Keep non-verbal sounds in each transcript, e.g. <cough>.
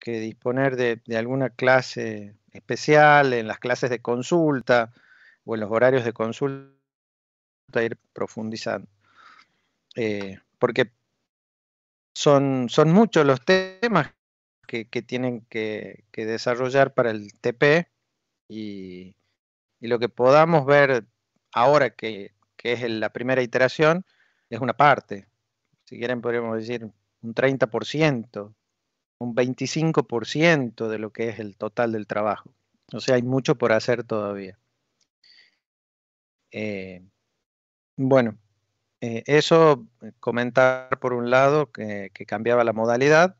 que disponer de, alguna clase especial, en las clases de consulta o en los horarios de consulta, ir profundizando. Eh, porque son, son muchos los temas que, tienen que, desarrollar para el TP y, lo que podamos ver ahora que, que es la primera iteración es una parte. Si quieren podríamos decir un 30% un 25% de lo que es el total del trabajo. O sea, hay mucho por hacer todavía. Eh, bueno, eh, eso eh, comentar por un lado que, cambiaba la modalidad.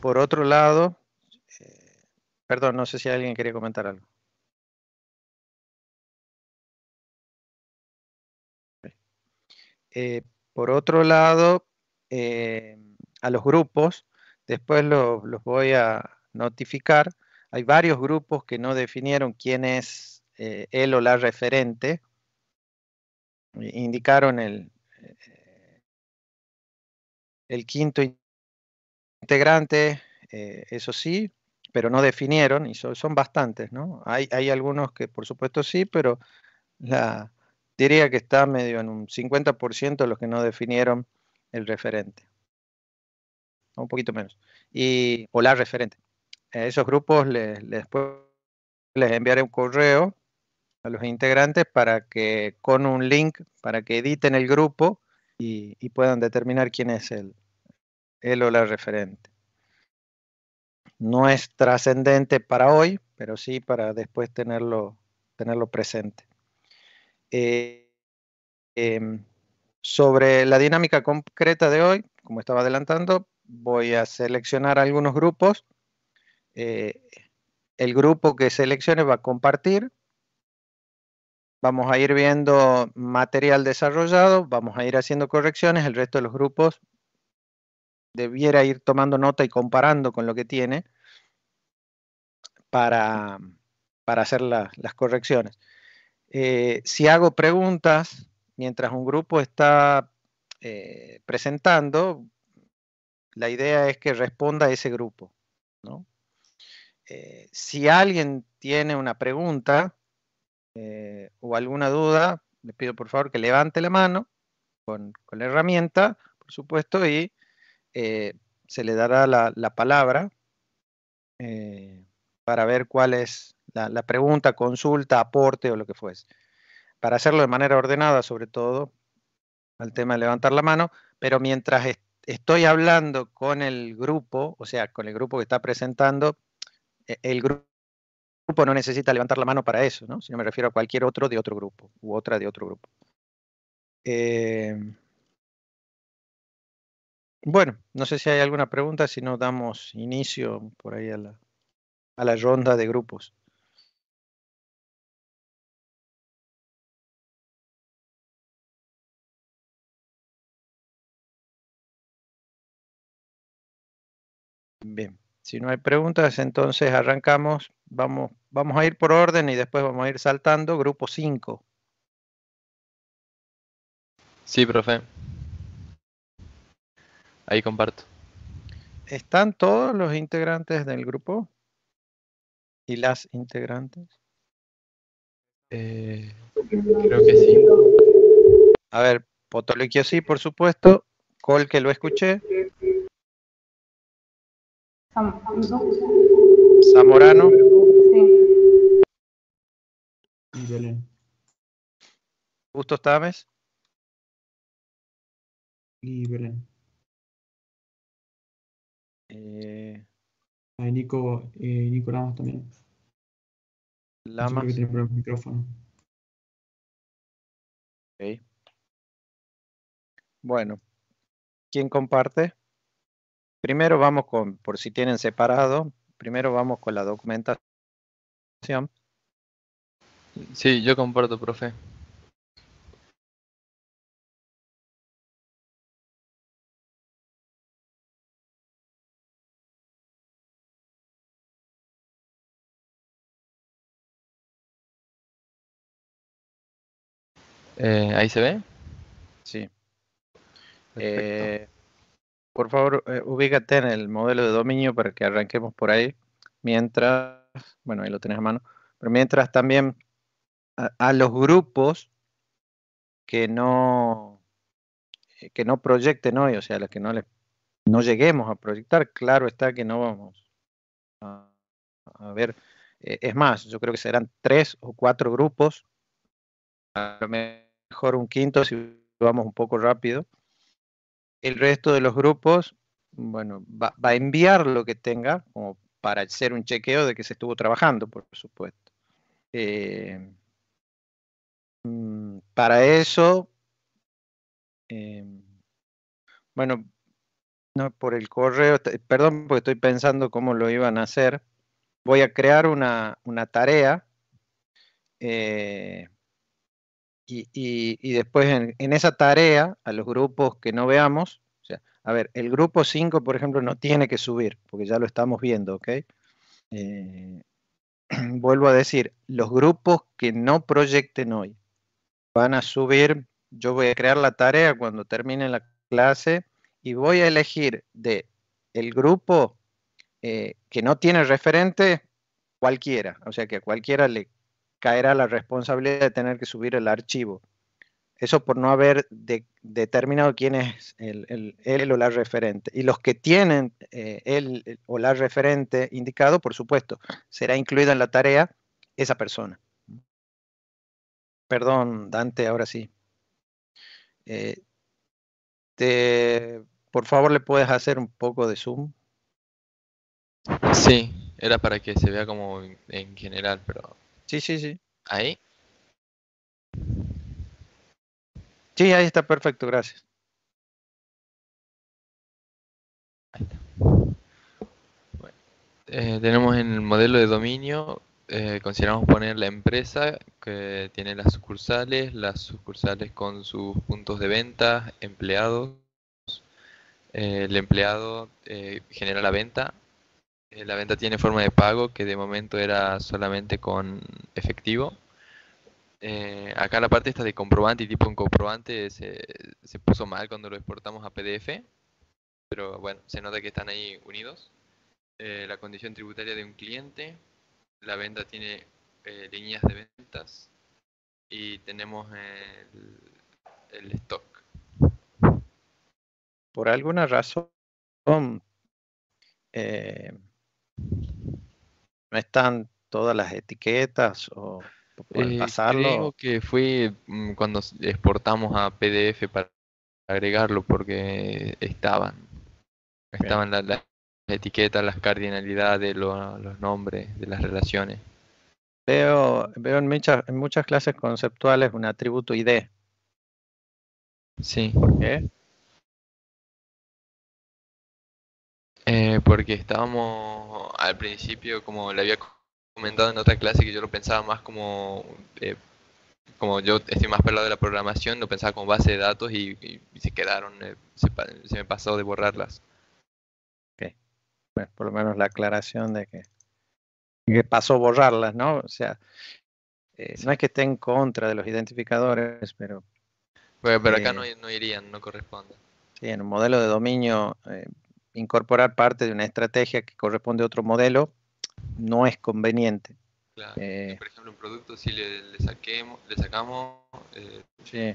por otro lado, perdón, no sé si alguien quería comentar algo. por otro lado, a los grupos, después los voy a notificar. Hay varios grupos que no definieron quién es eh, él o la referente, indicaron el, eh, el quinto integrante, eh, eso sí, pero no definieron, y son, son bastantes, ¿no? Hay, hay, algunos que por supuesto sí, pero la, diría que está medio en un 50% los que no definieron el referente un poquito menos, y la Referente. A esos grupos les, les, enviaré un correo a los integrantes para que con un link, para que editen el grupo y, puedan determinar quién es el, el o la referente. No es trascendente para hoy, pero sí para después tenerlo, tenerlo presente. Eh, em, sobre la dinámica concreta de hoy, como estaba adelantando, voy a seleccionar algunos grupos. Eh, el grupo que seleccione va a compartir. Vamos a ir viendo material desarrollado, vamos a ir haciendo correcciones, el resto de los grupos debiera ir tomando nota y comparando con lo que tiene para, para hacer las correcciones. Eh, si hago preguntas mientras un grupo está eh, presentando, la idea es que responda a ese grupo. Eh, si alguien tiene una pregunta eh, o alguna duda, le pido por favor que levante la mano con, la herramienta, por supuesto, y eh, se le dará la, palabra para ver cuál es la, la pregunta, consulta, aporte o lo que fuese. Para hacerlo de manera ordenada, sobre todo, al tema de levantar la mano, pero mientras esté estoy hablando con el grupo, o sea, con el grupo que está presentando, e, el grupo no necesita levantar la mano para eso, ¿no? Si no me refiero a cualquier otro de otro grupo u otra de otro grupo. Em, bueno, no sé si hay alguna pregunta, si no damos inicio por ahí a la ronda de grupos. Bien, si no hay preguntas, entonces arrancamos. Vamos, vamos a ir por orden y después vamos a ir saltando. Grupo 5. Sí, profe. Ahí comparto. ¿Están todos los integrantes del grupo? ¿Y las integrantes? Eh, creo que sí. A ver, Potoliquio sí, por supuesto. Col que lo escuché. Zamorano. Sí. Y Belén. Bustos Tames. Y Belén. Eh... Nico, eh, Nico también. Lamas. que tiene el micrófono. Okay. Bueno, ¿quién comparte? Primero vamos con, por si tienen separado, primero vamos con la documentación. Sí, yo comparto, profe. Eh, ¿Ahí se ve? Sí. Eh, por favor, eh, ubícate en el modelo de dominio para que arranquemos por ahí. Mientras, bueno, ahí lo tenés a mano, pero mientras también a, los grupos que no, eh, que no proyecten hoy, o sea, los que no, les, no lleguemos a proyectar, claro está que no vamos a, ver. Eh, es más, yo creo que serán tres o cuatro grupos, a lo mejor un quinto si vamos un poco rápido el resto de los grupos, bueno, va, a enviar lo que tenga como para hacer un chequeo de que se estuvo trabajando, por supuesto. Eh, mm, para eso, eh, bueno, no por el correo, perdón porque estoy pensando cómo lo iban a hacer. Voy a crear una, tarea eh, y, después en, esa tarea, a los grupos que no veamos, o sea, a ver, el grupo 5, por ejemplo, no tiene que subir, porque ya lo estamos viendo, ¿ok? Eh, <clears throat> vuelvo a decir, los grupos que no proyecten hoy van a subir, yo voy a crear la tarea cuando termine la clase y voy a elegir de el grupo eh, que no tiene referente cualquiera, o sea que a cualquiera le caerá la responsabilidad de tener que subir el archivo. Eso por no haber determinado quién es el, el, o la referente. Y los que tienen eh, el, o la referente indicado, por supuesto, será incluida en la tarea esa persona. Perdón, Dante, ahora sí. Eh, te, por favor, ¿le puedes hacer un poco de zoom? Sí, era para que se vea como en general, pero Sí, sí, sí. Ahí. Sí, ahí está perfecto, gracias. Ahí está. Bueno, eh, tenemos en el modelo de dominio, eh, consideramos poner la empresa que tiene las sucursales, las sucursales con sus puntos de venta, empleados, eh, el empleado genera la venta, eh, la venta tiene forma de pago, que de momento era solamente con efectivo. Eh, acá la parte está de comprobante y tipo en comprobante se, puso mal cuando lo exportamos a PDF, pero bueno, se nota que están ahí unidos. Eh, la condición tributaria de un cliente, la venta tiene líneas de ventas y tenemos el, stock. Por alguna razón, no están todas las etiquetas o eh, pasarlo. que fui mm, cuando exportamos a PDF para agregarlo porque estaban estaban las, etiquetas, las cardinalidades, los nombres de las relaciones. Veo, veo en, muchas, en muchas clases conceptuales un atributo ID. Sí. ¿Por qué? Eh, porque estábamos al principio, como le había comentado en otra clase, que yo lo pensaba más como, eh, como yo estoy más para de la programación, lo pensaba como base de datos y, se quedaron, eh, se, me pasó de borrarlas. Ok, bueno, por lo menos la aclaración de que, que pasó borrarlas, ¿no? O sea, no es que esté en contra de los identificadores, pero... Pero, pero acá no, no irían, no corresponde Sí, en un modelo de dominio incorporar parte de una estrategia que corresponde a otro modelo no es conveniente. Eh, por ejemplo, un producto si le, sacamos, eh, sí.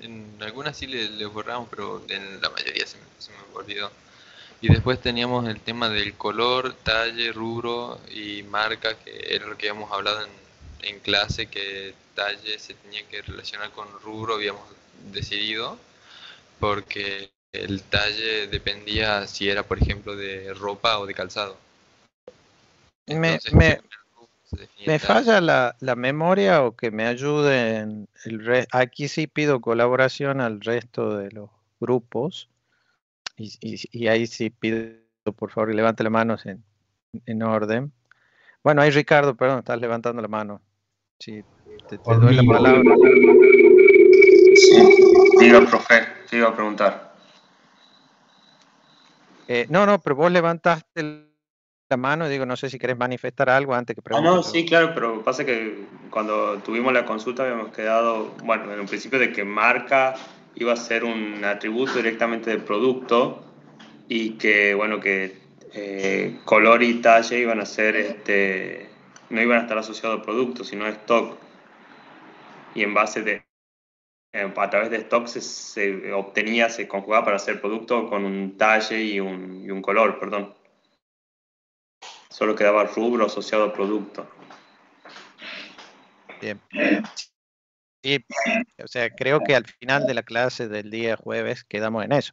en, algunas sí le, borramos, pero en la mayoría se me, se me Y después teníamos el tema del color, talle, rubro y marca, que era lo que habíamos hablado en, en clase, que talle se tenía que relacionar con rubro, habíamos decidido, porque el talle dependía si era, por ejemplo, de ropa o de calzado. me, me, me falla la, la, memoria o que me ayuden. El aquí sí pido colaboración al resto de los grupos. Y, y, y ahí sí pido, por favor, que levante la mano en, en, orden. Bueno, ahí Ricardo, perdón, estás levantando la mano. Sí, te, doy la palabra. Sí, te iba a preguntar. Eh, no, no, pero vos levantaste la mano y digo, no sé si querés manifestar algo antes que preguntes. Ah, no, sí, claro, pero pasa que cuando tuvimos la consulta habíamos quedado, bueno, en un principio de que marca iba a ser un atributo directamente del producto y que, bueno, que eh, color y talle iban a ser, este, no iban a estar asociados al producto, sino a stock. Y en base de a través de stock se, obtenía, se conjugaba para hacer producto con un talle y un, y un color, perdón. Solo quedaba el rubro asociado al producto. Bien. Sí, o sea, creo que al final de la clase del día jueves quedamos en eso.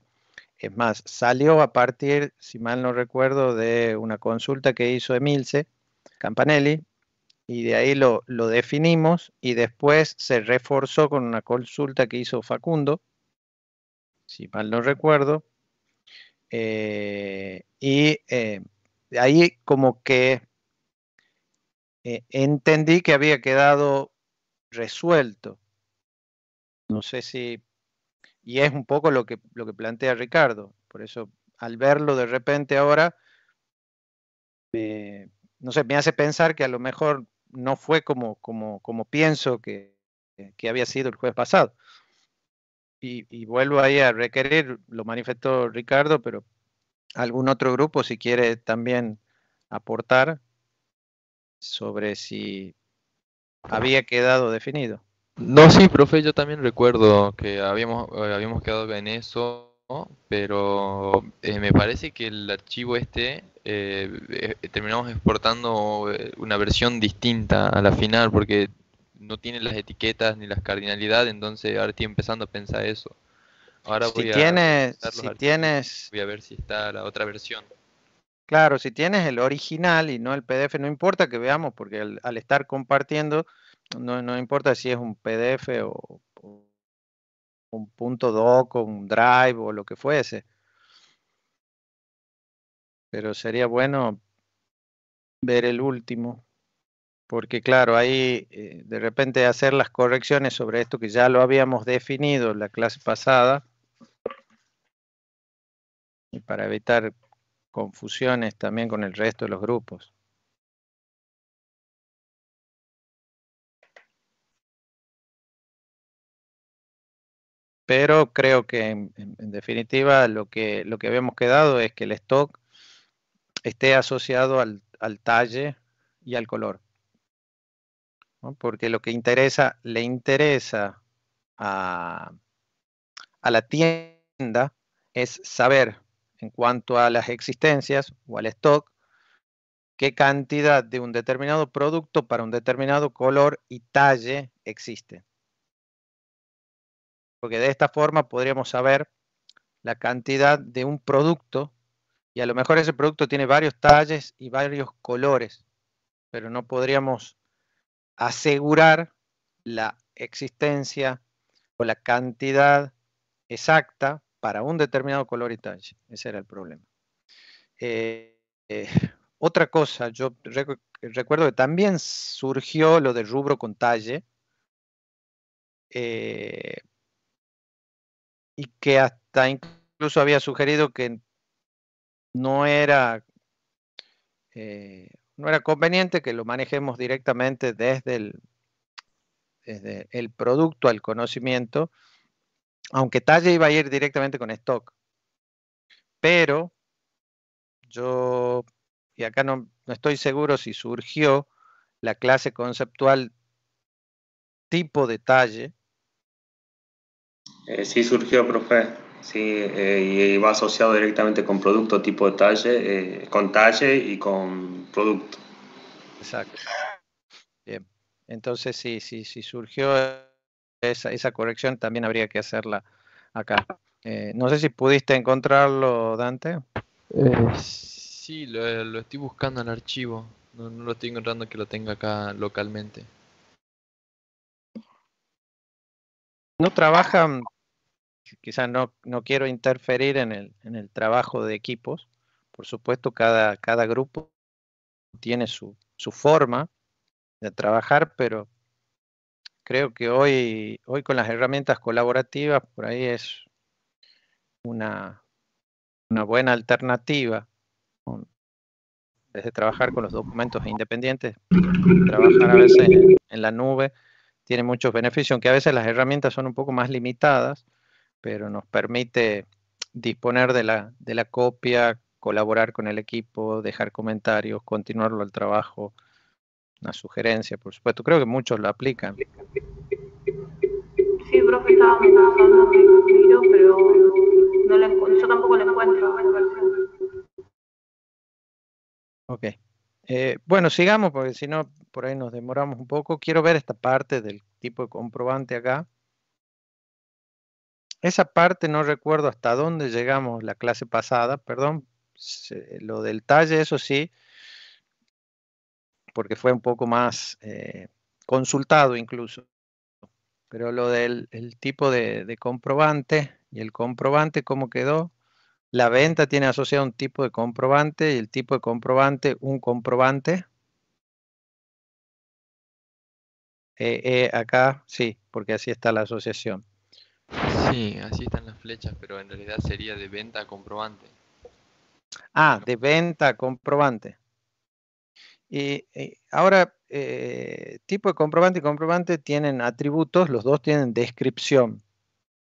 Es más, salió a partir, si mal no recuerdo, de una consulta que hizo Emilce Campanelli y de ahí lo, definimos y después se reforzó con una consulta que hizo Facundo, si mal no recuerdo, eh, y eh, ahí como que eh, entendí que había quedado resuelto. No sé si, y es un poco lo que, lo que plantea Ricardo, por eso al verlo de repente ahora, no sé, me hace pensar que a lo mejor no fue como, como, como pienso que, había sido el jueves pasado. Y, vuelvo ahí a requerir, lo manifestó Ricardo, pero algún otro grupo si quiere también aportar sobre si había quedado definido. No, sí, profe, yo también recuerdo que habíamos, eh, habíamos quedado en eso pero eh, me parece que el archivo este eh, eh, terminamos exportando una versión distinta a la final porque no tiene las etiquetas ni las cardinalidades, entonces ahora estoy empezando a pensar eso. Ahora voy si tienes, si tienes, voy a ver si está la otra versión. Claro, si tienes el original y no el PDF, no importa que veamos, porque al, estar compartiendo, no, no importa si es un PDF o un punto doc un drive o lo que fuese. Pero sería bueno ver el último, porque claro, ahí eh, de repente hacer las correcciones sobre esto que ya lo habíamos definido en la clase pasada, y para evitar confusiones también con el resto de los grupos. pero creo que en, definitiva lo que, lo que habíamos quedado es que el stock esté asociado al, talle y al color. Porque lo que interesa, le interesa a, a la tienda es saber en cuanto a las existencias o al stock qué cantidad de un determinado producto para un determinado color y talle existe porque de esta forma podríamos saber la cantidad de un producto y a lo mejor ese producto tiene varios talles y varios colores, pero no podríamos asegurar la existencia o la cantidad exacta para un determinado color y talle. Ese era el problema. Eh, eh, otra cosa, yo recuerdo que también surgió lo del rubro con talle, eh, y que hasta incluso había sugerido que no era, eh, no era conveniente que lo manejemos directamente desde el, desde el producto al conocimiento, aunque Talle iba a ir directamente con stock. Pero yo, y acá no, no estoy seguro si surgió la clase conceptual tipo de talle, eh, sí surgió, profe. Sí, eh, y va asociado directamente con producto tipo de talle, eh, con talle y con producto. Exacto. Bien. Entonces, sí, sí, sí surgió esa, corrección, también habría que hacerla acá. no sé si pudiste encontrarlo, Dante. sí, lo, estoy buscando en el archivo. No, no lo estoy encontrando que lo tenga acá localmente. ¿No trabajan quizás no, no quiero interferir en el, en el, trabajo de equipos. Por supuesto, cada, cada grupo tiene su, su, forma de trabajar, pero creo que hoy, hoy con las herramientas colaborativas, por ahí es una, una buena alternativa. Desde trabajar con los documentos independientes, trabajar a veces en la nube, tiene muchos beneficios, aunque a veces las herramientas son un poco más limitadas pero nos permite disponer de la, de la copia, colaborar con el equipo, dejar comentarios, continuarlo al trabajo, una sugerencia, por supuesto. Creo que muchos lo aplican. Sí, profe, estábamos hablando de tiro, pero no yo tampoco lo encuentro. Ok. Eh, bueno, sigamos porque si no, por ahí nos demoramos un poco. Quiero ver esta parte del tipo de comprobante acá. Esa parte no recuerdo hasta dónde llegamos la clase pasada, perdón. Lo del talle, eso sí, porque fue un poco más eh, consultado incluso. Pero lo del tipo de, comprobante y el comprobante, ¿cómo quedó? La venta tiene asociado un tipo de comprobante y el tipo de comprobante un comprobante. Eh, eh, acá sí, porque así está la asociación. Sí, así están las flechas, pero en realidad sería de venta comprobante. Ah, de venta comprobante. Y, ahora, eh, tipo de comprobante y comprobante tienen atributos, los dos tienen descripción.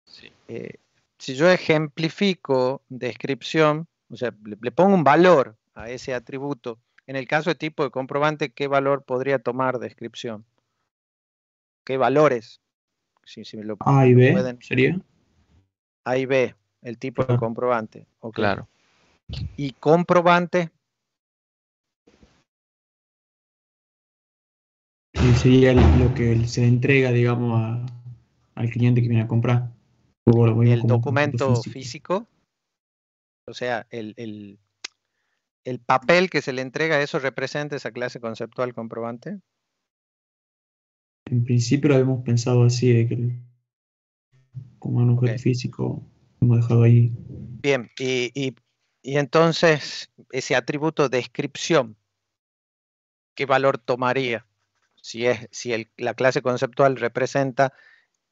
Sí. Eh, si yo ejemplifico descripción, o sea, le, le, pongo un valor a ese atributo, en el caso de tipo de comprobante, ¿qué valor podría tomar descripción? ¿Qué valores? A y B sería. A y B, el tipo de ah. comprobante. o Claro. Y comprobante. sería lo que se entrega, digamos, al cliente que viene a comprar. el documento físico. físico. o sea, el, el, el, papel que se le entrega, ¿eso representa esa clase conceptual comprobante? en principio lo habíamos pensado así, que como un físico lo hemos dejado ahí. Bien, y, entonces ese atributo de descripción, ¿qué valor tomaría? Si, la clase conceptual representa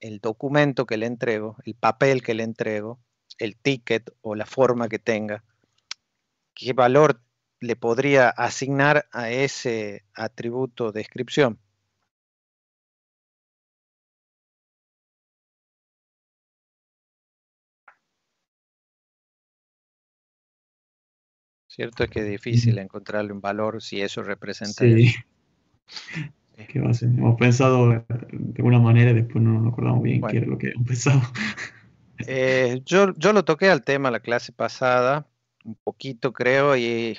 el documento que le entrego, el papel que le entrego, el ticket o la forma que tenga, ¿qué valor le podría asignar a ese atributo de descripción? cierto que es difícil encontrarle un valor si eso representa. Sí. <laughs> ¿Qué va a ser? Hemos pensado de alguna manera y después no nos acordamos bien qué era lo que hemos pensado. <laughs> Eh, yo, yo lo toqué al tema la clase pasada, un poquito creo, y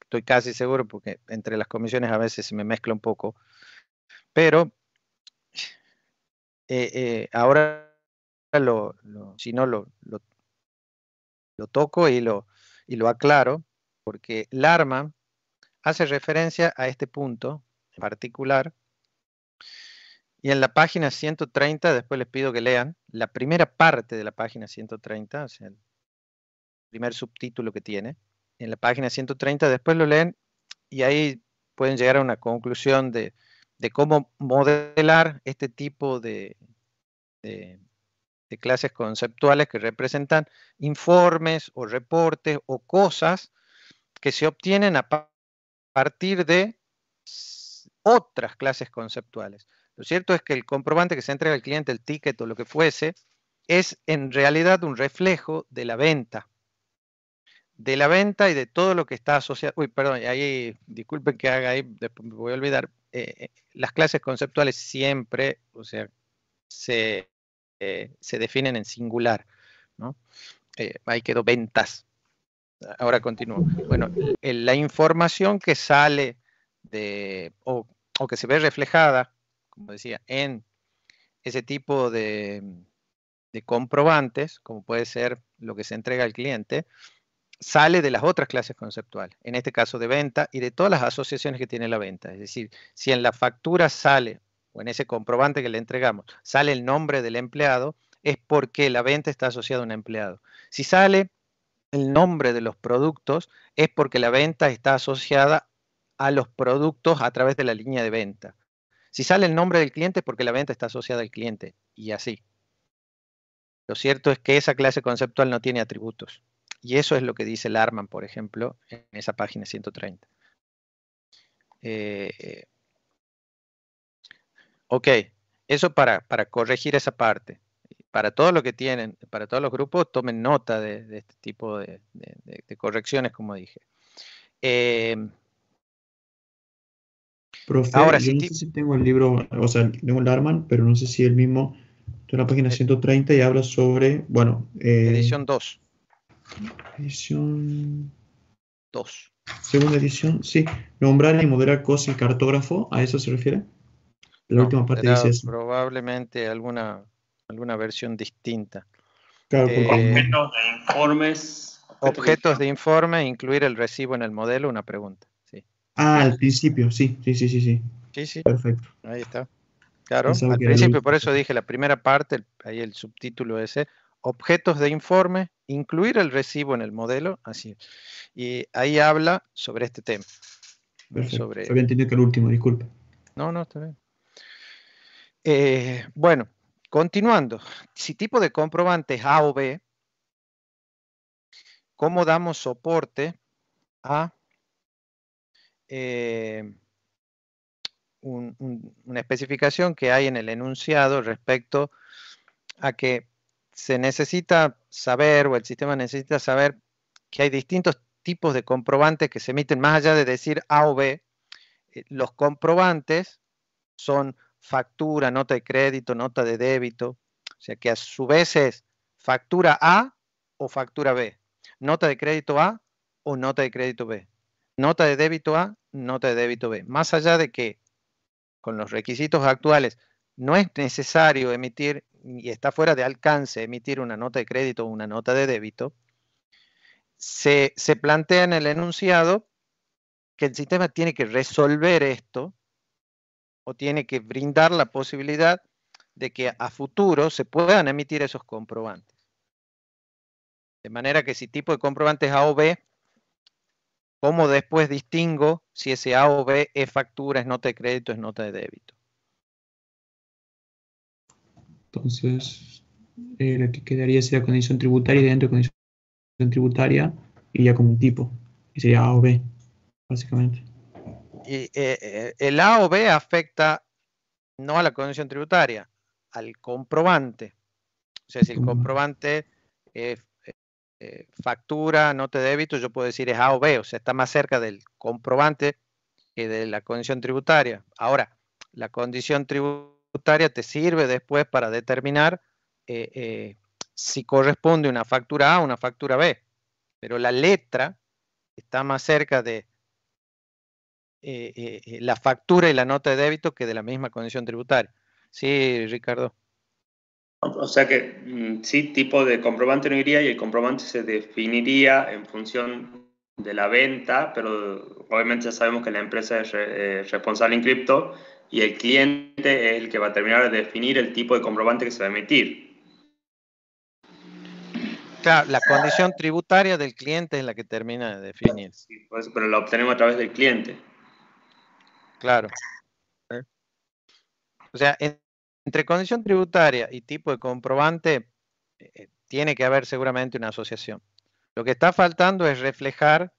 estoy casi seguro porque entre las comisiones a veces se me mezcla un poco, pero eh, eh, ahora lo, si no lo, lo, toco y lo, y lo aclaro, porque Larma hace referencia a este punto en particular. Y en la página 130, después les pido que lean la primera parte de la página 130, o sea, el primer subtítulo que tiene. En la página 130, después lo leen y ahí pueden llegar a una conclusión de, cómo modelar este tipo de, clases conceptuales que representan informes o reportes o cosas que se obtienen a partir de otras clases conceptuales. Lo cierto es que el comprobante que se entrega al cliente, el ticket o lo que fuese, es en realidad un reflejo de la venta. De la venta y de todo lo que está asociado. Uy, perdón, ahí, disculpen que haga ahí, después me voy a olvidar. Eh, eh, las clases conceptuales siempre, o sea, se eh, se definen en singular. ¿no? Eh, ahí quedó ventas. Ahora continúo. Bueno, la información que sale de, o, que se ve reflejada, como decía, en ese tipo de, de comprobantes, como puede ser lo que se entrega al cliente, sale de las otras clases conceptuales, en este caso de venta y de todas las asociaciones que tiene la venta. Es decir, si en la factura sale o en ese comprobante que le entregamos sale el nombre del empleado, es porque la venta está asociada a un empleado. Si sale el nombre de los productos, es porque la venta está asociada a los productos a través de la línea de venta. Si sale el nombre del cliente, es porque la venta está asociada al cliente y así. Lo cierto es que esa clase conceptual no tiene atributos. Y eso es lo que dice Larman, por ejemplo, en esa página 130. Eh, eh Ok, eso para, para corregir esa parte. Para todo lo que tienen, para todos los grupos, tomen nota de, este tipo de, correcciones, como dije. Eh, ahora, yo tengo el libro, o sea, tengo el Arman, pero no sé si el mismo, en la página 130 eh. y habla sobre, bueno... Eh, edición 2. Edición... 2. Segunda edición, sí. Nombrar y moderar cosas en cartógrafo, ¿a eso se refiere? La última parte Probablemente alguna, alguna versión distinta. Claro, eh, objetos de informes. Objetos de informe, incluir el recibo en el modelo, una pregunta. Sí. Ah, al principio, sí, sí, sí, sí. Sí, sí. Perfecto. Ahí está. Claro, al principio, por eso dije la primera parte, ahí el subtítulo ese, objetos de informe, incluir el recibo en el modelo, así. Y ahí habla sobre este tema. Sobre... Había entendido que el último, disculpe. No, no, está bien. Eh, bueno, continuando, si tipo de comprobante es A o B, ¿cómo damos soporte a eh, una especificación que hay en el enunciado respecto a que se necesita saber o el sistema necesita saber que hay distintos tipos de comprobantes que se emiten más allá de decir A o B. Eh, los comprobantes son factura, nota de crédito, nota de débito. O sea que a su vez es factura A o factura B. Nota de crédito A o nota de crédito B. Nota de débito A, nota de débito B. Más allá de que con los requisitos actuales no es necesario emitir y está fuera de alcance emitir una nota de crédito o una nota de débito, se, plantea en el enunciado que el sistema tiene que resolver esto o tiene que brindar la posibilidad de que a futuro se puedan emitir esos comprobantes. De manera que si tipo de comprobante es A o B, ¿cómo después distingo si ese A o B es factura, es nota de crédito, es nota de débito? Entonces, eh, lo que quedaría sería condición tributaria y dentro de condición tributaria iría como un tipo, y sería A o B, básicamente. Y, eh, eh, el A o B afecta no a la condición tributaria, al comprobante. O sea, si el comprobante eh, factura, no te débito, yo puedo decir es A o B, o sea, está más cerca del comprobante que de la condición tributaria. Ahora, la condición tributaria te sirve después para determinar si corresponde una factura A o una factura B, pero la letra está más cerca de eh, eh, eh, la factura y la nota de débito que de la misma condición tributaria. Sí, Ricardo. O sea que mm, sí, tipo de comprobante no iría y el comprobante se definiría en función de la venta, pero obviamente ya sabemos que la empresa es responsable en cripto y el cliente es el que va a terminar de definir el tipo de comprobante que se va a emitir. Claro, la condición tributaria del cliente es la que termina de definir. Sí, pero la obtenemos a través del cliente. Claro. O sea, entre condición tributaria y tipo de comprobante, eh, eh, tiene que haber seguramente una asociación. Lo que está faltando es reflejar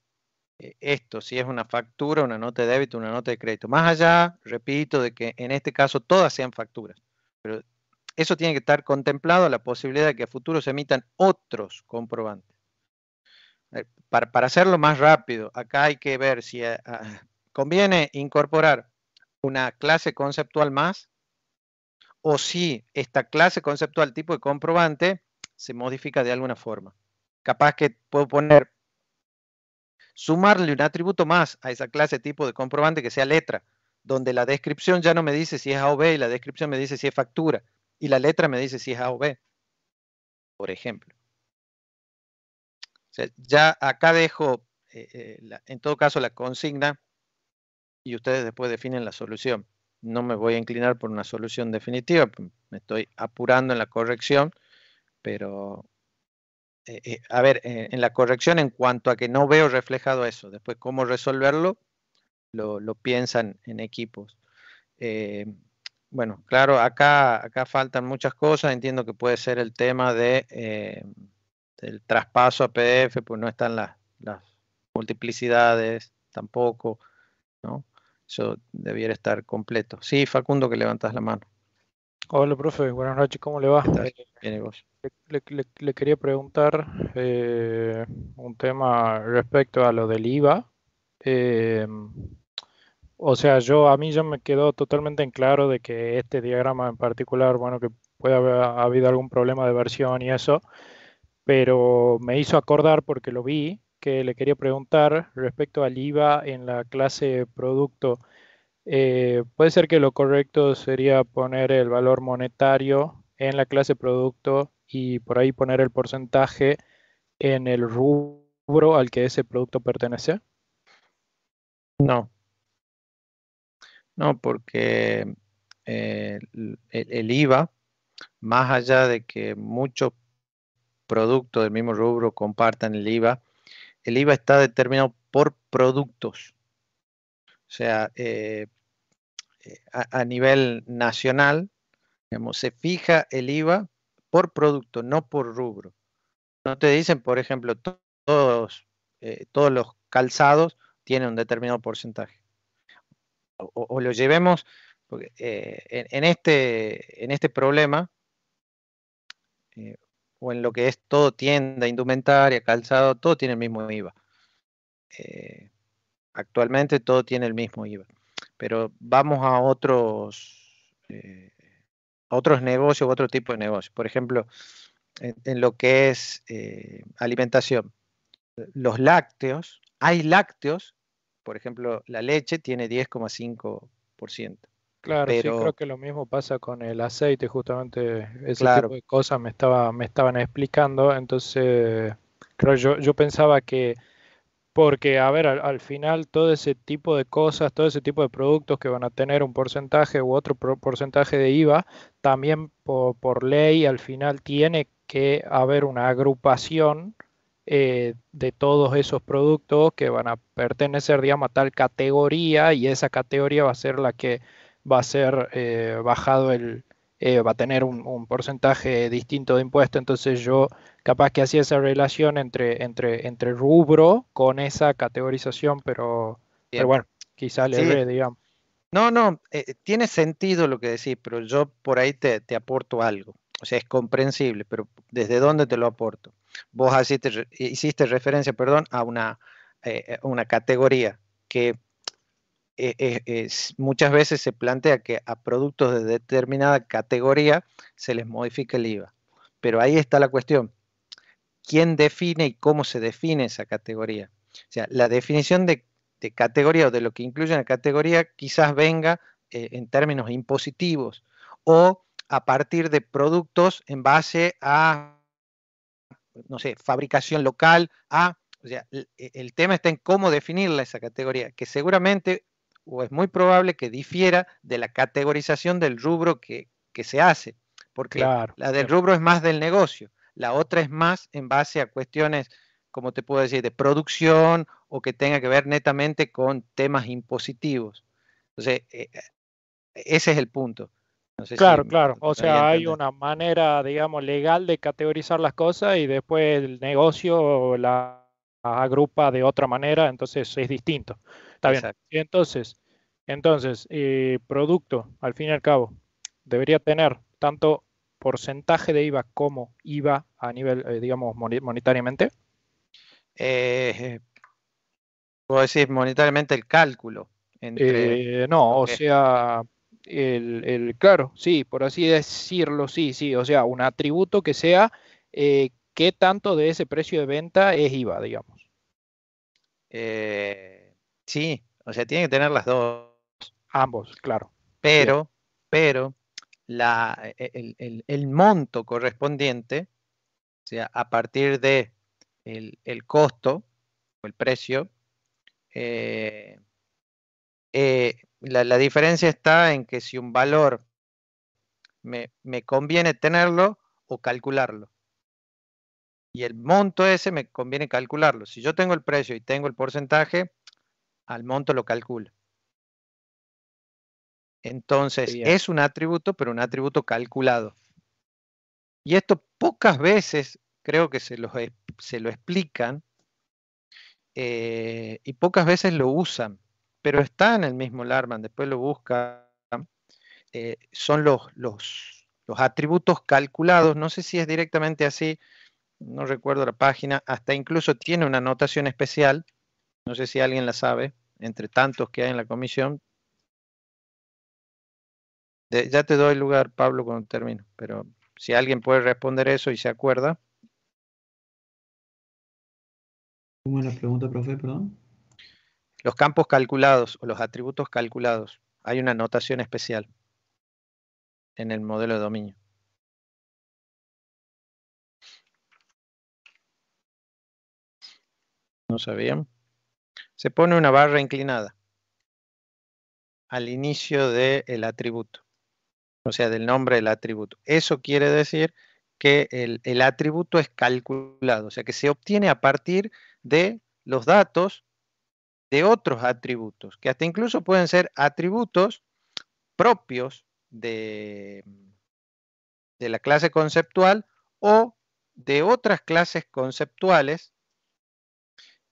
eh, esto, si es una factura, una nota de débito, una nota de crédito. Más allá, repito, de que en este caso todas sean facturas, pero eso tiene que estar contemplado la posibilidad de que a futuro se emitan otros comprobantes. Para, hacerlo más rápido, acá hay que ver si ¿Conviene incorporar una clase conceptual más? O si esta clase conceptual tipo de comprobante se modifica de alguna forma. Capaz que puedo poner, sumarle un atributo más a esa clase tipo de comprobante que sea letra, donde la descripción ya no me dice si es A o B y la descripción me dice si es factura y la letra me dice si es A o B, por ejemplo. ya acá dejo, eh, eh, en todo caso, la consigna y ustedes después definen la solución. No me voy a inclinar por una solución definitiva, me estoy apurando en la corrección, pero eh, eh, a ver, eh, en la corrección en cuanto a que no veo reflejado eso, después cómo resolverlo, lo, piensan en equipos. bueno, claro, acá, acá faltan muchas cosas, entiendo que puede ser el tema de, del traspaso a PDF, pues no están las, las multiplicidades tampoco, ¿no? Eso debiera estar completo. Sí, Facundo, que levantas la mano. Hola, profe. Buenas noches. ¿Cómo le va? Eh, le, quería preguntar eh, un tema respecto a lo del IVA. Eh, o sea, yo a mí ya me quedó totalmente en claro de que este diagrama en particular, bueno, que puede haber habido algún problema de versión y eso, pero me hizo acordar porque lo vi que le quería preguntar respecto al IVA en la clase producto. Eh, puede ser que lo correcto sería poner el valor monetario en la clase producto y por ahí poner el porcentaje en el rubro al que ese producto pertenece. No. No, porque eh, el IVA, más allá de que muchos productos del mismo rubro compartan el IVA, el IVA está determinado por productos. O sea, eh, eh, a, nivel nacional, se fija el IVA por producto, no por rubro. No te dicen, por ejemplo, todos, eh, todos los calzados tienen un determinado porcentaje. O, lo llevemos, porque, en, este, en este problema, eh, o en lo que es todo tienda, indumentaria, calzado, todo tiene el mismo IVA. Eh, actualmente todo tiene el mismo IVA. Pero vamos a otros, eh, otros negocios, otro tipo de negocios. Por ejemplo, en, lo que es eh, alimentación, los lácteos, hay lácteos, por ejemplo, la leche tiene 10,5%. Claro, sí, creo que lo mismo pasa con el aceite, justamente ese tipo de cosas me, estaba, me estaban explicando, entonces creo yo, yo pensaba que, porque a ver, al, final todo ese tipo de cosas, todo ese tipo de productos que van a tener un porcentaje u otro porcentaje de IVA, también por, ley al final tiene que haber una agrupación eh, de todos esos productos que van a pertenecer, digamos, a tal categoría y esa categoría va a ser la que va a ser eh, bajado el, eh, va a tener un, porcentaje distinto de impuesto, entonces yo capaz que hacía esa relación entre, entre, entre rubro con esa categorización, pero, bueno, quizá le digamos. No, no, eh, tiene sentido lo que decís, pero yo por ahí te, aporto algo. O sea, es comprensible, pero ¿desde dónde te lo aporto? Vos hiciste, hiciste referencia, perdón, a una, una categoría que eh, eh, muchas veces se plantea que a productos de determinada categoría se les modifica el IVA. Pero ahí está la cuestión. ¿Quién define y cómo se define esa categoría? O sea, la definición de, categoría o de lo que incluye una categoría quizás venga eh, en términos impositivos o a partir de productos en base a, no sé, fabricación local, a o sea, el, tema está en cómo definirla esa categoría, que seguramente o es muy probable que difiera de la categorización del rubro que, se hace, porque la del rubro es más del negocio, la otra es más en base a cuestiones, como te puedo decir, de producción o que tenga que ver netamente con temas impositivos. Entonces, e, e, ese es el punto. claro, claro. O sea, hay una manera, digamos, legal de categorizar las cosas y después el negocio la agrupa de otra manera, entonces es distinto. Está bien. Entonces, entonces producto, al fin y al cabo, debería tener tanto porcentaje de IVA como IVA a nivel, eh, digamos, monetariamente. Eh, Puedo decir monetariamente el cálculo. Eh, no, o sea, el, el, claro, sí, por así decirlo, sí, sí, o sea, un atributo que sea qué tanto de ese precio de venta es IVA, digamos. Eh, Sí, o sea, tiene que tener las dos. Ambos, claro. Pero, pero, e, e, el, monto correspondiente, o sea, a partir de costo o el precio, eh, eh, la, diferencia está en que si un valor me, conviene tenerlo o calcularlo. Y el monto ese me conviene calcularlo. Si yo tengo el precio y tengo el porcentaje, al monto lo calcula. Entonces, es un atributo, pero un atributo calculado. Y esto pocas veces creo que se, e, se lo explican eh, y pocas veces lo usan, pero está en el mismo Larman, después lo buscan. Eh, son los, los, los atributos calculados, no sé si es directamente así, no recuerdo la página, hasta incluso tiene una anotación especial no sé si alguien la sabe, entre tantos que hay en la comisión. ya te doy lugar, Pablo, cuando termino, pero si alguien puede responder eso y se acuerda. ¿Cómo la pregunta, profe? Perdón. Los campos calculados o los atributos calculados. Hay una notación especial en el modelo de dominio. ¿No sabían? se pone una barra inclinada al inicio del atributo, o sea, del nombre del atributo. Eso quiere decir que el, atributo es calculado, o sea, que se obtiene a partir de los datos de otros atributos, que hasta incluso pueden ser atributos propios de la clase conceptual o de otras clases conceptuales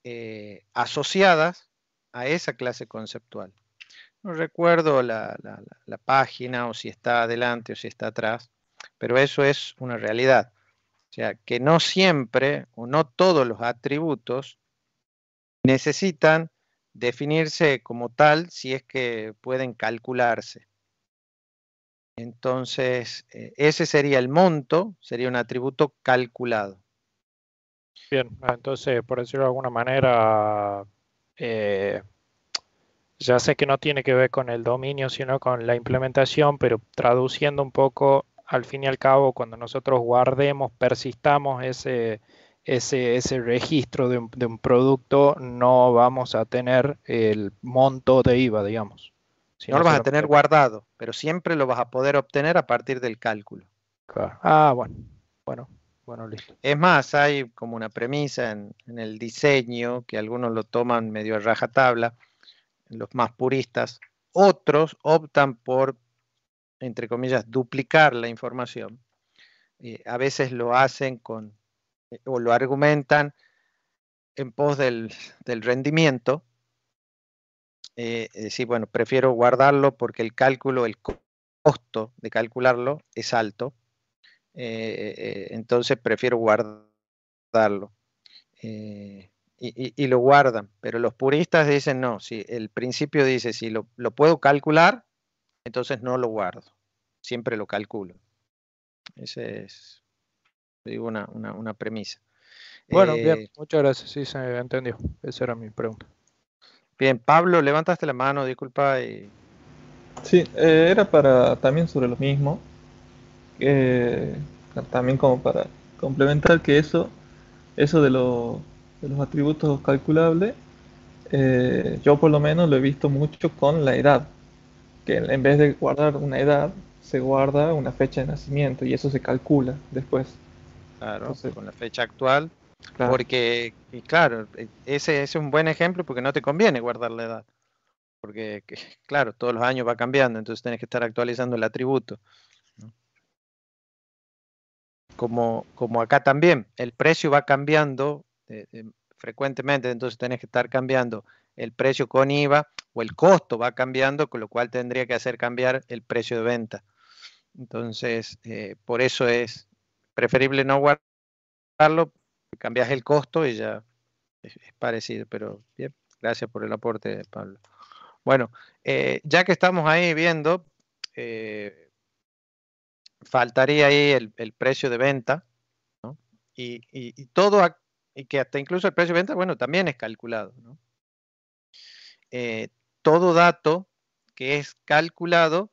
eh, asociadas a esa clase conceptual. No recuerdo la página o si está adelante o si está atrás, pero eso es una realidad. O sea, que no siempre o no todos los atributos necesitan definirse como tal si es que pueden calcularse. Entonces, eh, ese sería el monto, sería un atributo calculado. Bien, ah, entonces, por decirlo de alguna manera, eh, ya sé que no tiene que ver con el dominio, sino con la implementación, pero traduciendo un poco, al fin y al cabo, cuando nosotros guardemos, persistamos ese, ese, ese registro de un, producto, no vamos a tener el monto de IVA, digamos. Si no, lo vas a tener guardado, pero siempre lo vas a poder obtener a partir del cálculo. Ah, bueno. Bueno, es más, hay como una premisa en, el diseño que algunos lo toman medio a rajatabla, los más puristas. Otros optan por, entre comillas, duplicar la información. Eh, a veces lo hacen con, eh, o lo argumentan en pos del, rendimiento. Eh, decir, bueno, prefiero guardarlo porque el cálculo, el costo de calcularlo es alto eh, eh, entonces prefiero guardarlo. Eh, y, lo guardan, pero los puristas dicen no, si el principio dice si lo, puedo calcular, entonces no lo guardo, siempre lo calculo. Esa es digo, una, una, premisa. Bueno, bien, muchas gracias, sí, se entendió, esa era mi pregunta. Bien, Pablo, levantaste la mano, disculpa. Y... Sí, era para también sobre lo mismo, eh, también como para complementar que eso, eso de, los atributos calculables, eh, yo por lo menos lo he visto mucho con la edad, que en vez de guardar una edad, se guarda una fecha de nacimiento y eso se calcula después. Claro, con la fecha actual. Porque, claro, e, ese, ese es un buen ejemplo porque no te conviene guardar la edad. Porque, claro, todos los años va cambiando, entonces tienes que estar actualizando el atributo como, como acá también, el precio va cambiando eh, eh, frecuentemente, entonces tenés que estar cambiando el precio con IVA o el costo va cambiando, con lo cual tendría que hacer cambiar el precio de venta. Entonces, eh, por eso es preferible no guardarlo, cambias el costo y ya es, parecido, pero bien, gracias por el aporte, Pablo. Bueno, ya que estamos ahí viendo, eh, faltaría ahí el, precio de venta, y, todo, y que hasta incluso el precio de venta, bueno, también es calculado, eh, todo dato que es calculado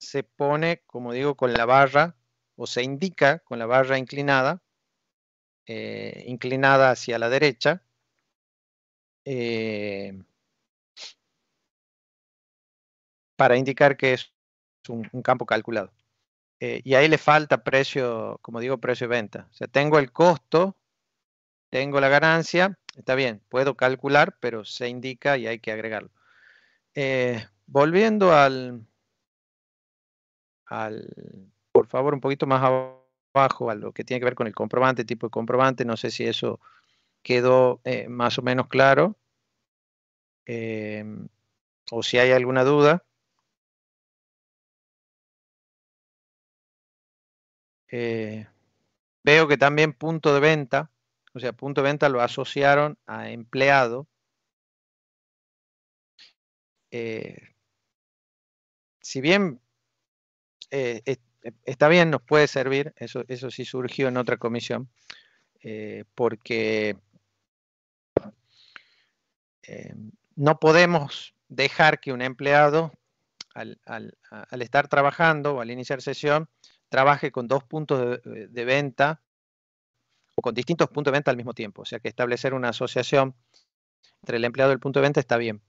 se pone, como digo, con la barra o se indica con la barra inclinada, eh, inclinada hacia la derecha. Eh, para indicar que es un campo calculado. Eh, y ahí le falta precio, como digo, precio de venta. O sea, tengo el costo, tengo la ganancia, está bien, puedo calcular, pero se indica y hay que agregarlo. Eh, volviendo al, al, por favor, un poquito más abajo, a lo que tiene que ver con el comprobante, tipo de comprobante, no sé si eso quedó eh, más o menos claro o si hay alguna duda. Eh, veo que también punto de venta, o sea, punto de venta lo asociaron a empleado. Eh, si bien eh, está bien, nos puede servir, eso, eso sí surgió en otra comisión, porque no podemos dejar que un empleado al, estar trabajando o al iniciar sesión trabaje con dos puntos de, eh, venta o con distintos puntos de venta al mismo tiempo. O sea que establecer una asociación entre el empleado y el punto de venta está bien.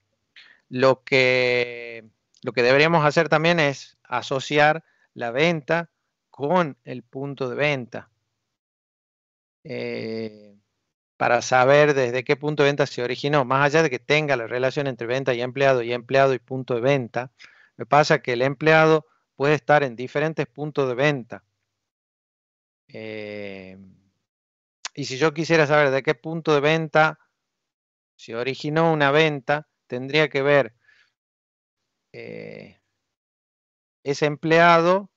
Lo que, lo que deberíamos hacer también es asociar la venta con el punto de venta. Eh, para saber desde qué punto de venta se originó, más allá de que tenga la relación entre venta y empleado y empleado y punto de venta, me pasa que el empleado puede estar en diferentes puntos de venta. Eh, y si yo quisiera saber de qué punto de venta se originó una venta, tendría que ver eh, ese empleado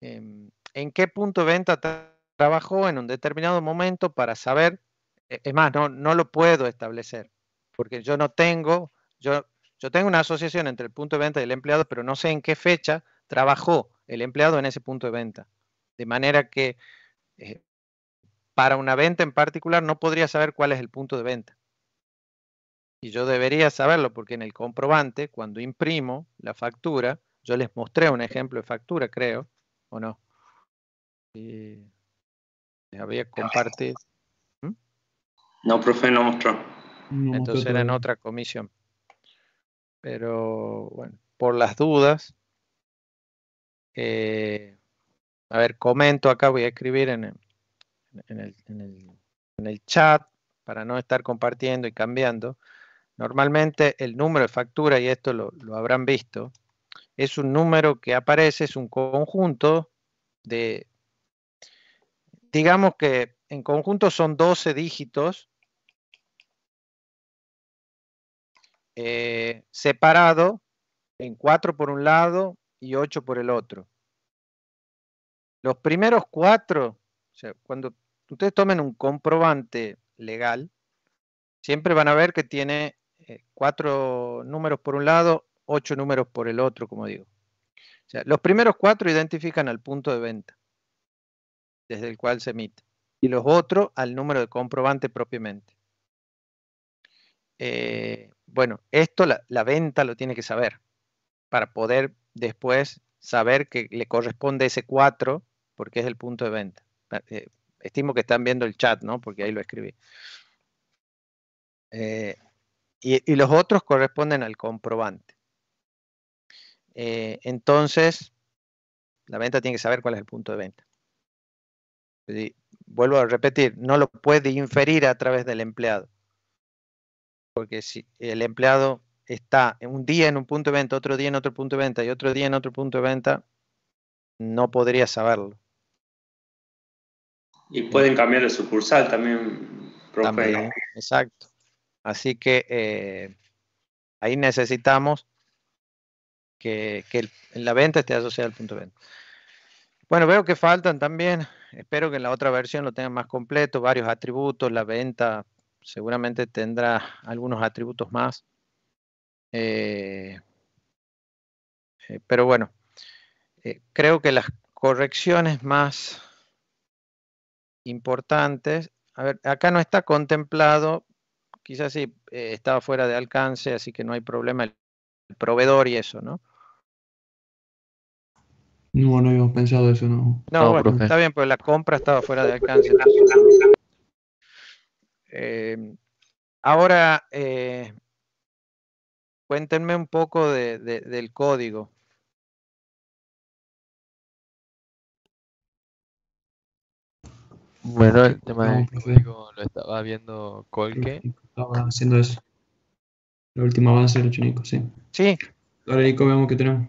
em, en qué punto de venta trabajó en un determinado momento para saber. E-, es más, no, no lo puedo establecer, porque yo no tengo, yo yo tengo una asociación entre el punto de venta y el empleado, pero no sé en qué fecha trabajó el empleado en ese punto de venta. De manera que eh, para una venta en particular no podría saber cuál es el punto de venta. Y yo debería saberlo porque en el comprobante, cuando imprimo la factura, yo les mostré un ejemplo de factura, creo, ¿o no? les había compartido. ¿Mm? No, profe, no mostró. Entonces era en otra comisión pero bueno, por las dudas, eh, a ver, comento acá, voy a escribir en el, chat para no estar compartiendo y cambiando. Normalmente el número de factura, y esto lo, lo habrán visto, es un número que aparece, es un conjunto de, digamos que en conjunto son 12 dígitos Eh, separado en cuatro por un lado y ocho por el otro. Los primeros cuatro, cuando ustedes tomen un comprobante legal, siempre van a ver que tiene eh, cuatro números por un lado, ocho números por el otro, como digo. los primeros cuatro identifican al punto de venta desde el cual se emite y los otros al número de comprobante propiamente. Eh, bueno, esto la, venta lo tiene que saber para poder después saber que le corresponde ese 4 porque es el punto de venta. Ah, eh, estimo que están viendo el chat, ¿no? Porque ahí lo escribí. Eh, y, los otros corresponden al comprobante. Eh, entonces, la venta tiene que saber cuál es el punto de venta. vuelvo a repetir, no lo puede inferir a través del empleado porque si el empleado está un día en un punto de venta, otro día en otro punto de venta y otro día en otro punto de venta, no podría saberlo. Y pueden cambiar el sucursal también, profe. exacto. Así que eh, ahí necesitamos que, la venta esté asociada al punto de venta. Bueno, veo que faltan también, espero que en la otra versión lo tengan más completo, varios atributos, la venta seguramente tendrá algunos atributos más. Eh, eh, pero bueno, eh, creo que las correcciones más importantes, a ver, acá no está contemplado, quizás sí, estaba fuera de alcance, así que no hay problema el, proveedor y eso, ¿no? No, no habíamos pensado eso, no. No, bueno, está bien, pero pues la compra estaba fuera de alcance. Eh, ahora, eh, cuéntenme un poco del código. Bueno, el tema del código lo estaba viendo Colque. Estaba haciendo eso. La última avance el Chinico, sí. Sí. Ahora, Nico, veamos qué tenemos.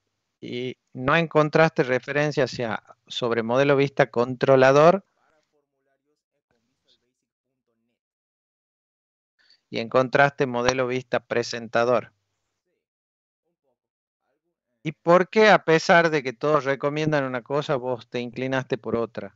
y no encontraste referencia sobre modelo vista controlador y encontraste modelo vista presentador. ¿Y por qué a pesar de que todos recomiendan una cosa, vos te inclinaste por otra?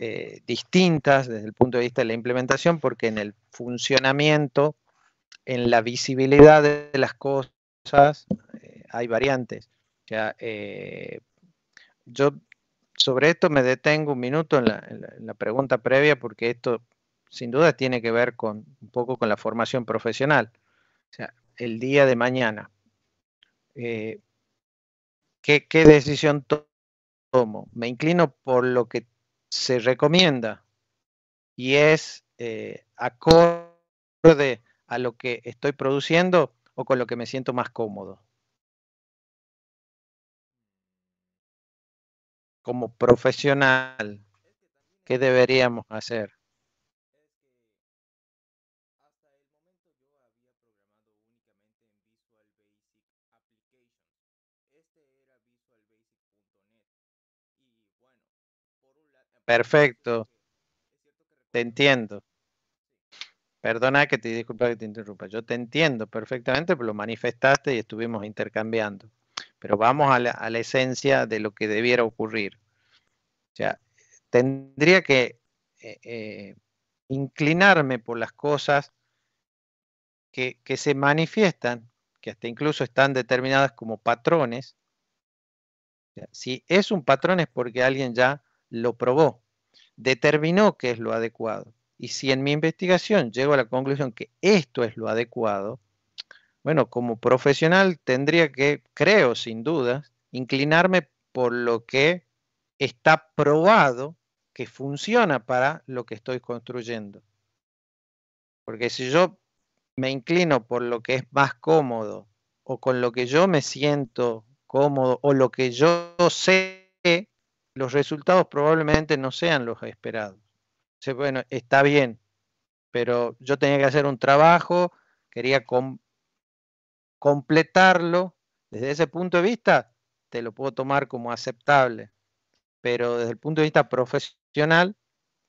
Eh, distintas desde el punto de vista de la implementación, porque en el funcionamiento, en la visibilidad de las cosas, eh, hay variantes. Eh, yo sobre esto me detengo un minuto en la, pregunta previa, porque esto sin duda tiene que ver con un poco con la formación profesional. O sea, el día de mañana. ¿qué, ¿Qué decisión tomo? ¿Me inclino por lo que se recomienda y es eh, acorde a lo que estoy produciendo o con lo que me siento más cómodo. Como profesional, ¿qué deberíamos hacer? Perfecto. Te entiendo. Perdona que te disculpa que te interrumpa. Yo te entiendo perfectamente, pero lo manifestaste y estuvimos intercambiando. Pero vamos a la, esencia de lo que debiera ocurrir. O sea, tendría que eh, eh, inclinarme por las cosas que, se manifiestan, que hasta incluso están determinadas como patrones. si es un patrón es porque alguien ya lo probó, determinó que es lo adecuado. Y si en mi investigación llego a la conclusión que esto es lo adecuado, bueno, como profesional tendría que, creo sin dudas, inclinarme por lo que está probado que funciona para lo que estoy construyendo. Porque si yo me inclino por lo que es más cómodo o con lo que yo me siento cómodo o lo que yo sé, los resultados probablemente no sean los esperados. bueno, está bien, pero yo tenía que hacer un trabajo, quería completarlo. Desde ese punto de vista, te lo puedo tomar como aceptable, pero desde el punto de vista profesional,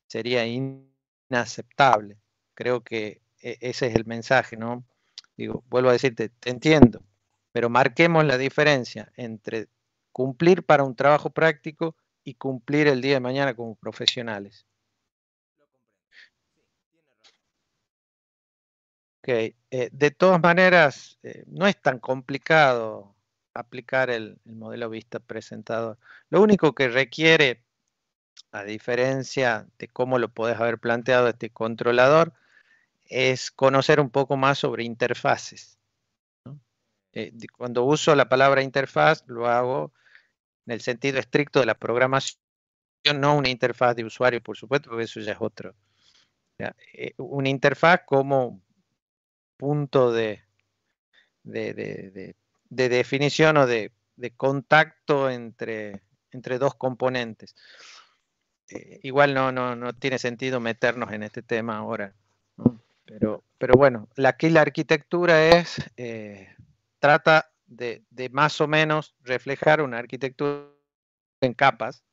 sería inaceptable. Creo que e-, ese es el mensaje, ¿no? Digo, vuelvo a decirte, te entiendo, pero marquemos la diferencia entre cumplir para un trabajo práctico y cumplir el día de mañana como profesionales. Okay. Eh, de todas maneras, eh, no es tan complicado aplicar el, modelo vista presentado. Lo único que requiere, a diferencia de cómo lo podés haber planteado este controlador, es conocer un poco más sobre interfaces. Eh, cuando uso la palabra interfaz, lo hago en el sentido estricto de la programación, no una interfaz de usuario, por supuesto, porque eso ya es otro. Eh, una interfaz como punto de, de, definición o de, contacto entre, entre dos componentes. Eh, igual no, no, tiene sentido meternos en este tema ahora. Pero, pero bueno, aquí la arquitectura es, eh, trata de, más o menos reflejar una arquitectura en capas,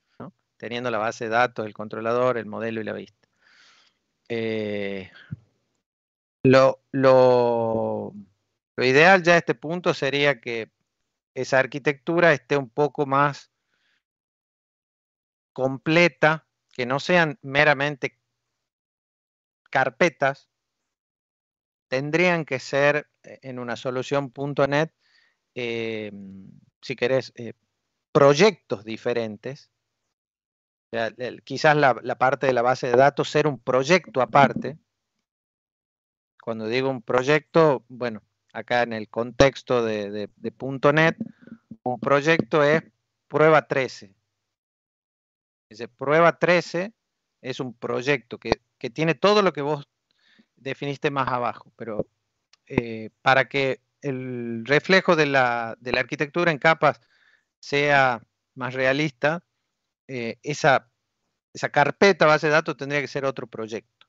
teniendo la base de datos, el controlador, el modelo y la vista. Eh, lo, lo, ideal ya a este punto sería que esa arquitectura esté un poco más completa, que no sean meramente carpetas, tendrían que ser eh, en una solución .NET eh, si querés, eh, proyectos diferentes. quizás la, parte de la base de datos ser un proyecto aparte. Cuando digo un proyecto, bueno, acá en el contexto de, .NET, un proyecto es prueba 13. ese prueba 13 es un proyecto que, tiene todo lo que vos definiste más abajo, pero eh, para que el reflejo de la, arquitectura en capas sea más realista, eh, esa, esa carpeta base de datos tendría que ser otro proyecto,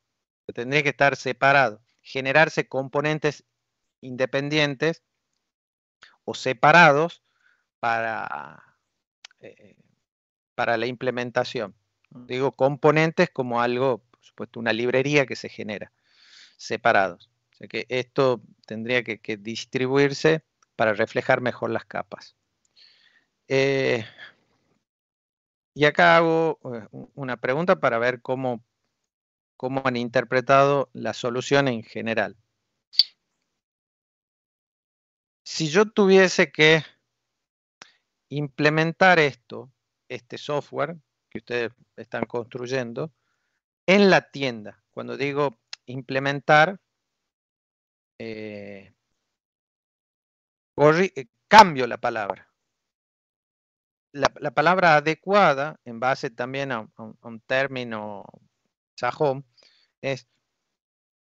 tendría que estar separado, generarse componentes independientes o separados para, eh, para la implementación. Digo componentes como algo, por supuesto, una librería que se genera separados. O sea que esto tendría que, distribuirse para reflejar mejor las capas. Eh, y acá hago eh, una pregunta para ver cómo, cómo han interpretado la solución en general. Si yo tuviese que implementar esto, este software que ustedes están construyendo, en la tienda, cuando digo implementar, eh, eh, cambio la palabra. La, palabra adecuada, en base también a, un, término sajón, es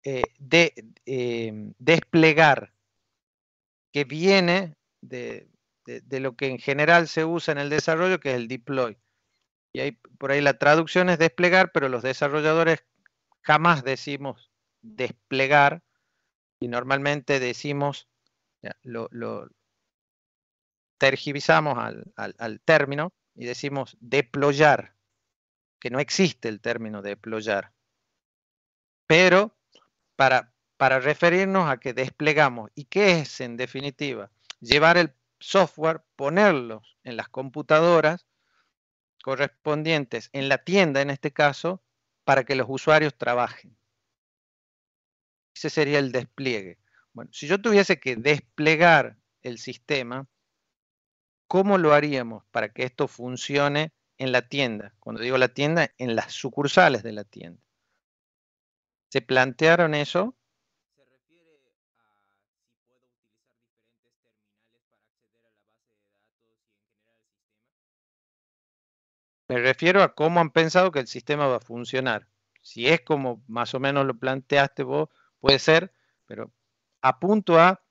eh, de, em, desplegar, que viene de, lo que en general se usa en el desarrollo, que es el deploy. Y ahí, por ahí la traducción es desplegar, pero los desarrolladores jamás decimos desplegar, y normalmente decimos, lo, tergivizamos al, término y decimos deployar, que no existe el término deployar. Pero para, para referirnos a que desplegamos, ¿y qué es en definitiva? Llevar el software, ponerlos en las computadoras correspondientes, en la tienda en este caso, para que los usuarios trabajen. Ese sería el despliegue. Bueno, si yo tuviese que desplegar el sistema, ¿cómo lo haríamos para que esto funcione en la tienda? Cuando digo la tienda, en las sucursales de la tienda. ¿Se plantearon eso? puedo utilizar diferentes terminales para acceder a la base de datos y en general sistema? Me refiero a cómo han pensado que el sistema va a funcionar. Si es como más o menos lo planteaste vos, Puede ser, pero apunto a,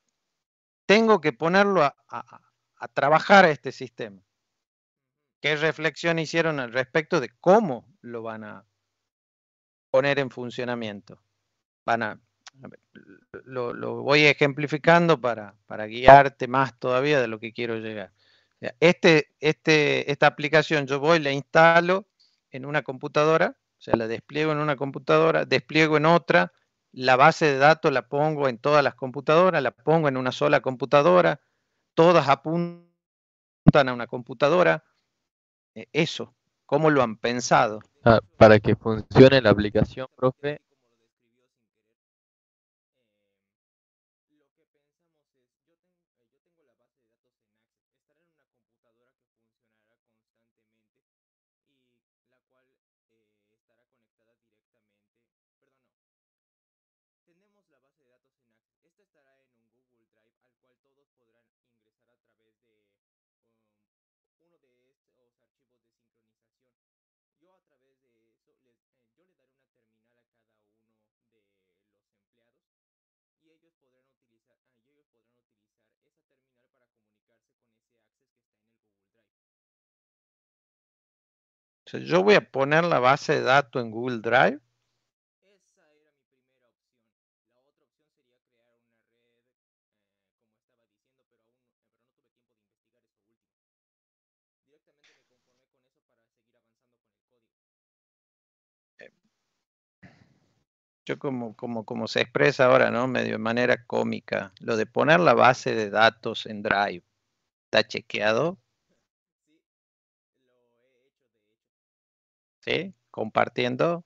tengo que ponerlo a, trabajar este sistema. ¿Qué reflexión hicieron al respecto de cómo lo van a poner en funcionamiento? Van a, lo, voy ejemplificando para, guiarte más todavía de lo que quiero llegar. Este, este, esta aplicación yo voy, la instalo en una computadora, o sea, la despliego en una computadora, despliego en otra, la base de datos la pongo en todas las computadoras, la pongo en una sola computadora, todas apuntan a una computadora. E, eso, ¿cómo lo han pensado? Ah, para que funcione la aplicación, profe, so, les, eh, yo les daré una terminal a cada uno de los empleados y ellos podrán utilizar ah, ellos podrán utilizar esa terminal para comunicarse con ese access que está en el Google Drive. O sea, yo voy a poner la base de datos en Google Drive como, como, como se expresa ahora, ¿no? Medio de manera cómica, lo de poner la base de datos en Drive, ¿está chequeado? ¿Sí? Compartiendo.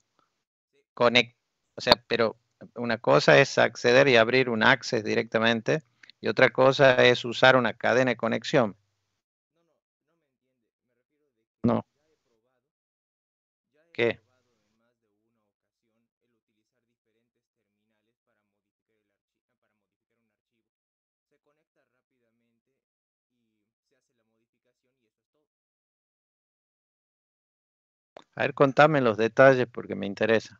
Conect, o sea, pero una cosa es acceder y abrir un access directamente y otra cosa es usar una cadena de conexión. No, no, ¿Qué? A ver, contame los detalles porque me interesa.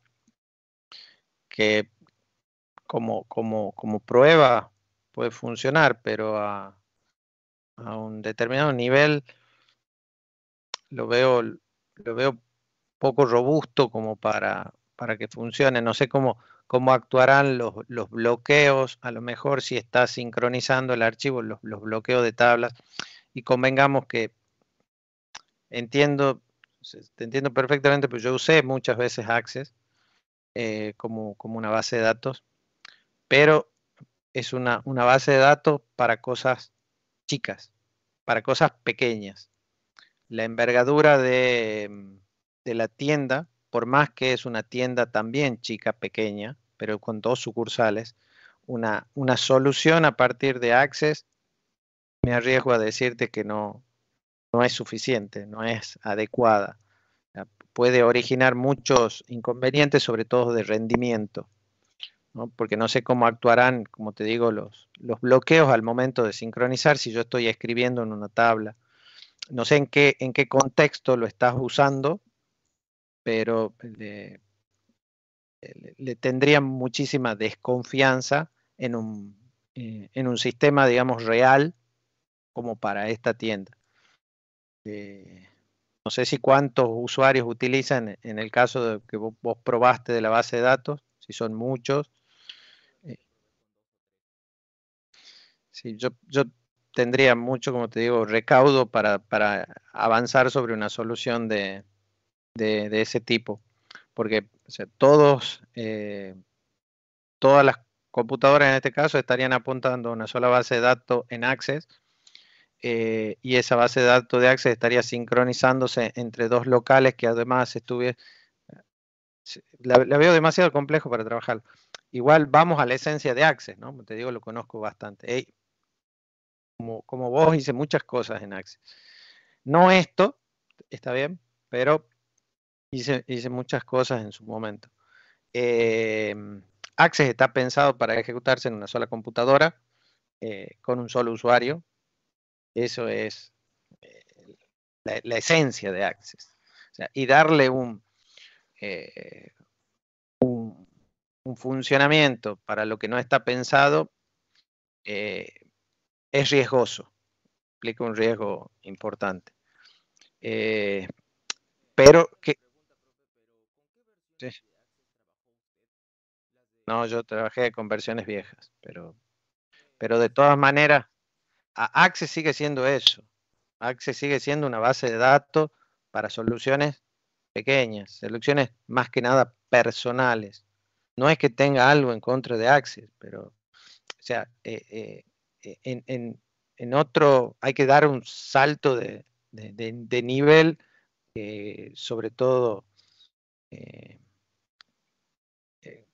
como, como, como prueba puede funcionar, pero a, a un determinado nivel lo veo, lo veo poco robusto como para, para que funcione. No sé cómo, cómo actuarán los, bloqueos, a lo mejor si está sincronizando el archivo, los, bloqueos de tablas. Y convengamos que entiendo, te entiendo perfectamente, pero yo usé muchas veces Access eh, como, una base de datos, pero es una, base de datos para cosas chicas, para cosas pequeñas. La envergadura mm, de, la tienda, por más que es una tienda también chica, pequeña, pero con dos sucursales, una, una solución a partir de Access, me arriesgo a decirte que no, no es suficiente, no es adecuada puede originar muchos inconvenientes, sobre todo de rendimiento, porque no sé cómo actuarán, como te digo, los, los bloqueos al momento de sincronizar si yo estoy escribiendo en una tabla. No sé en qué, en qué contexto lo estás usando, pero le, tendría muchísima desconfianza eh, en un, sistema, digamos, real como para esta tienda. Eh, no sé si cuántos usuarios utilizan e, en el caso de que vos, probaste de la base de datos, si son muchos. Eh, yo, tendría mucho, como te digo, recaudo para, avanzar sobre una solución de, ese tipo. Porque todos, eh, todas las computadoras en este caso estarían apuntando a una sola base de datos en Access eh, y esa base de datos de Access estaría sincronizándose entre dos locales que además estuve... Eh, la, veo demasiado complejo para trabajar. Igual vamos a la esencia de Access, ¿no? Te digo, lo conozco bastante. como, como vos hice muchas cosas en Access. No esto, está bien, pero hice, hice muchas cosas en su momento. Eh, Access está pensado para ejecutarse en una sola computadora, eh, con un solo usuario, eso es eh, la, esencia de Access. y darle eh, un, un, funcionamiento para lo que no está pensado eh, es riesgoso, implica un riesgo importante. pero que... No, yo trabajé con versiones viejas, pero, pero de todas maneras, Access sigue siendo eso. Access sigue siendo una base de datos para soluciones pequeñas, soluciones más que nada personales. No es que tenga algo en contra de Access, pero, o sea, eh, eh, eh, en, otro hay que dar un salto de, nivel, sobre todo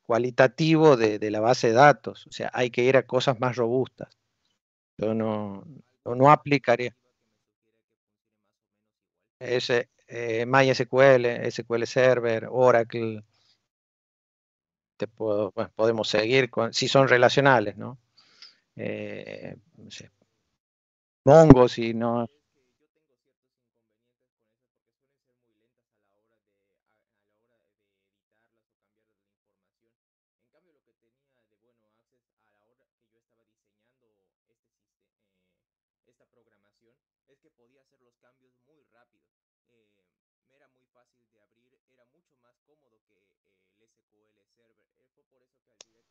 cualitativo de, de, la base de datos. O sea, hay que ir a cosas más robustas no, no, aplicaría. Ese, eh, MySQL, SQL Server, Oracle. Te puedo, podemos seguir con, si son relacionales, ¿no? Eh, Mongo, si no,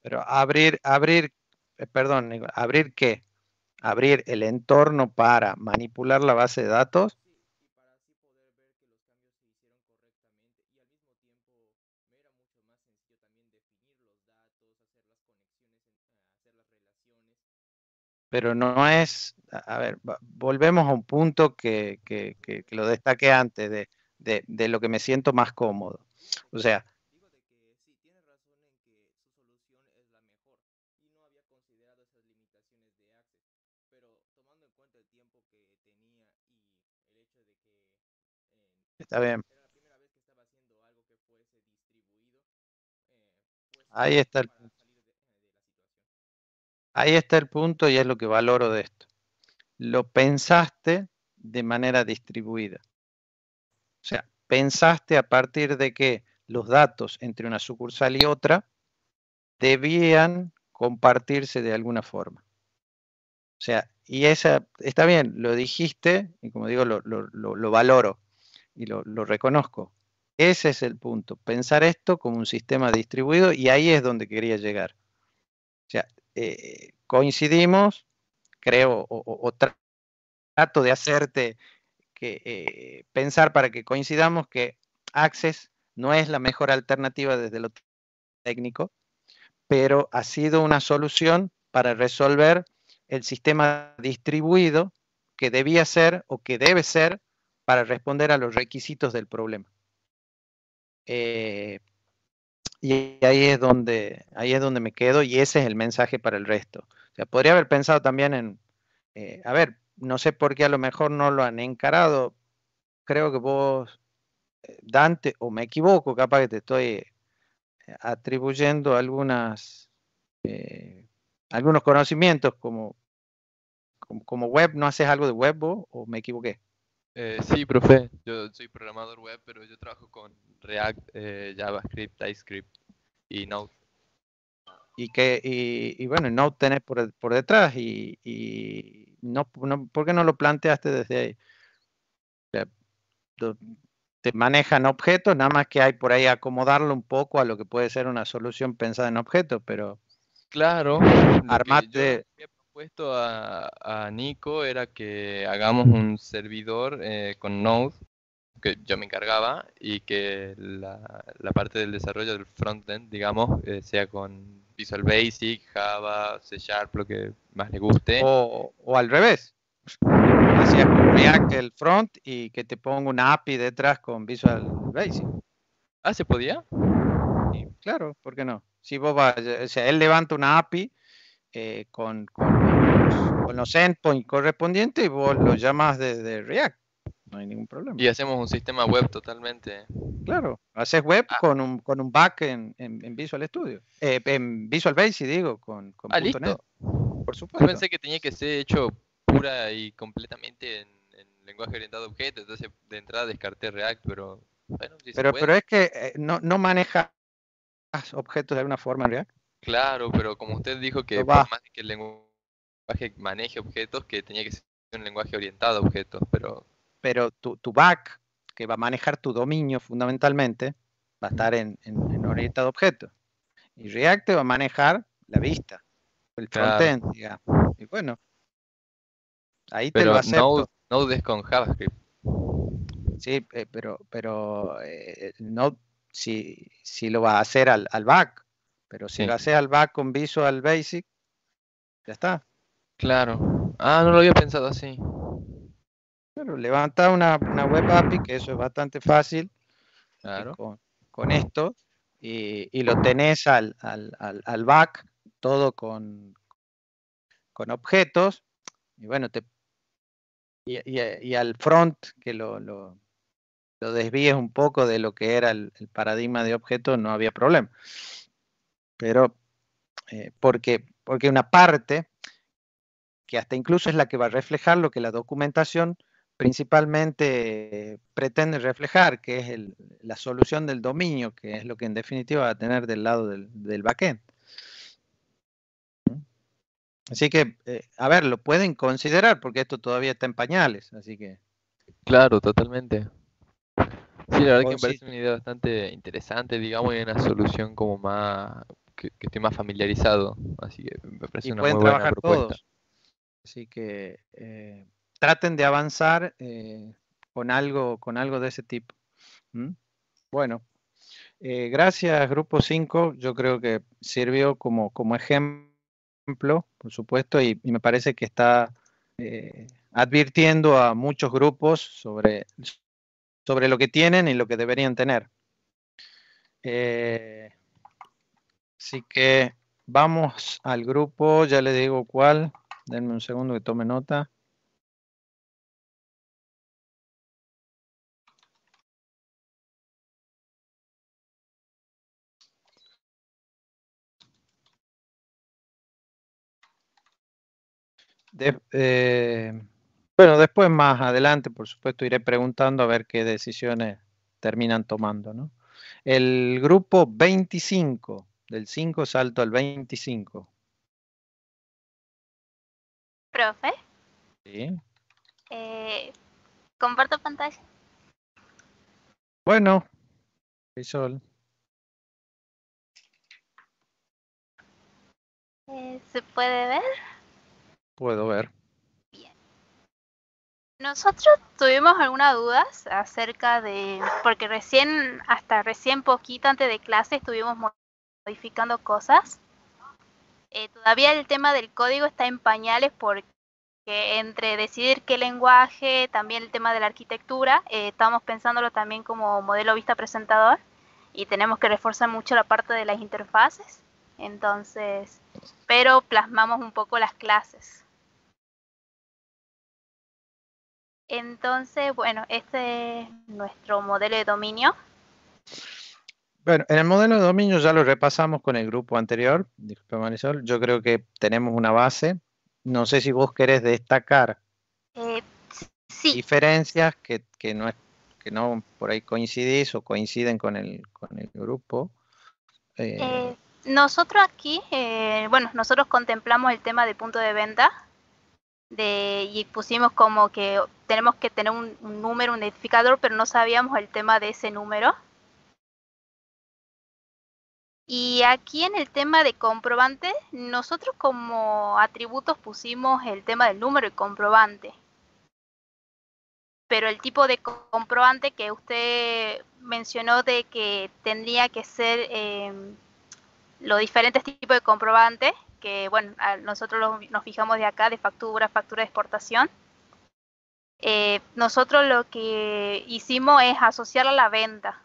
Pero abrir, abrir, eh, perdón, abrir qué? Abrir el entorno para manipular la base de datos. pero no es, a ver, volvemos a un punto que, que, que lo destaque antes de, de, de, lo que me siento más cómodo. O sea, Está bien. Eh, pues, Ahí está el punto. Eh, Ahí está el punto y es lo que valoro de esto. Lo pensaste de manera distribuida. O sea, pensaste a partir de que los datos entre una sucursal y otra debían compartirse de alguna forma. O sea, y esa, está bien, lo dijiste, y como digo, lo valoro, y lo, reconozco. Ese es el punto, pensar esto como un sistema distribuido y ahí es donde quería llegar. O sea, eh, coincidimos, creo, o, trato de hacerte que, eh, pensar para que coincidamos que Access no es la mejor alternativa desde lo técnico, pero ha sido una solución para resolver el sistema distribuido que debía ser o que debe ser para responder a los requisitos del problema. Eh, y ahí es, donde, ahí es donde me quedo y ese es el mensaje para el resto. O sea, podría haber pensado también en, eh, a ver, no sé por qué a lo mejor no lo han encarado. Creo que vos, eh, Dante, o me equivoco, capaz que te estoy atribuyendo algunas, algunos conocimientos como, como, como, web. ¿No haces algo de web vos o me equivoqué? Eh, sí, profe, yo soy programador web, pero yo trabajo con React, eh, JavaScript, TypeScript y Node. Y, que, y, bueno, Node tenés por, detrás y, y no, no, ¿por qué no lo planteaste desde ahí? te manejan objetos, nada más que hay por ahí acomodarlo un poco a lo que puede ser una solución pensada en objetos, pero... Claro. Armate puesto a, Nico era que hagamos un servidor eh, con Node, que yo me encargaba, y que la, parte del desarrollo del frontend, digamos, eh, sea con Visual Basic, Java, C Sharp, lo que más le guste. O, al revés. Hacías con el front y que te ponga una API detrás con Visual Basic. Ah, ¿se podía? claro, ¿por qué no? Si vos vas, o sea, él levanta una API eh, con con los endpoints correspondientes y vos los llamas de React. No hay ningún problema. Y hacemos un sistema web totalmente. Claro, haces web ah. con, un, con un back en, Visual Studio. Eh, en Visual Basic, digo, con, con ah, Por supuesto. Yo pensé que tenía que ser hecho pura y completamente en, lenguaje orientado a objetos, entonces de entrada descarté React, pero pero, pero es que eh, no, manejas objetos de alguna forma en React. Claro, pero como usted dijo que que el lenguaje maneje objetos que tenía que ser un lenguaje orientado a objetos, pero... Pero tu, tu back, que va a manejar tu dominio fundamentalmente, va a estar en, en, orientado a objetos. Y React va a manejar la vista, el frontend, Y bueno, ahí te lo acepto. No, Node es con JavaScript. Sí, eh, pero, pero eh, si, lo va a hacer al, back, pero si lo hace al back con Visual Basic, ya está. Claro. Ah, no lo había pensado así. Pero levanta una, web API, que eso es bastante fácil. Eh, claro. Con, esto. Y, lo tenés al, al, al, back, todo con, objetos. Y bueno, te, y, y, al front, que lo, lo, lo, desvíes un poco de lo que era el, paradigma de objetos, no había problema. Pero, eh, porque, porque una parte que hasta incluso es la que va a reflejar lo que la documentación principalmente pretende reflejar, que es la solución del dominio, que es lo que en definitiva va a tener del lado del, backend. ¿Mm? Así que, eh, a ver, lo pueden considerar porque esto todavía está en pañales, así que... Claro, totalmente. Sí, la verdad que me parece una idea bastante interesante, digamos, y una solución como más... que, estoy más familiarizado, así que me parece una muy buena propuesta. Todos. Así que eh, traten de avanzar eh, con, algo, con algo de ese tipo. Bueno, eh, gracias Grupo 5, yo creo que sirvió como, como ejemplo, por supuesto, y, me parece que está advirtiendo a muchos grupos sobre, sobre lo que tienen y lo que deberían tener. así que vamos al grupo, ya le digo cuál. Denme un segundo que tome nota. Eh, bueno, después más adelante, por supuesto, iré preguntando a ver qué decisiones terminan tomando. ¿no? El grupo 25, del 5 salto al 25. Profe. Sí. Eh, comparto pantalla. Bueno, Sol. Eh, ¿Se puede ver? Puedo ver. Bien. Nosotros tuvimos algunas dudas acerca de, porque recién, hasta recién poquito antes de clase estuvimos modificando cosas eh, todavía el tema del código está en pañales porque entre decidir qué lenguaje, también el tema de la arquitectura, eh, estamos pensándolo también como modelo vista presentador y tenemos que reforzar mucho la parte de las interfaces, entonces, pero plasmamos un poco las clases. Entonces, bueno, este es nuestro modelo de dominio. Bueno, en el modelo de dominio ya lo repasamos con el grupo anterior, disculpe Marisol, yo creo que tenemos una base. No sé si vos querés destacar eh, diferencias que, que, no, que no por ahí coincidís o coinciden con el, con el grupo. Eh, eh, nosotros aquí, bueno, nosotros contemplamos el tema de punto de venta de, y pusimos como que tenemos que tener un, un número, un identificador, pero no sabíamos el tema de ese número. Y aquí en el tema de comprobante, nosotros como atributos pusimos el tema del número y comprobante. Pero el tipo de comprobante que usted mencionó de que tendría que ser eh, los diferentes tipos de comprobantes, que bueno, nosotros nos fijamos de acá, de factura, factura de exportación. Eh, nosotros lo que hicimos es asociar a la venta.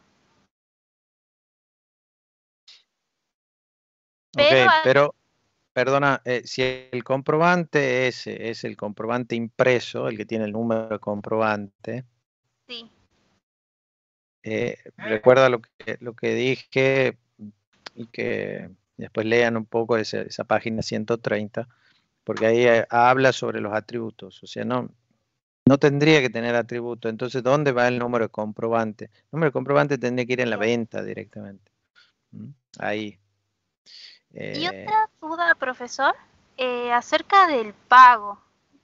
Pero, pero perdona, eh, si el comprobante ese es el comprobante impreso, el que tiene el número de comprobante. Sí. Eh, recuerda lo que, lo que dije y que después lean un poco esa, página 130, porque ahí eh, habla sobre los atributos. O sea, no, no tendría que tener atributos. Entonces, ¿dónde va el número de comprobante? El número de comprobante tendría que ir en la venta directamente. Ahí. Y eh, otra duda, profesor, eh, acerca del pago.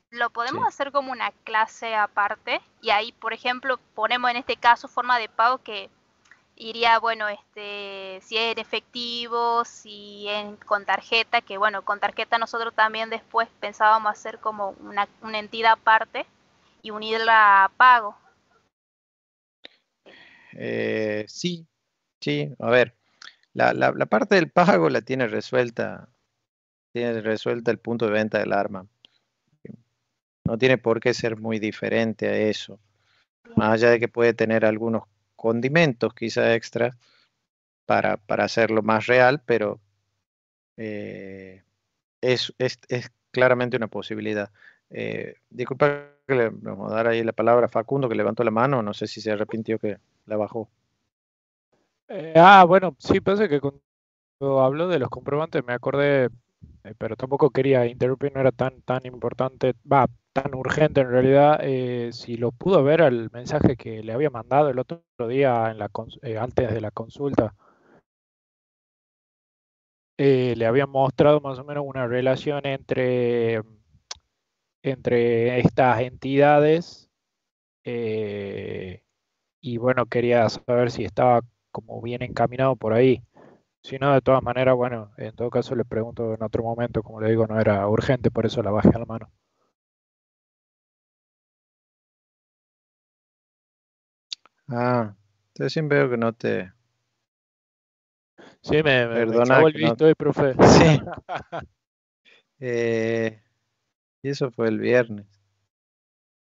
¿Lo podemos hacer como una clase aparte? Y ahí, por ejemplo, ponemos en este caso forma de pago que iría, bueno, este, si en efectivo, si es con tarjeta, que bueno, con tarjeta nosotros también después pensábamos hacer como una, entidad aparte y unirla a pago. Eh, sí, sí, a ver, la, parte del pago la tiene resuelta, tiene resuelta el punto de venta del arma. No tiene por qué ser muy diferente a eso. Más allá de que puede tener algunos condimentos quizá extra para, para hacerlo más real, pero eh, es, claramente una posibilidad. Eh, disculpa que le vamos a dar ahí la palabra a Facundo que levantó la mano, no sé si se arrepintió que la bajó. Eh, ah, bueno, sí, pensé que cuando hablo de los comprobantes me acordé, eh, pero tampoco quería interrumpir, no era tan, tan importante, va, tan urgente en realidad. Eh, si lo pudo ver al mensaje que le había mandado el otro día antes de la consulta, le había mostrado más o menos una relación entre, entre estas entidades. y bueno, quería saber si estaba como bien encaminado por ahí. Si no, de todas maneras, bueno, en todo caso le pregunto en otro momento, como le digo, no era urgente, por eso la bajé a la mano. Ah, entonces siempre veo que no te... Sí, me, me, me el profe. Sí. <laughs> Eh, y eso fue el viernes.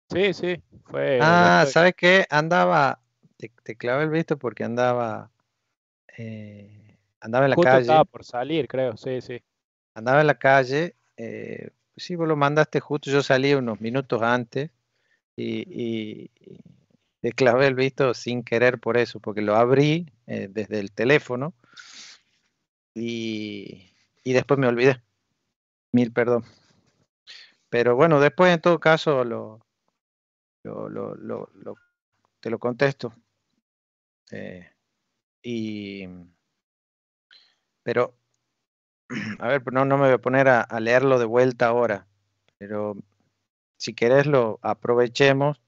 Sí, sí, fue... Ah, ¿sabes qué? Andaba, te, clavé el visto porque andaba, eh, andaba en la Justo calle. Estaba por salir, creo, sí, sí. Andaba en la calle. Eh, pues sí, vos lo mandaste justo, yo salí unos minutos antes y, te clavé el visto sin querer por eso, porque lo abrí eh, desde el teléfono y, y, después me olvidé. Mil perdón. Pero bueno, después en todo caso lo, lo, lo, lo te lo contesto. Este, y, pero, <clears throat> a ver, no, no me voy a poner a, leerlo de vuelta ahora, pero si querés lo aprovechemos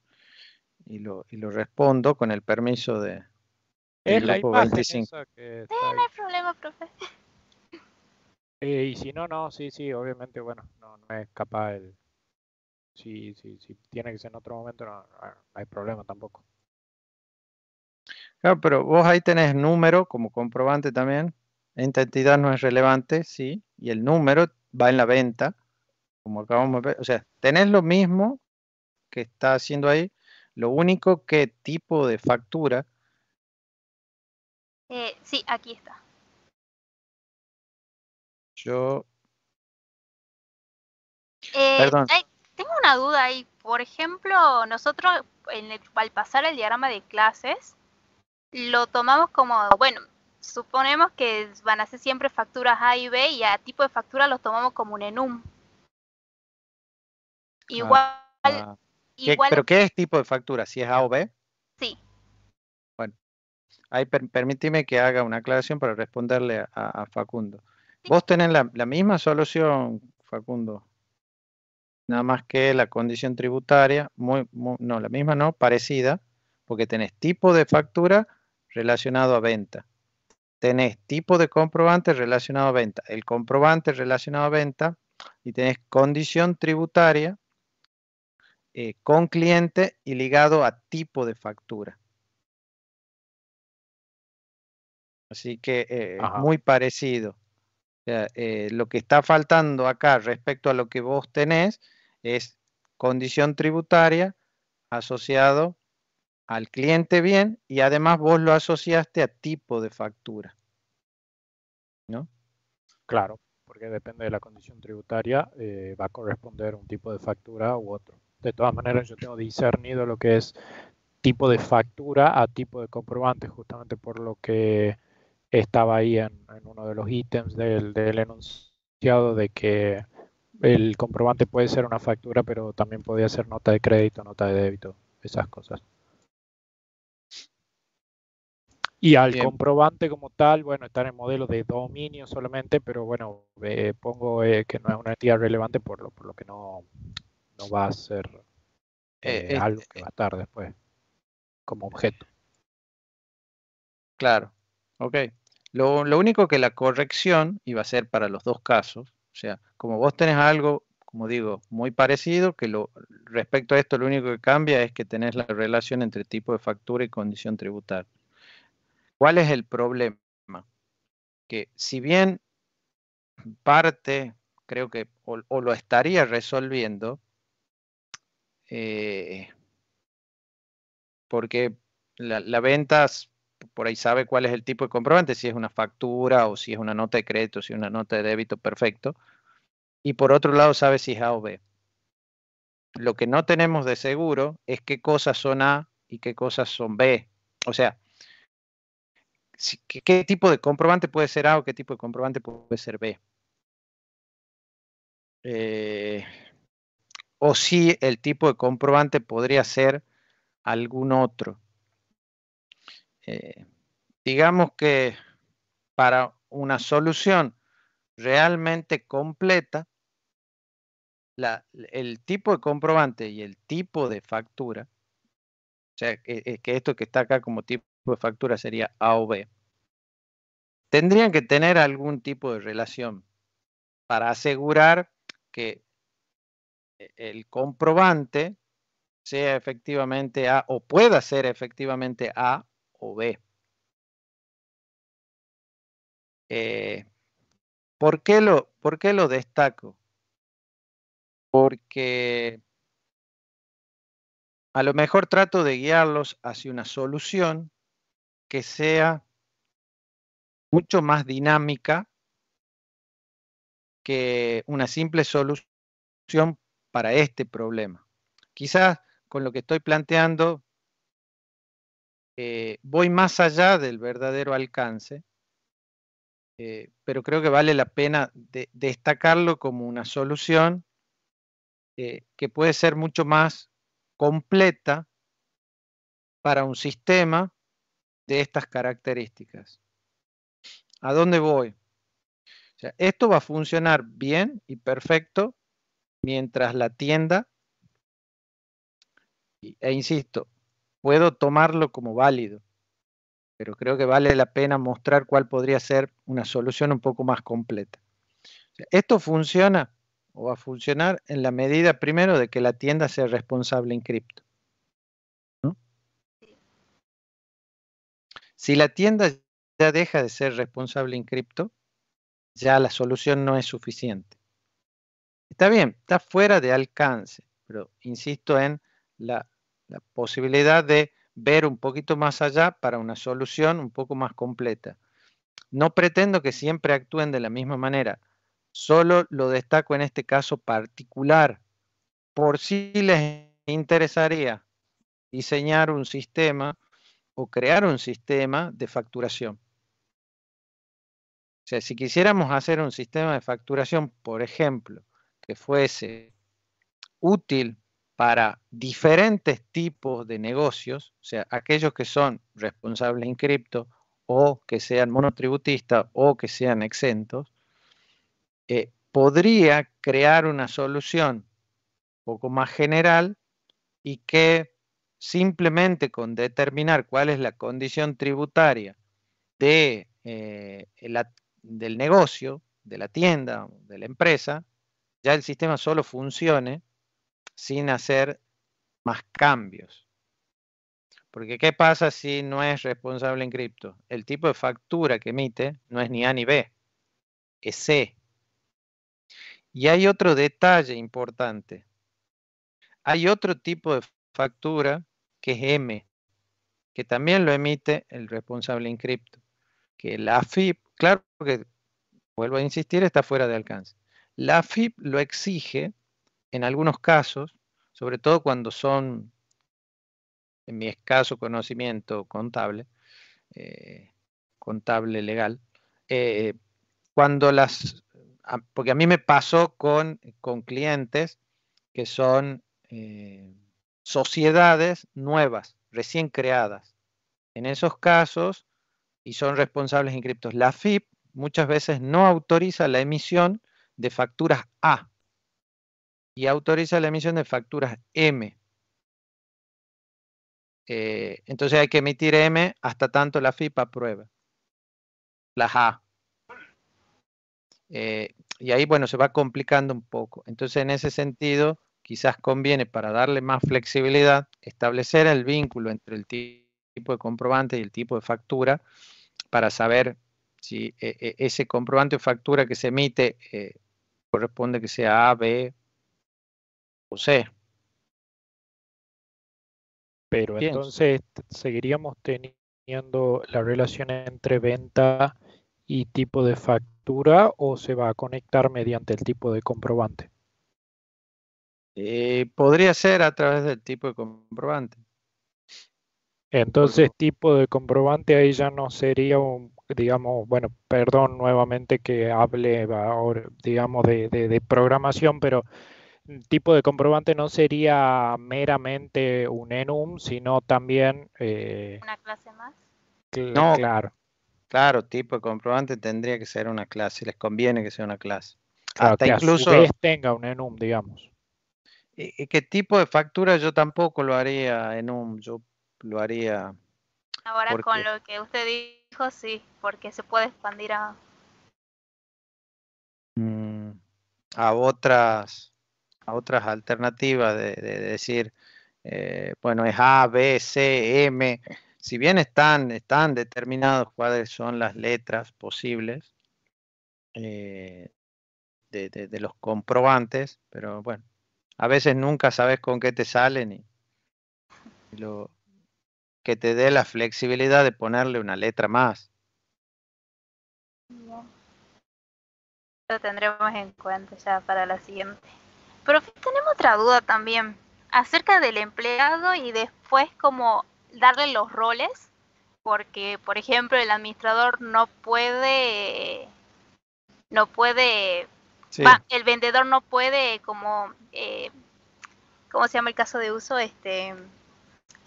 y lo, y lo respondo con el permiso de... Es la 25. Eh, no hay problema, profe. Eh, y si no, no, sí, sí, obviamente, bueno, no, no es capaz el... Si, si, tiene que ser en otro momento, no hay problema tampoco. Claro, pero vos ahí tenés número como comprobante también. Esta entidad no es relevante, sí, y el número va en la venta, como acabamos de ver. O sea, tenés lo mismo que está haciendo ahí, lo único que tipo de factura. Eh, sí, aquí está. Yo. Eh, Perdón. tengo una duda ahí. Por ejemplo, nosotros en al pasar el diagrama de clases, lo tomamos como, bueno, suponemos que van a ser siempre facturas A y B y a tipo de factura lo tomamos como un enum. Ah, ah. Igual, ¿Pero qué es tipo de factura? ¿Si es A o B? Sí. Bueno, ahí permíteme que haga una aclaración para responderle a, Facundo. Vos tenés la, misma solución, Facundo. Nada más que la condición tributaria, no, la misma no, parecida, porque tenés tipo de factura relacionado a venta. Tenés tipo de comprobante relacionado a venta, el comprobante relacionado a venta y tenés condición tributaria eh, con cliente y ligado a tipo de factura. Así que eh, es muy parecido. Eh, lo que está faltando acá respecto a lo que vos tenés es condición tributaria asociado al cliente bien y además vos lo asociaste a tipo de factura. ¿No? Claro, porque depende de la condición tributaria, eh, va a corresponder un tipo de factura u otro. De todas maneras, yo tengo discernido lo que es tipo de factura a tipo de comprobante, justamente por lo que estaba ahí en, uno de los ítems del, del enunciado de que el comprobante puede ser una factura, pero también podía ser nota de crédito, nota de débito, esas cosas. Y al comprobante como tal, bueno, está en el modelo de dominio solamente, pero bueno, eh, pongo eh, que no es una entidad relevante por lo, que no, va a ser eh, algo que va a estar después como objeto. Claro, ok. Lo, lo único que la corrección iba a ser para los dos casos, o sea, como vos tenés algo, como digo, muy parecido, que lo, respecto a esto lo único que cambia es que tenés la relación entre tipo de factura y condición tributaria ¿Cuál es el problema? Que si bien parte, creo que, o, lo estaría resolviendo, eh, porque la, la venta por ahí sabe cuál es el tipo de comprobante, si es una factura o si es una nota de crédito, si es una nota de débito, perfecto. Y por otro lado sabe si es A o B. Lo que no tenemos de seguro es qué cosas son A y qué cosas son B. O sea, qué, tipo de comprobante puede ser A o qué tipo de comprobante puede ser B. Eh, o si el tipo de comprobante podría ser algún otro. Eh, digamos que para una solución realmente completa, el tipo de comprobante y el tipo de factura, o sea, e, e, que, esto que está acá como tipo su factura sería A o B. Tendrían que tener algún tipo de relación para asegurar que eh, el comprobante sea efectivamente A o pueda ser efectivamente A o B. Eh, ¿por, qué lo, ¿Por qué lo destaco? Porque a lo mejor trato de guiarlos hacia una solución que sea mucho más dinámica que una simple solución para este problema. Quizás con lo que estoy planteando eh, voy más allá del verdadero alcance, eh, pero creo que vale la pena destacarlo como una solución eh, que puede ser mucho más completa para un sistema de estas características. ¿A dónde voy? esto va a funcionar bien y perfecto mientras la tienda, e insisto, puedo tomarlo como válido, pero creo que vale la pena mostrar cuál podría ser una solución un poco más completa. esto funciona o va a funcionar en la medida primero de que la tienda sea responsable en cripto. Si la tienda ya deja de ser responsable en cripto, ya la solución no es suficiente. Está bien, está fuera de alcance, pero insisto en la, posibilidad de ver un poquito más allá para una solución un poco más completa. No pretendo que siempre actúen de la misma manera, solo lo destaco en este caso particular. Por si les interesaría diseñar un sistema o crear un sistema de facturación. O sea, si quisiéramos hacer un sistema de facturación, por ejemplo, que fuese útil para diferentes tipos de negocios, o sea, aquellos que son responsables en cripto o que sean monotributistas o que sean exentos, eh, podría crear una solución un poco más general y que simplemente con determinar cuál es la condición tributaria de, eh, del negocio, de la tienda, de la empresa, ya el sistema solo funcione sin hacer más cambios. Porque ¿qué pasa si no es responsable en cripto? El tipo de factura que emite no es ni A ni B, es C. Y hay otro detalle importante. Hay otro tipo de factura que es M, que también lo emite el responsable cripto. Que la AFIP, claro que, vuelvo a insistir, está fuera de alcance. La AFIP lo exige en algunos casos, sobre todo cuando son, en mi escaso conocimiento contable, eh, contable legal, eh, cuando las, porque a mí me pasó con, con clientes que son eh, sociedades nuevas, recién creadas. En esos casos, y son responsables inscriptos, la FIP muchas veces no autoriza la emisión de facturas A y autoriza la emisión de facturas M. Eh, entonces hay que emitir M hasta tanto la FIP aprueba las A. Eh, y ahí, bueno, se va complicando un poco. Entonces, en ese sentido, quizás conviene para darle más flexibilidad establecer el vínculo entre el tipo de comprobante y el tipo de factura para saber si eh, eh, ese comprobante o factura que se emite eh, corresponde que sea A, B o C. Pero entonces seguiríamos teniendo la relación entre venta y tipo de factura o se va a conectar mediante el tipo de comprobante. Eh, podría ser a través del tipo de comprobante. Entonces, tipo de comprobante ahí ya no sería un, digamos, bueno, perdón nuevamente que hable ahora, digamos, de, programación, pero tipo de comprobante no sería meramente un enum, sino también... Eh, ¿Una clase más? no, claro. Claro, tipo de comprobante tendría que ser una clase, les conviene que sea una clase. Hasta incluso... tenga un enum, digamos. Eh, eh, ¿Qué tipo de factura? Yo tampoco lo haría en un, yo lo haría. Ahora con lo que usted dijo, sí, porque se puede expandir a... Mm, a otras, a otras alternativas de, decir, eh, bueno, es A, B, C, M. Si bien están, están determinados cuáles son las letras posibles de los comprobantes, pero bueno, a veces nunca sabes con qué te salen y, que te dé la flexibilidad de ponerle una letra más. Lo tendremos en cuenta ya para la siguiente. Pero tenemos otra duda también acerca del empleado y después como darle los roles, porque por ejemplo el administrador no puede no puede el vendedor no puede, como, eh, ¿cómo se llama el caso de uso? Este,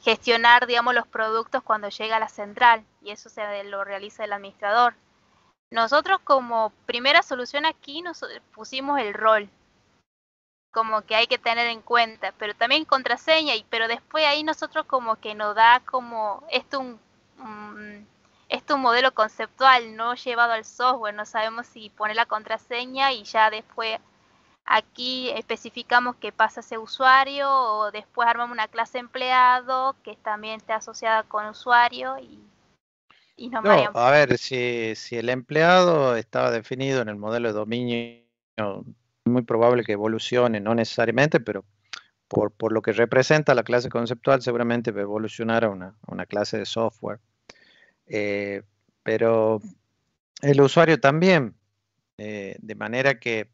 gestionar, digamos, los productos cuando llega a la central y eso se lo realiza el administrador. Nosotros como primera solución aquí nos pusimos el rol, como que hay que tener en cuenta, pero también contraseña, y pero después ahí nosotros como que nos da como, esto un es un modelo conceptual, no llevado al software, no sabemos si pone la contraseña y ya después aquí especificamos qué pasa a ese usuario o después armamos una clase empleado que también está asociada con usuario y, nos no, A ver, si, el empleado estaba definido en el modelo de dominio, es muy probable que evolucione, no necesariamente, pero por, lo que representa la clase conceptual seguramente va a evolucionar a una clase de software. Eh, pero el usuario también, eh, de manera que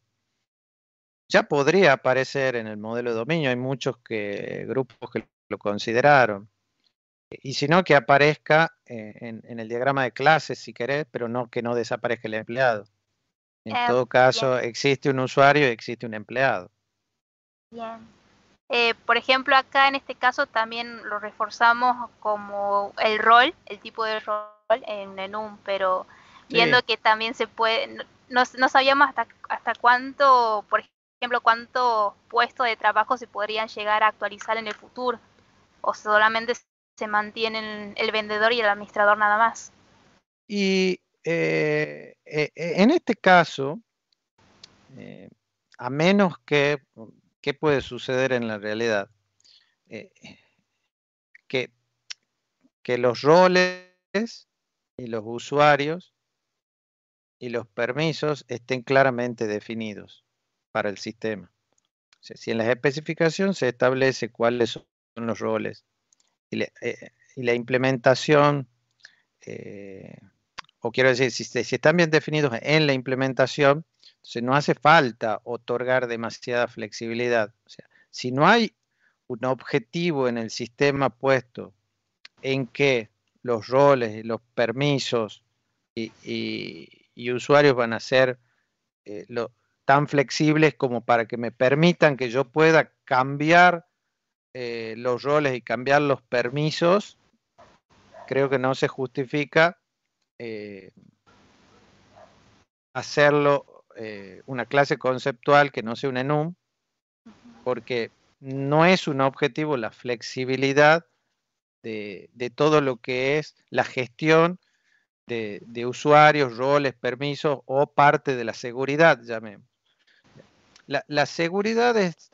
ya podría aparecer en el modelo de dominio, hay muchos que, grupos que lo consideraron, y si no, que aparezca eh, en, el diagrama de clases si querés, pero no que no desaparezca el empleado. En todo caso, existe un usuario y existe un empleado. Eh, por ejemplo, acá en este caso también lo reforzamos como el rol, el tipo de rol en un, pero viendo que también se puede, no, sabíamos hasta, hasta cuánto, por ejemplo, cuántos puestos de trabajo se podrían llegar a actualizar en el futuro, o solamente se mantienen el vendedor y el administrador nada más. Y eh, eh, en este caso, a menos que ¿Qué puede suceder en la realidad? Eh, que, los roles y los usuarios y los permisos estén claramente definidos para el sistema. si en la especificación se establece cuáles son los roles y, eh, la implementación eh, o quiero decir, si, están bien definidos en la implementación, entonces no hace falta otorgar demasiada flexibilidad. O sea, si no hay un objetivo en el sistema puesto en que los roles, los permisos y, usuarios van a ser eh, tan flexibles como para que me permitan que yo pueda cambiar eh, los roles y cambiar los permisos, creo que no se justifica eh, hacerlo eh, una clase conceptual que no sea un enum, porque no es un objetivo la flexibilidad de, todo lo que es la gestión de, usuarios, roles, permisos o parte de la seguridad, llamemos. La, seguridad es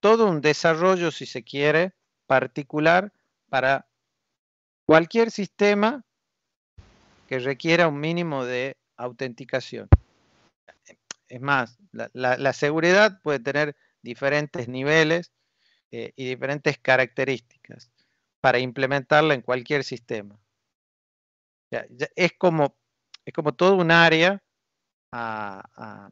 todo un desarrollo, si se quiere, particular para cualquier sistema que requiera un mínimo de autenticación. Es más, la, seguridad puede tener diferentes niveles eh, y diferentes características para implementarla en cualquier sistema. es, como, es como todo un área a,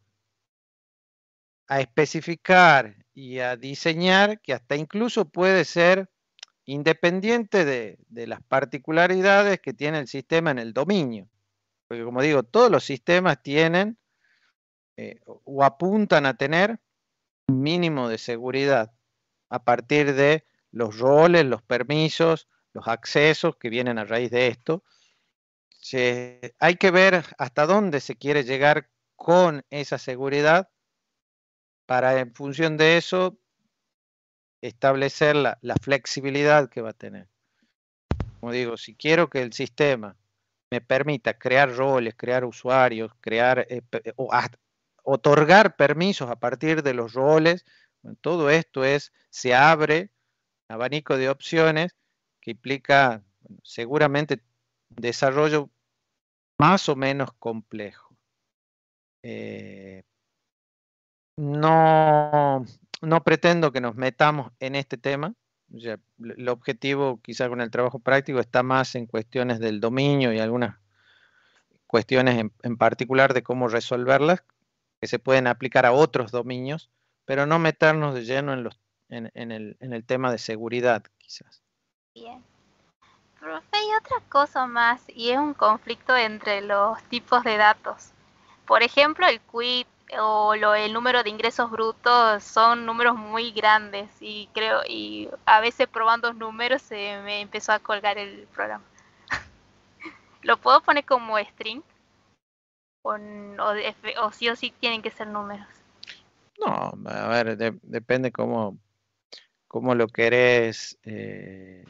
a especificar y a diseñar que hasta incluso puede ser independiente de, las particularidades que tiene el sistema en el dominio. Porque como digo, todos los sistemas tienen eh, o apuntan a tener un mínimo de seguridad a partir de los roles, los permisos, los accesos que vienen a raíz de esto. hay que ver hasta dónde se quiere llegar con esa seguridad para en función de eso establecer la, flexibilidad que va a tener. Como digo, si quiero que el sistema me permita crear roles, crear usuarios, crear eh, eh, otorgar permisos a partir de los roles, todo esto es, se abre un abanico de opciones que implica seguramente desarrollo más o menos complejo. Eh, no, no pretendo que nos metamos en este tema. el objetivo quizá con el trabajo práctico está más en cuestiones del dominio y algunas cuestiones en, particular de cómo resolverlas, que se pueden aplicar a otros dominios, pero no meternos de lleno en, el, tema de seguridad, quizás. Bien. Profe, y otra cosa más, y es un conflicto entre los tipos de datos. Por ejemplo, el quit, o el número de ingresos brutos son números muy grandes y creo y a veces probando números se me empezó a colgar el programa. <laughs> ¿Lo puedo poner como string? O, sí o sí tienen que ser números. No, a ver, depende cómo, cómo lo querés eh,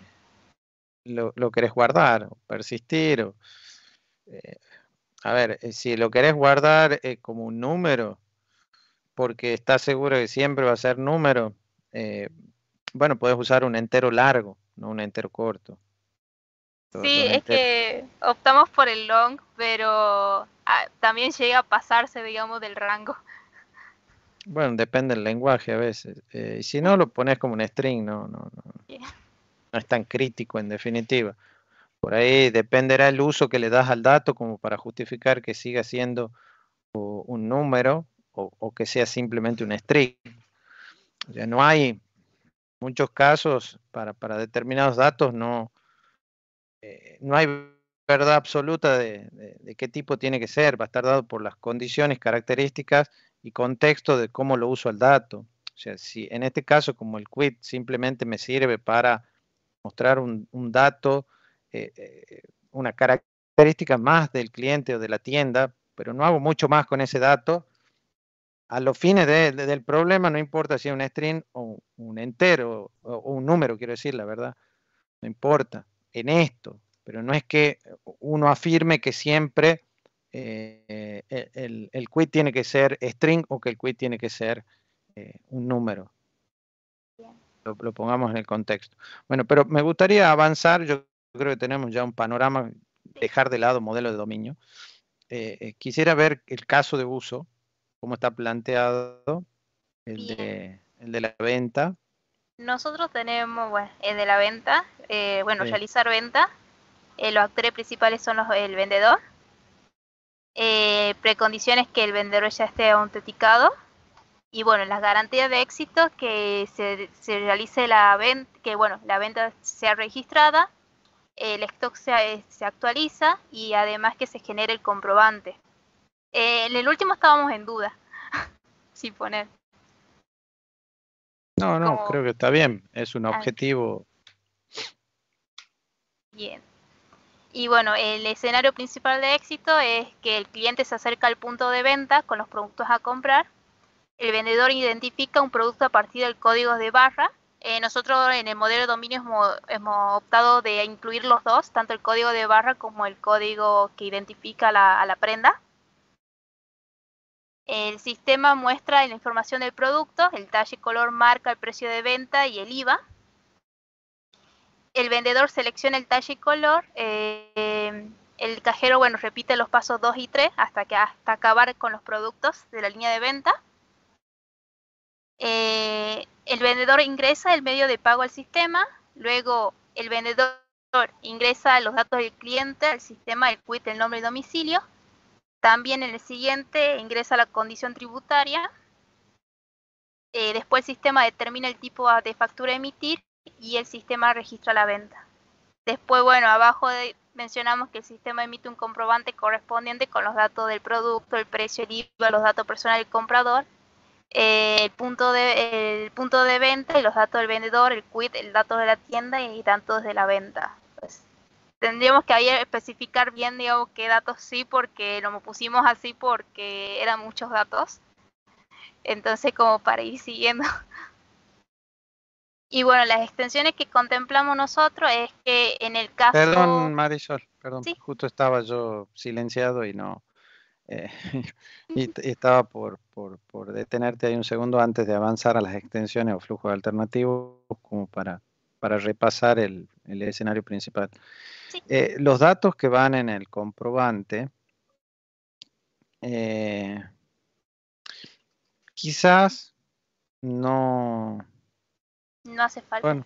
lo, lo, querés guardar, persistir o eh, a ver, eh, si lo querés guardar eh, como un número, porque estás seguro que siempre va a ser número, eh, bueno, puedes usar un entero largo, no un entero corto. Sí, es que optamos por el long, pero ah, también llega a pasarse, digamos, del rango. <laughs> Bueno, depende del lenguaje a veces. si no, lo pones como un string, no, no, no. No es tan crítico en definitiva. Por ahí dependerá el uso que le das al dato como para justificar que siga siendo un número o, que sea simplemente un string. O sea, no hay muchos casos para, determinados datos, no, eh, no hay verdad absoluta de, qué tipo tiene que ser, va a estar dado por las condiciones, características y contexto de cómo lo uso el dato. O sea, si en este caso como el quit simplemente me sirve para mostrar un, un dato, eh, eh, una característica más del cliente o de la tienda, pero no hago mucho más con ese dato. A los fines del problema, no importa si es un string o un entero o, un número, quiero decir, la verdad, no importa en esto, pero no es que uno afirme que siempre eh, e, el, el, quit tiene que ser string o que el quit tiene que ser un número. Lo, pongamos en el contexto. Bueno, pero me gustaría avanzar, yo creo que tenemos ya un panorama, dejar de lado modelo de dominio. Eh, eh, quisiera ver el caso de uso, cómo está planteado, el de, la venta. Nosotros tenemos, el de la venta, eh, bueno, realizar venta, eh, los actores principales son los, el vendedor, precondiciones que el vendedor ya esté autenticado, y bueno, las garantías de éxito que se, se realice la venta, que bueno, la venta sea registrada, el stock se, eh, se actualiza y además que se genere el comprobante. Eh, en el último estábamos en duda, <laughs> sin poner. No, no, creo que está bien, es un ah. objetivo. Bien. Y bueno, el escenario principal de éxito es que el cliente se acerca al punto de venta con los productos a comprar, el vendedor identifica un producto a partir del código de barra eh, nosotros en el modelo de dominio hemos, optado de incluir los dos, tanto el código de barra como el código que identifica a la prenda. El sistema muestra la información del producto, el talle, color, marca, el precio de venta y el IVA. El vendedor selecciona el talle y color. Eh, el cajero, repite los pasos 2 y 3 hasta, que, hasta acabar con los productos de la línea de venta. Eh, el vendedor ingresa el medio de pago al sistema, luego el vendedor ingresa los datos del cliente al sistema, el quit, el nombre y domicilio. También en el siguiente ingresa la condición tributaria. Eh, después el sistema determina el tipo de factura a emitir y el sistema registra la venta. Después, bueno, abajo mencionamos que el sistema emite un comprobante correspondiente con los datos del producto, el precio, el IVA, los datos personales del comprador el, punto de, punto de venta y los datos del vendedor, el quit, el dato de la tienda y datos de la venta. Pues, tendríamos que ahí especificar bien, qué datos sí, porque lo pusimos así porque eran muchos datos. Entonces, como para ir siguiendo. <laughs> Y bueno, las extensiones que contemplamos nosotros es que en el caso... Perdón, Marisol, perdón, justo estaba yo silenciado y no, eh, <laughs> y, estaba por, por, por, detenerte ahí un segundo antes de avanzar a las extensiones o flujos alternativos como para, para repasar el, el escenario principal. Eh, los datos que van en el comprobante, eh, quizás no... No hace falta.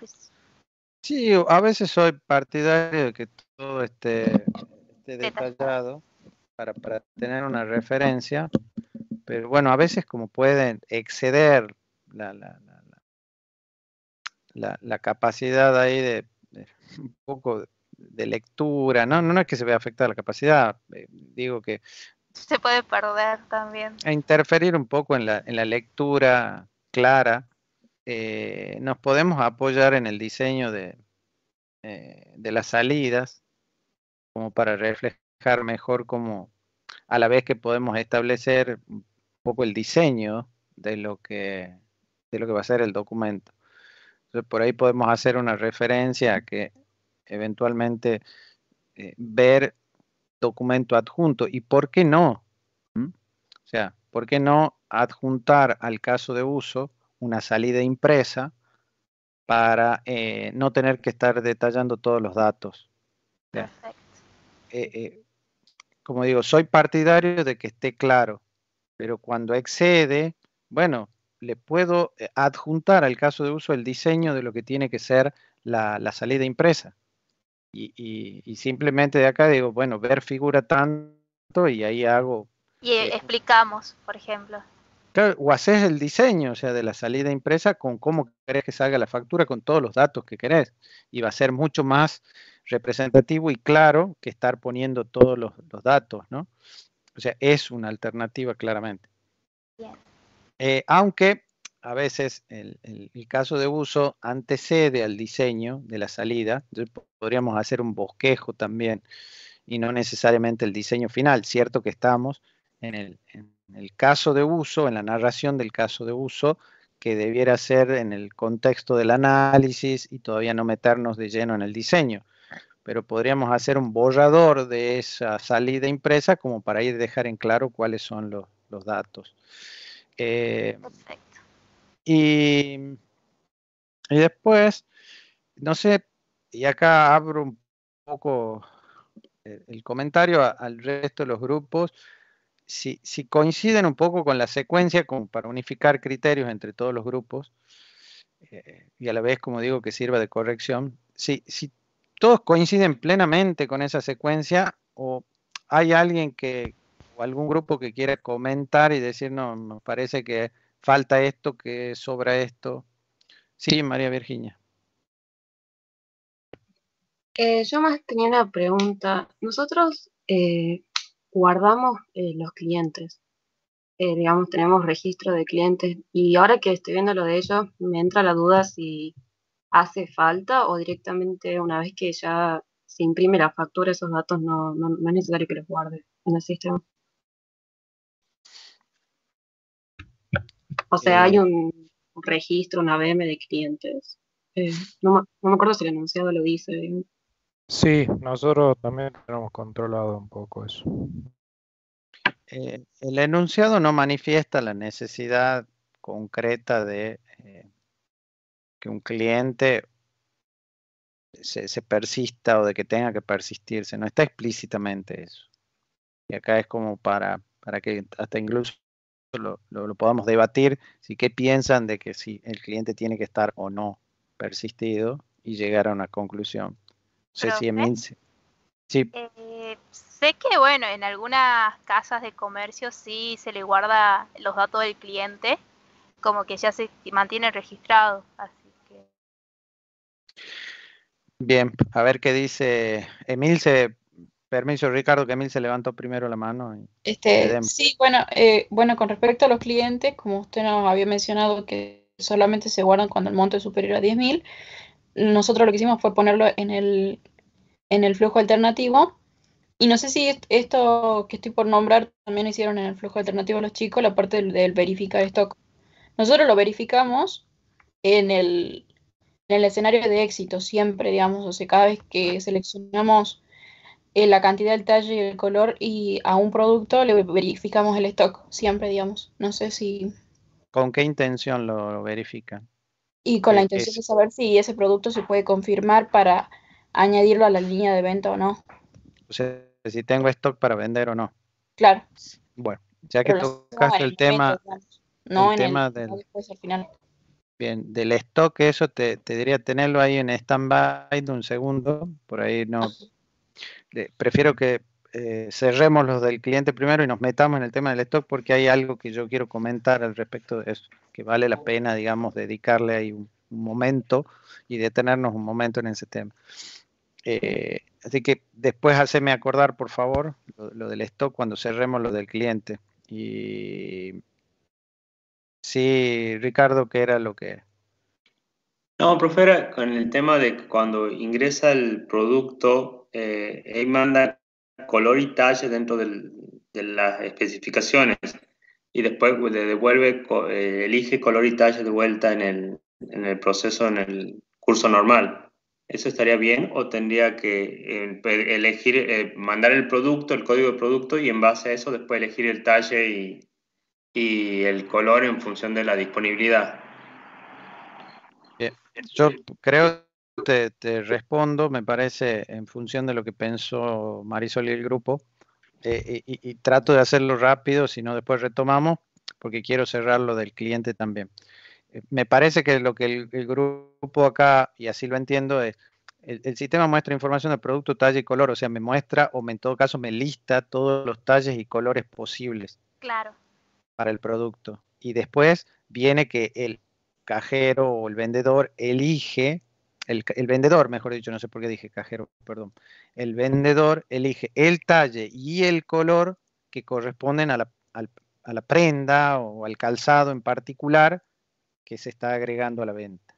Sí, a veces soy partidario de que todo esté, esté detallado para, tener una referencia, pero bueno, a veces como pueden exceder la, la, la, la capacidad ahí de, <laughs> un poco de lectura, ¿no? no, es que se vea afectada la capacidad, eh, digo que... Se puede perder también. A e interferir un poco en la, en la lectura clara, eh, nos podemos apoyar en el diseño de, eh, de las salidas como para reflejar mejor como a la vez que podemos establecer un poco el diseño de lo que, de lo que va a ser el documento. Entonces, por ahí podemos hacer una referencia que eventualmente eh, ver documento adjunto. ¿Y por qué no? ¿Mm? O sea, ¿por qué no adjuntar al caso de uso una salida impresa para eh, no tener que estar detallando todos los datos? Eh, como digo, soy partidario de que esté claro, pero cuando excede, bueno, le puedo eh, adjuntar al caso de uso el diseño de lo que tiene que ser la, salida impresa. Y, simplemente de acá digo, bueno, ver figura tanto y ahí hago... Y eh, eh, explicamos, por ejemplo. Claro, o haces el diseño, o sea, de la salida impresa con cómo querés que salga la factura, con todos los datos que querés. Y va a ser mucho más representativo y claro que estar poniendo todos los, datos, ¿no? O sea, es una alternativa claramente. Eh, aunque a veces el, caso de uso antecede al diseño de la salida, podríamos hacer un bosquejo también y no necesariamente el diseño final. Cierto que estamos en el caso de uso, en la narración del caso de uso, que debiera ser en el contexto del análisis y todavía no meternos de lleno en el diseño pero podríamos hacer un borrador de esa salida impresa como para ir dejar en claro cuáles son los, datos. Eh, y, después, no sé, y acá abro un poco eh, el comentario al resto de los grupos, si, si, coinciden un poco con la secuencia como para unificar criterios entre todos los grupos eh, y a la vez, como digo, que sirva de corrección, si, si todos coinciden plenamente con esa secuencia o hay alguien que o algún grupo que quiera comentar y decir, no, nos parece que falta esto, que sobra esto. Sí, María Virginia. Eh, yo más tenía una pregunta. Nosotros eh, guardamos eh, los clientes. digamos, tenemos registro de clientes y ahora que estoy viendo lo de ellos, me entra la duda si hace falta o directamente una vez que ya se imprime la factura, esos datos no, es necesario que los guarde en el sistema. O sea, hay eh. un registro, una BM de clientes. Eh, no, me acuerdo si el enunciado lo dice. Sí, nosotros también hemos controlado un poco eso. Eh, el enunciado no manifiesta la necesidad concreta de que un cliente se, persista o de que tenga que persistirse. No está explícitamente eso. Y acá es como para, para que hasta incluso lo, podamos debatir, si qué piensan de que si el cliente tiene que estar o no persistido y llegar a una conclusión. No sé si Sí. Eh, sé que, bueno, en algunas casas de comercio sí se le guarda los datos del cliente, como que ya se mantiene registrado. Así Bien, a ver qué dice Emil. Se, permiso, Ricardo, que Emil se levantó primero la mano. este, sí, bueno, eh, bueno, con respecto a los clientes, como usted nos había mencionado que solamente se guardan cuando el monto es superior a 10.000, nosotros lo que hicimos fue ponerlo en el, en el flujo alternativo. Y no sé si esto que estoy por nombrar también hicieron en el flujo alternativo los chicos, la parte del, del verificar stock. Nosotros lo verificamos en el, en el escenario de éxito siempre, digamos, o sea, cada vez que seleccionamos eh, la cantidad el talle y el color y a un producto le verificamos el stock, siempre, digamos. No sé si... ¿Con qué intención lo, verifican? Y con la eh, intención de saber si ese producto se puede confirmar para añadirlo a la línea de venta o no. O sea, si tengo stock para vender o no. Claro. Bueno, ya que tocaste el tema... No, el en tema el, del... final. Bien, del stock eso te, diría tenerlo ahí en stand-by de un segundo, por ahí no. Prefiero que eh, cerremos los del cliente primero y nos metamos en el tema del stock porque hay algo que yo quiero comentar al respecto de eso, que vale la pena, digamos, dedicarle ahí un, momento y detenernos un momento en ese tema. Eh, así que después haceme acordar, por favor, lo, lo del stock cuando cerremos lo del cliente. Y Sí, Ricardo, ¿qué era lo que No, profe, era con el tema de cuando ingresa el producto, eh, manda color y talle dentro de las especificaciones y después le devuelve, eh, elige color y talle de vuelta en el, proceso, en el curso normal. ¿Eso estaría bien o tendría que eh, elegir, eh, mandar el producto, el código de producto y en base a eso después elegir el talle y, y el color en función de la disponibilidad. Este, yo creo te, te, respondo, me parece, en función de lo que pensó Marisol y el grupo, eh, y, trato de hacerlo rápido, si no después retomamos, porque quiero cerrar lo del cliente también. Eh, me parece que lo que el, grupo acá, y así lo entiendo, es, el, el, sistema muestra información de producto, talla y color, o sea, me muestra, o en todo caso me lista todos los talles y colores posibles. Claro para el producto. Y después viene que el cajero o el vendedor elige, el, vendedor, mejor dicho, no sé por qué dije cajero, perdón, el vendedor elige el talle y el color que corresponden a la, a la prenda o al calzado en particular que se está agregando a la venta.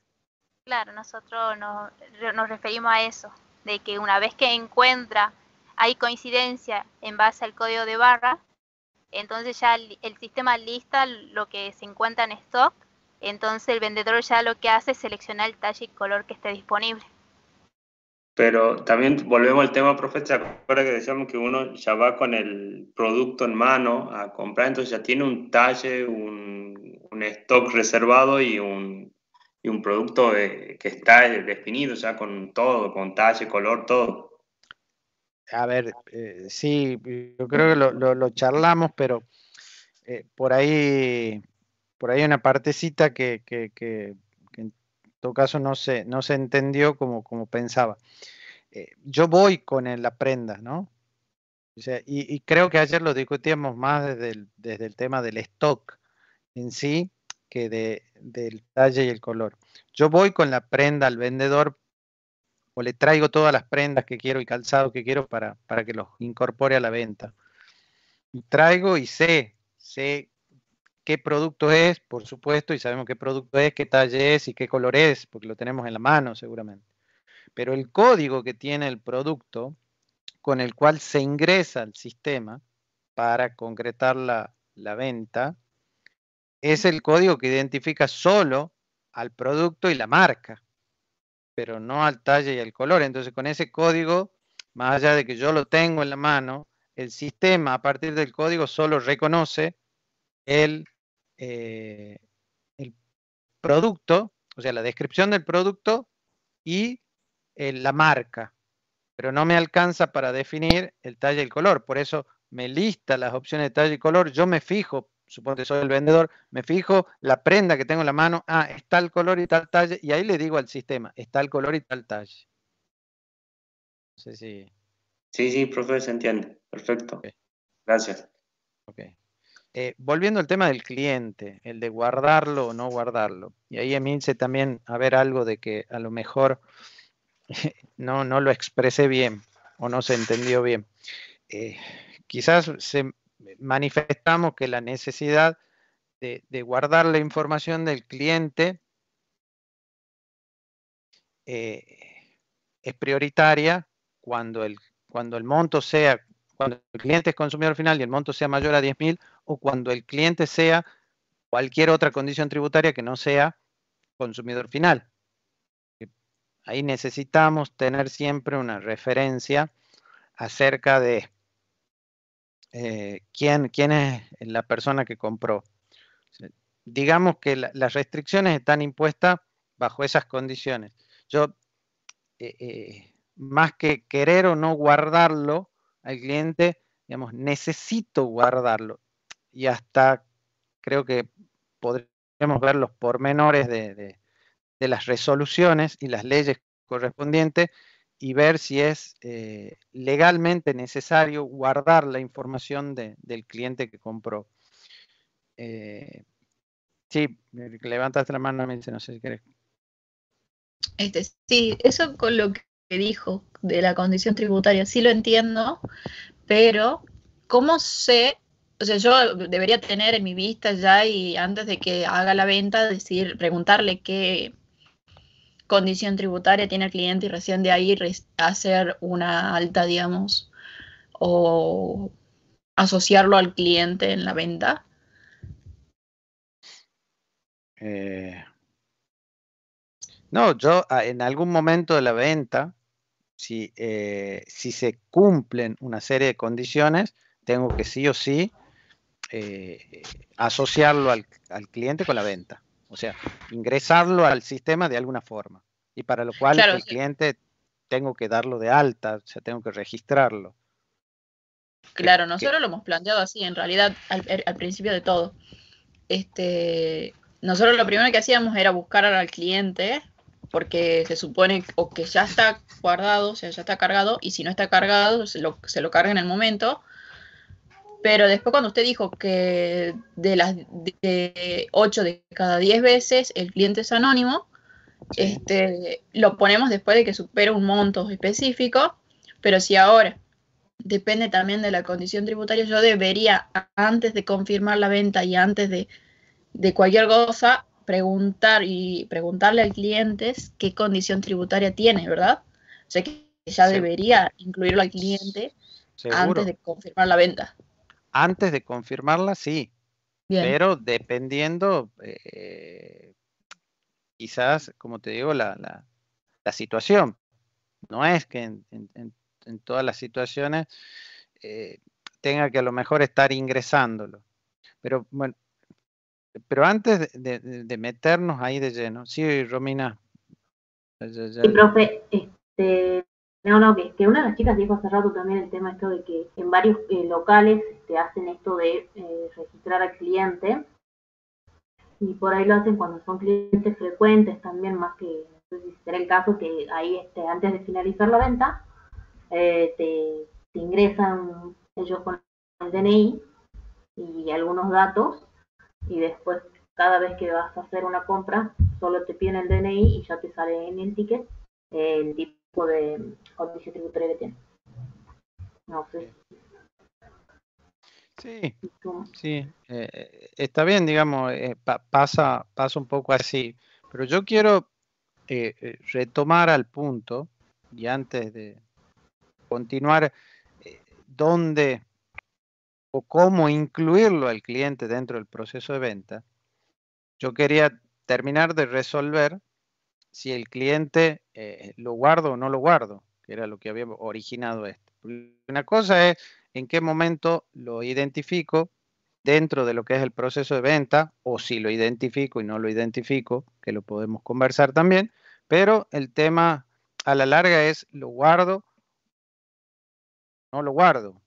Claro, nosotros nos, nos referimos a eso, de que una vez que encuentra hay coincidencia en base al código de barra, entonces ya el, sistema lista lo que se encuentra en stock, entonces el vendedor ya lo que hace es seleccionar el talle y color que esté disponible. Pero también volvemos al tema, profe, ¿se que decíamos que uno ya va con el producto en mano a comprar, entonces ya tiene un talle, un, stock reservado y un, producto que está definido ya con todo, con talle, color, todo? a ver, eh, sí, yo creo que lo, charlamos, pero eh, por ahí por ahí una partecita que, en todo caso no se, no se entendió como, como pensaba. Eh, yo voy con la prenda, ¿no? O sea, y, creo que ayer lo discutíamos más desde el, desde el tema del stock en sí que de, del talle y el color. Yo voy con la prenda al vendedor o le traigo todas las prendas que quiero y calzado que quiero para, para que los incorpore a la venta. Y traigo y sé, sé qué producto es, por supuesto, y sabemos qué producto es, qué talle es y qué color es, porque lo tenemos en la mano seguramente. Pero el código que tiene el producto con el cual se ingresa al sistema para concretar la, la venta es el código que identifica solo al producto y la marca pero no al talle y al color. Entonces con ese código, más allá de que yo lo tengo en la mano, el sistema a partir del código solo reconoce el, eh, el producto, o sea, la descripción del producto y eh, la marca, pero no me alcanza para definir el talle y el color. Por eso me lista las opciones de talle y color, yo me fijo supongo que soy el vendedor, me fijo la prenda que tengo en la mano, ah, está el color y tal talle, y ahí le digo al sistema, está el color y tal talle. Sí, Sí Sí, sí, profe, se entiende. Perfecto. Gracias. Ok. Eh, volviendo al tema del cliente, el de guardarlo o no guardarlo. Y ahí emince también a ver algo de que a lo mejor <laughs> no, no lo expresé bien o no se entendió bien. Eh, quizás se, manifestamos que la necesidad de, guardar la información del cliente eh, es prioritaria cuando el, cuando el monto sea, cuando el cliente es consumidor final y el monto sea mayor a 10.000 o cuando el cliente sea cualquier otra condición tributaria que no sea consumidor final. Ahí necesitamos tener siempre una referencia acerca de eh, quién, es la persona que compró. Digamos que las restricciones están impuestas bajo esas condiciones. Yo, eh, eh, más que querer o no guardarlo al cliente, digamos, necesito guardarlo. Y hasta creo que podríamos ver los pormenores de las resoluciones y las leyes correspondientes y ver si es eh, legalmente necesario guardar la información del cliente que compró. Eh, sí, levantaste la mano, no sé si querés. Este, sí, eso con lo que dijo de la condición tributaria, sí lo entiendo, pero ¿cómo sé o sea, yo debería tener en mi vista ya y antes de que haga la venta, decir, preguntarle qué, condición tributaria tiene el cliente y recién de ahí hacer una alta, digamos, o asociarlo al cliente en la venta? Eh, no, yo ah, en algún momento de la venta, si, eh, si se cumplen una serie de condiciones, tengo que sí o sí eh, asociarlo al cliente con la venta o sea, ingresarlo al sistema de alguna forma. Y para lo cual el cliente tengo que darlo de alta, o sea, tengo que registrarlo. Claro, nosotros lo hemos planteado así, en realidad, al, er, al, principio de todo. Este, nosotros lo primero que hacíamos era buscar al cliente, porque se supone o que ya está guardado, o sea, ya está cargado, y si no está cargado, se lo, se lo carga en el momento, pero después cuando usted dijo que de las de 8 de cada 10 veces el cliente es anónimo, este, lo ponemos después de que supere un monto específico, pero si ahora depende también de la condición tributaria, yo debería antes de confirmar la venta y antes de, cualquier cosa preguntar y preguntarle al cliente qué condición tributaria tiene, ¿verdad? O sea que ya debería incluirlo al cliente antes de confirmar la venta. Antes de confirmarla, sí. Pero dependiendo, eh, quizás, como te digo, la, la, situación. No es que en, todas las situaciones eh, tenga que a lo mejor estar ingresándolo. Pero bueno, pero antes de, meternos ahí de lleno, sí, Romina. Sí, profe, este, no, no, que, una de las chicas dijo hace rato también el tema esto de que en varios eh, locales te hacen esto de eh, registrar al cliente y por ahí lo hacen cuando son clientes frecuentes también, más que, no sé si será el caso que ahí este, antes de finalizar la venta eh, te, ingresan ellos con el DNI y algunos datos y después cada vez que vas a hacer una compra solo te piden el DNI y ya te sale en el ticket el tipo de condición pues, Sí, sí, eh, eh, está bien, digamos, eh, pasa, un poco así, pero yo quiero retomar al punto y antes de continuar, dónde o cómo incluirlo al cliente dentro del proceso de venta, yo quería terminar de resolver si el cliente eh, lo guardo o no lo guardo, que era lo que había originado esto. Una cosa es en qué momento lo identifico dentro de lo que es el proceso de venta, o si lo identifico y no lo identifico, que lo podemos conversar también, pero el tema a la larga es lo guardo, no lo guardo.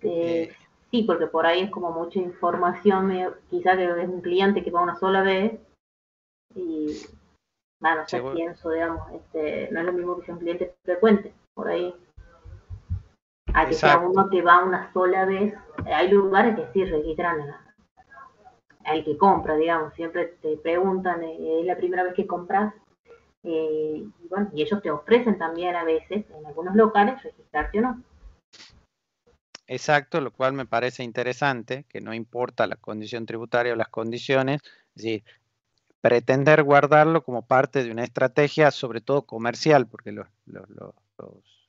Eh, eh, sí, porque por ahí es como mucha información, quizás que es un cliente que va una sola vez y bueno, sí, pienso, digamos, este, no es lo mismo que un cliente frecuente, por ahí. A que cada uno te va una sola vez, eh, hay lugares que sí registran el que compra, digamos, siempre te preguntan, eh, es la primera vez que compras, eh, y bueno, y ellos te ofrecen también a veces, en algunos locales, registrarte o no. Exacto, lo cual me parece interesante, que no importa la condición tributaria o las condiciones, es decir, pretender guardarlo como parte de una estrategia, sobre todo comercial, porque los, los, los,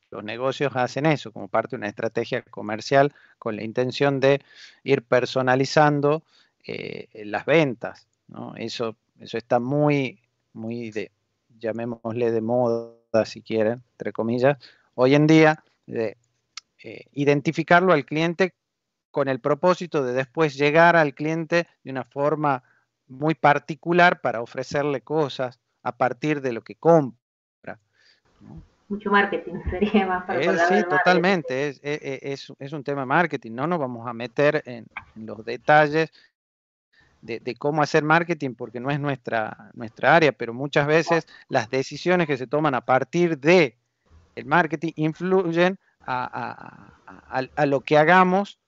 los, negocios hacen eso, como parte de una estrategia comercial con la intención de ir personalizando eh, las ventas. ¿no? Eso, eso está muy, muy de, llamémosle de moda, si quieren, entre comillas, hoy en día, de eh, identificarlo al cliente con el propósito de después llegar al cliente de una forma muy particular para ofrecerle cosas a partir de lo que compra. Mucho marketing <laughs> sería más para eh, Sí, totalmente, eh, eh, es, un tema de marketing, no nos vamos a meter en, los detalles de, cómo hacer marketing porque no es nuestra, nuestra área, pero muchas veces las decisiones que se toman a partir de el marketing influyen a, a lo que hagamos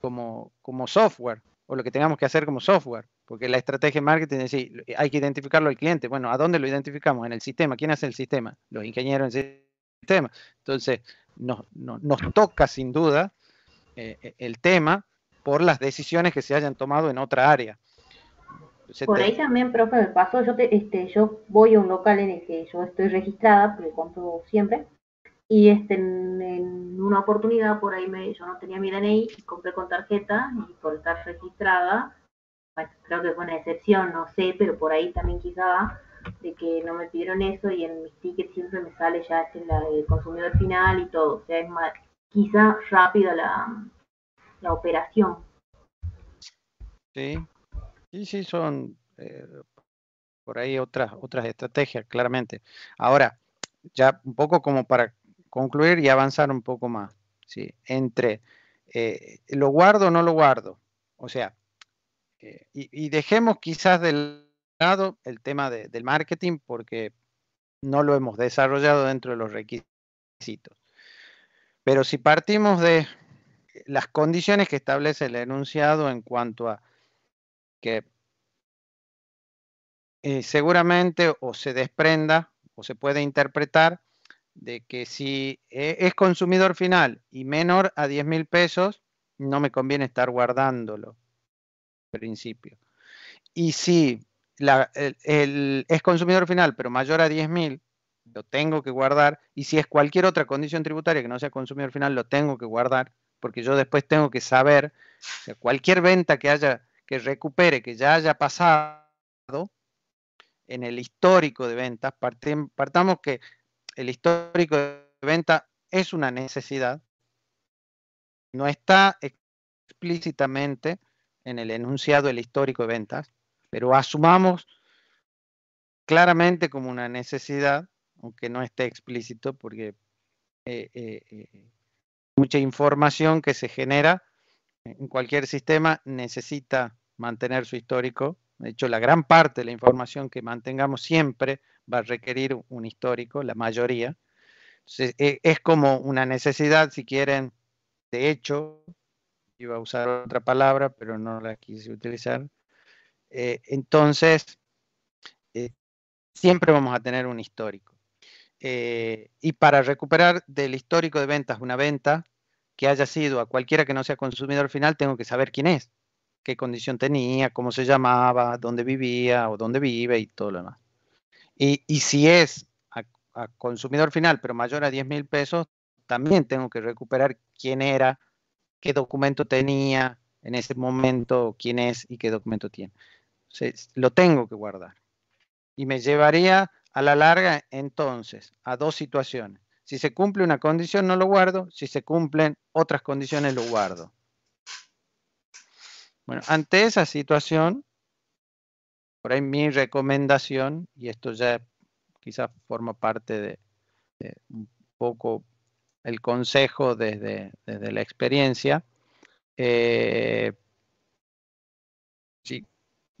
como, como software o lo que tengamos que hacer como software. Porque la estrategia de marketing es decir, eh, hay que identificarlo al cliente. Bueno, ¿a dónde lo identificamos? En el sistema. ¿Quién hace el sistema? Los ingenieros en el sistema. Entonces, nos, toca sin duda eh, eh, el tema por las decisiones que se hayan tomado en otra área. por ahí también, profe, me pasó, este, yo, voy a un local en el que yo estoy registrada, porque compro siempre, y este, en, una oportunidad por ahí me, yo no tenía mi DNI, compré con tarjeta, y por estar registrada, creo que fue una excepción, no sé, pero por ahí también quizá va, de que no me pidieron eso y en mis tickets siempre me sale ya este el consumidor final y todo. O sea, es quizá rápida la, operación. Sí, sí, sí, son eh, por ahí otras, otras estrategias, claramente. Ahora, ya un poco como para concluir y avanzar un poco más, ¿sí? Entre eh, lo guardo o no lo guardo. O sea, y, dejemos quizás de lado el tema del marketing porque no lo hemos desarrollado dentro de los requisitos. Pero si partimos de las condiciones que establece el enunciado en cuanto a que eh, seguramente o se desprenda o se puede interpretar de que si eh, es consumidor final y menor a 10 mil pesos, no me conviene estar guardándolo principio. Y si es consumidor final, pero mayor a 10.000, lo tengo que guardar. Y si es cualquier otra condición tributaria que no sea consumidor final, lo tengo que guardar, porque yo después tengo que saber que cualquier venta que haya, que recupere, que ya haya pasado en el histórico de ventas, partamos que el histórico de venta es una necesidad, no está explícitamente en el enunciado el histórico de ventas, pero asumamos claramente como una necesidad, aunque no esté explícito, porque eh, eh, eh, mucha información que se genera en cualquier sistema necesita mantener su histórico. De hecho, la gran parte de la información que mantengamos siempre va a requerir un histórico, la mayoría. es como una necesidad, si quieren, de hecho, iba a usar otra palabra, pero no la quise utilizar. Eh, entonces, eh, siempre vamos a tener un histórico. Eh, y para recuperar del histórico de ventas una venta que haya sido a cualquiera que no sea consumidor final, tengo que saber quién es, qué condición tenía, cómo se llamaba, dónde vivía o dónde vive y todo lo demás. Y, si es a, consumidor final, pero mayor a 10 mil pesos, también tengo que recuperar quién era, qué documento tenía en ese momento, quién es y qué documento tiene. lo tengo que guardar. Y me llevaría a la larga entonces a dos situaciones. Si se cumple una condición, no lo guardo. Si se cumplen otras condiciones, lo guardo. Bueno, ante esa situación, por ahí mi recomendación, y esto ya quizás forma parte de un poco el consejo desde, la experiencia. Eh,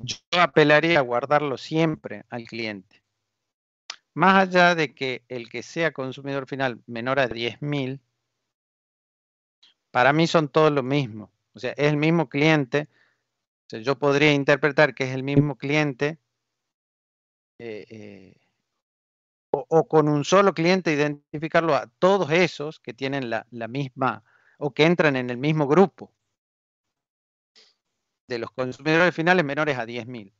yo apelaría a guardarlo siempre al cliente. Más allá de que el que sea consumidor final menor a 10.000, para mí son todos lo mismo. O sea, es el mismo cliente. yo podría interpretar que es el mismo cliente eh, eh, o, con un solo cliente identificarlo a todos esos que tienen la, la, misma o que entran en el mismo grupo de los consumidores finales menores a 10.000.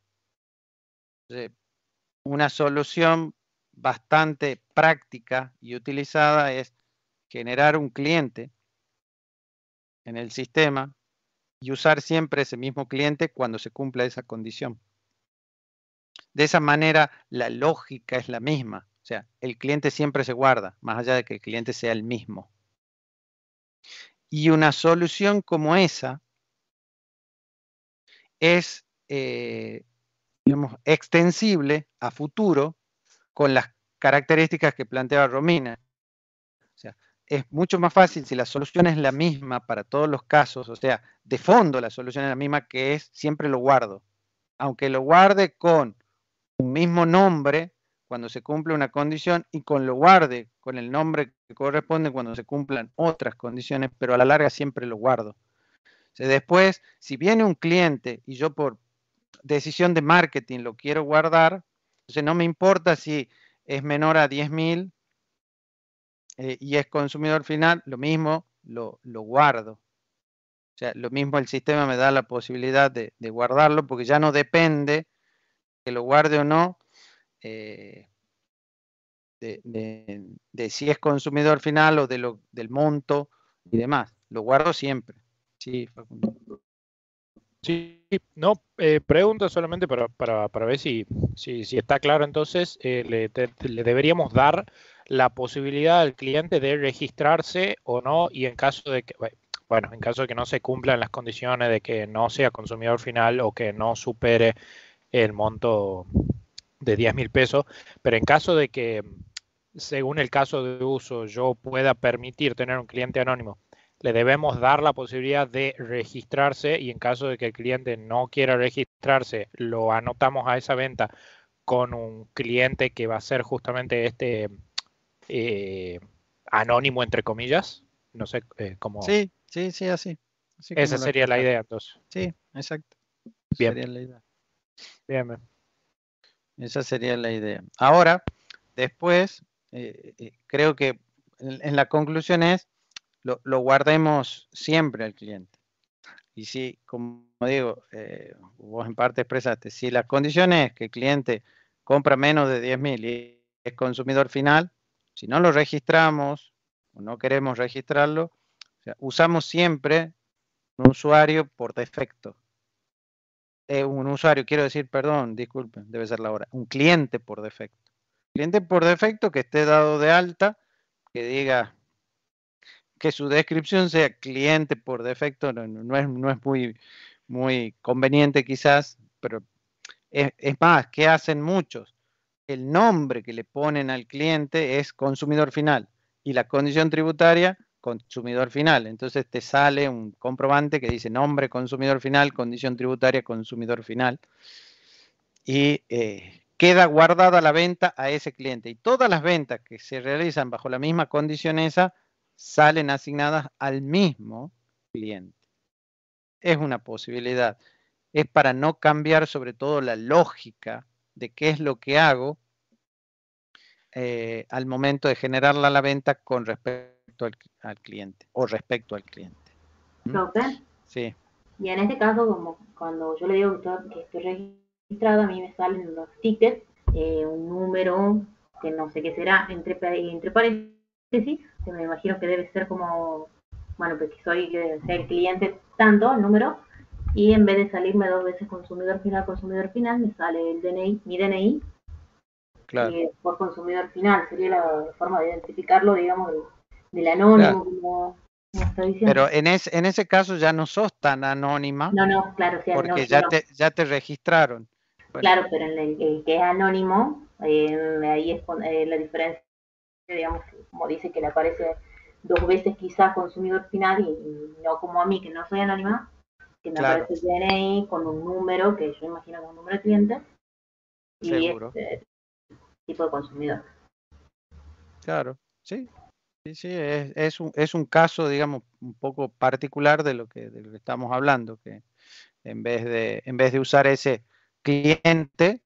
Una solución bastante práctica y utilizada es generar un cliente en el sistema y usar siempre ese mismo cliente cuando se cumpla esa condición. De esa manera, la lógica es la misma o sea, el cliente siempre se guarda, más allá de que el cliente sea el mismo. Y una solución como esa es, eh, digamos, extensible a futuro con las características que planteaba Romina. O sea, es mucho más fácil si la solución es la misma para todos los casos, o sea, de fondo la solución es la misma que es siempre lo guardo. Aunque lo guarde con un mismo nombre, cuando se cumple una condición y con lo guarde, con el nombre que corresponde cuando se cumplan otras condiciones, pero a la larga siempre lo guardo. después, si viene un cliente y yo por decisión de marketing lo quiero guardar, entonces no me importa si es menor a 10.000 eh, y es consumidor final, lo mismo lo, lo, guardo. O sea, lo mismo el sistema me da la posibilidad de, de guardarlo porque ya no depende que lo guarde o no eh, de, si es consumidor final o de lo, del monto y demás. Lo guardo siempre. Sí, no, eh, pregunta solamente para, ver si, está claro. Entonces, eh, le, le, deberíamos dar la posibilidad al cliente de registrarse o no y en caso de que, bueno, en caso de que no se cumplan las condiciones de que no sea consumidor final o que no supere el monto de 10 mil pesos, pero en caso de que, según el caso de uso, yo pueda permitir tener un cliente anónimo, le debemos dar la posibilidad de registrarse y en caso de que el cliente no quiera registrarse, lo anotamos a esa venta con un cliente que va a ser justamente este eh, anónimo, entre comillas. No sé eh, cómo. Sí, sí, sí, así. esa sería la, idea, entonces. Sí, exacto. Bien. Sería la idea. Bien. Esa sería la idea. Ahora, después, eh, eh, creo que en, la conclusión es, lo, guardemos siempre al cliente. Y si, como digo, eh, vos en parte expresaste, si la condición es que el cliente compra menos de 10.000 y es consumidor final, si no lo registramos o no queremos registrarlo, usamos siempre un usuario por defecto. Eh, un usuario, quiero decir, perdón, disculpen, debe ser la hora, un cliente por defecto. Cliente por defecto que esté dado de alta, que diga que su descripción sea cliente por defecto, no, es, muy, muy conveniente quizás, pero es, es más, que hacen muchos? El nombre que le ponen al cliente es consumidor final y la condición tributaria consumidor final. Entonces te sale un comprobante que dice nombre consumidor final, condición tributaria consumidor final. Y eh, queda guardada la venta a ese cliente. Y todas las ventas que se realizan bajo la misma condición esa salen asignadas al mismo cliente. Es una posibilidad. Es para no cambiar sobre todo la lógica de qué es lo que hago eh, al momento de generarla la venta con respecto al, cliente o respecto al cliente. ¿Mm? Sí. Y en este caso, como cuando yo le digo que estoy, registrado, a mí me salen los tickets, eh, un número que no sé qué será, entre, entre paréntesis, que me imagino que debe ser como, bueno, pues que soy el cliente tanto, el número, y en vez de salirme dos veces consumidor final, consumidor final, me sale el DNI, mi DNI, eh, por consumidor final, sería la forma de identificarlo, digamos, del anónimo, como, Pero en, en ese caso ya no sos tan anónima. No, no, claro, Porque ya, Te, ya te registraron. Claro, pero en el, que es anónimo, em, ahí es eh, la diferencia, digamos, como dice que le aparece dos veces quizás consumidor final y, no como a mí, que no soy anónima, que me aparece el DNI con un número, que yo imagino que un número de cliente, y este tipo de consumidor. Claro, sí, Sí, sí, es, un, es un caso, digamos, un poco particular de lo que, de lo que estamos hablando, que en vez de, en vez de usar ese cliente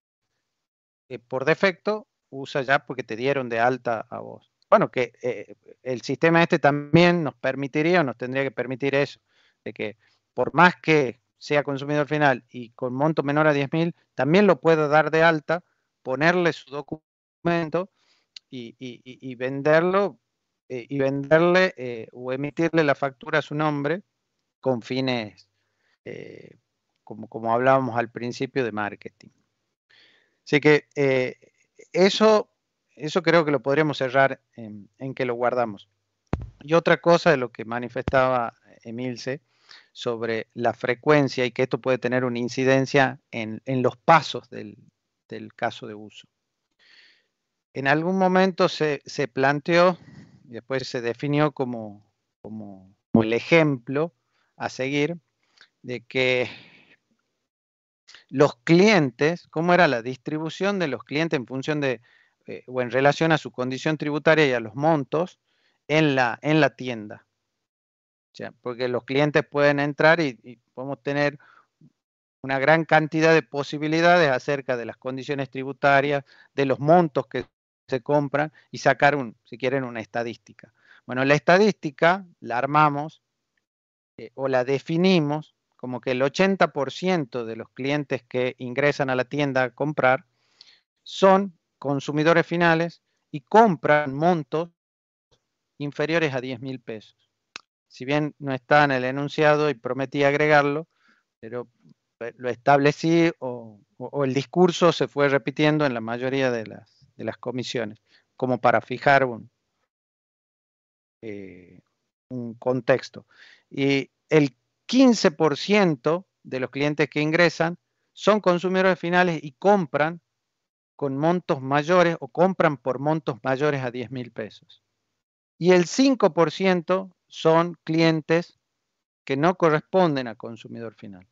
eh, por defecto, usa ya porque te dieron de alta a vos. Bueno, que eh, el sistema este también nos permitiría o nos tendría que permitir eso, de que por más que sea consumidor final y con monto menor a 10.000, también lo pueda dar de alta, ponerle su documento y, y venderlo eh, y venderle eh, o emitirle la factura a su nombre con fines, eh, como, como hablábamos al principio, de marketing. Así que eso, eso creo que lo podríamos cerrar en, que lo guardamos. Y otra cosa de lo que manifestaba Emilce sobre la frecuencia y que esto puede tener una incidencia en, los pasos del, caso de uso en algún momento se, se, planteó después se definió como, como, el ejemplo a seguir de que los clientes, cómo era la distribución de los clientes en función de eh, o en relación a su condición tributaria y a los montos en la, en la tienda. O sea, porque los clientes pueden entrar y, podemos tener una gran cantidad de posibilidades acerca de las condiciones tributarias, de los montos que compran y sacar, un, si quieren, una estadística. Bueno, la estadística la armamos eh, o la definimos como que el 80% de los clientes que ingresan a la tienda a comprar son consumidores finales y compran montos inferiores a 10 mil pesos. Si bien no está en el enunciado y prometí agregarlo, pero eh, lo establecí o el discurso se fue repitiendo en la mayoría de las de las comisiones, como para fijar un, eh, un contexto. Y el 15% de los clientes que ingresan son consumidores finales y compran con montos mayores o compran por montos mayores a 10 mil pesos. Y el 5% son clientes que no corresponden a consumidor final.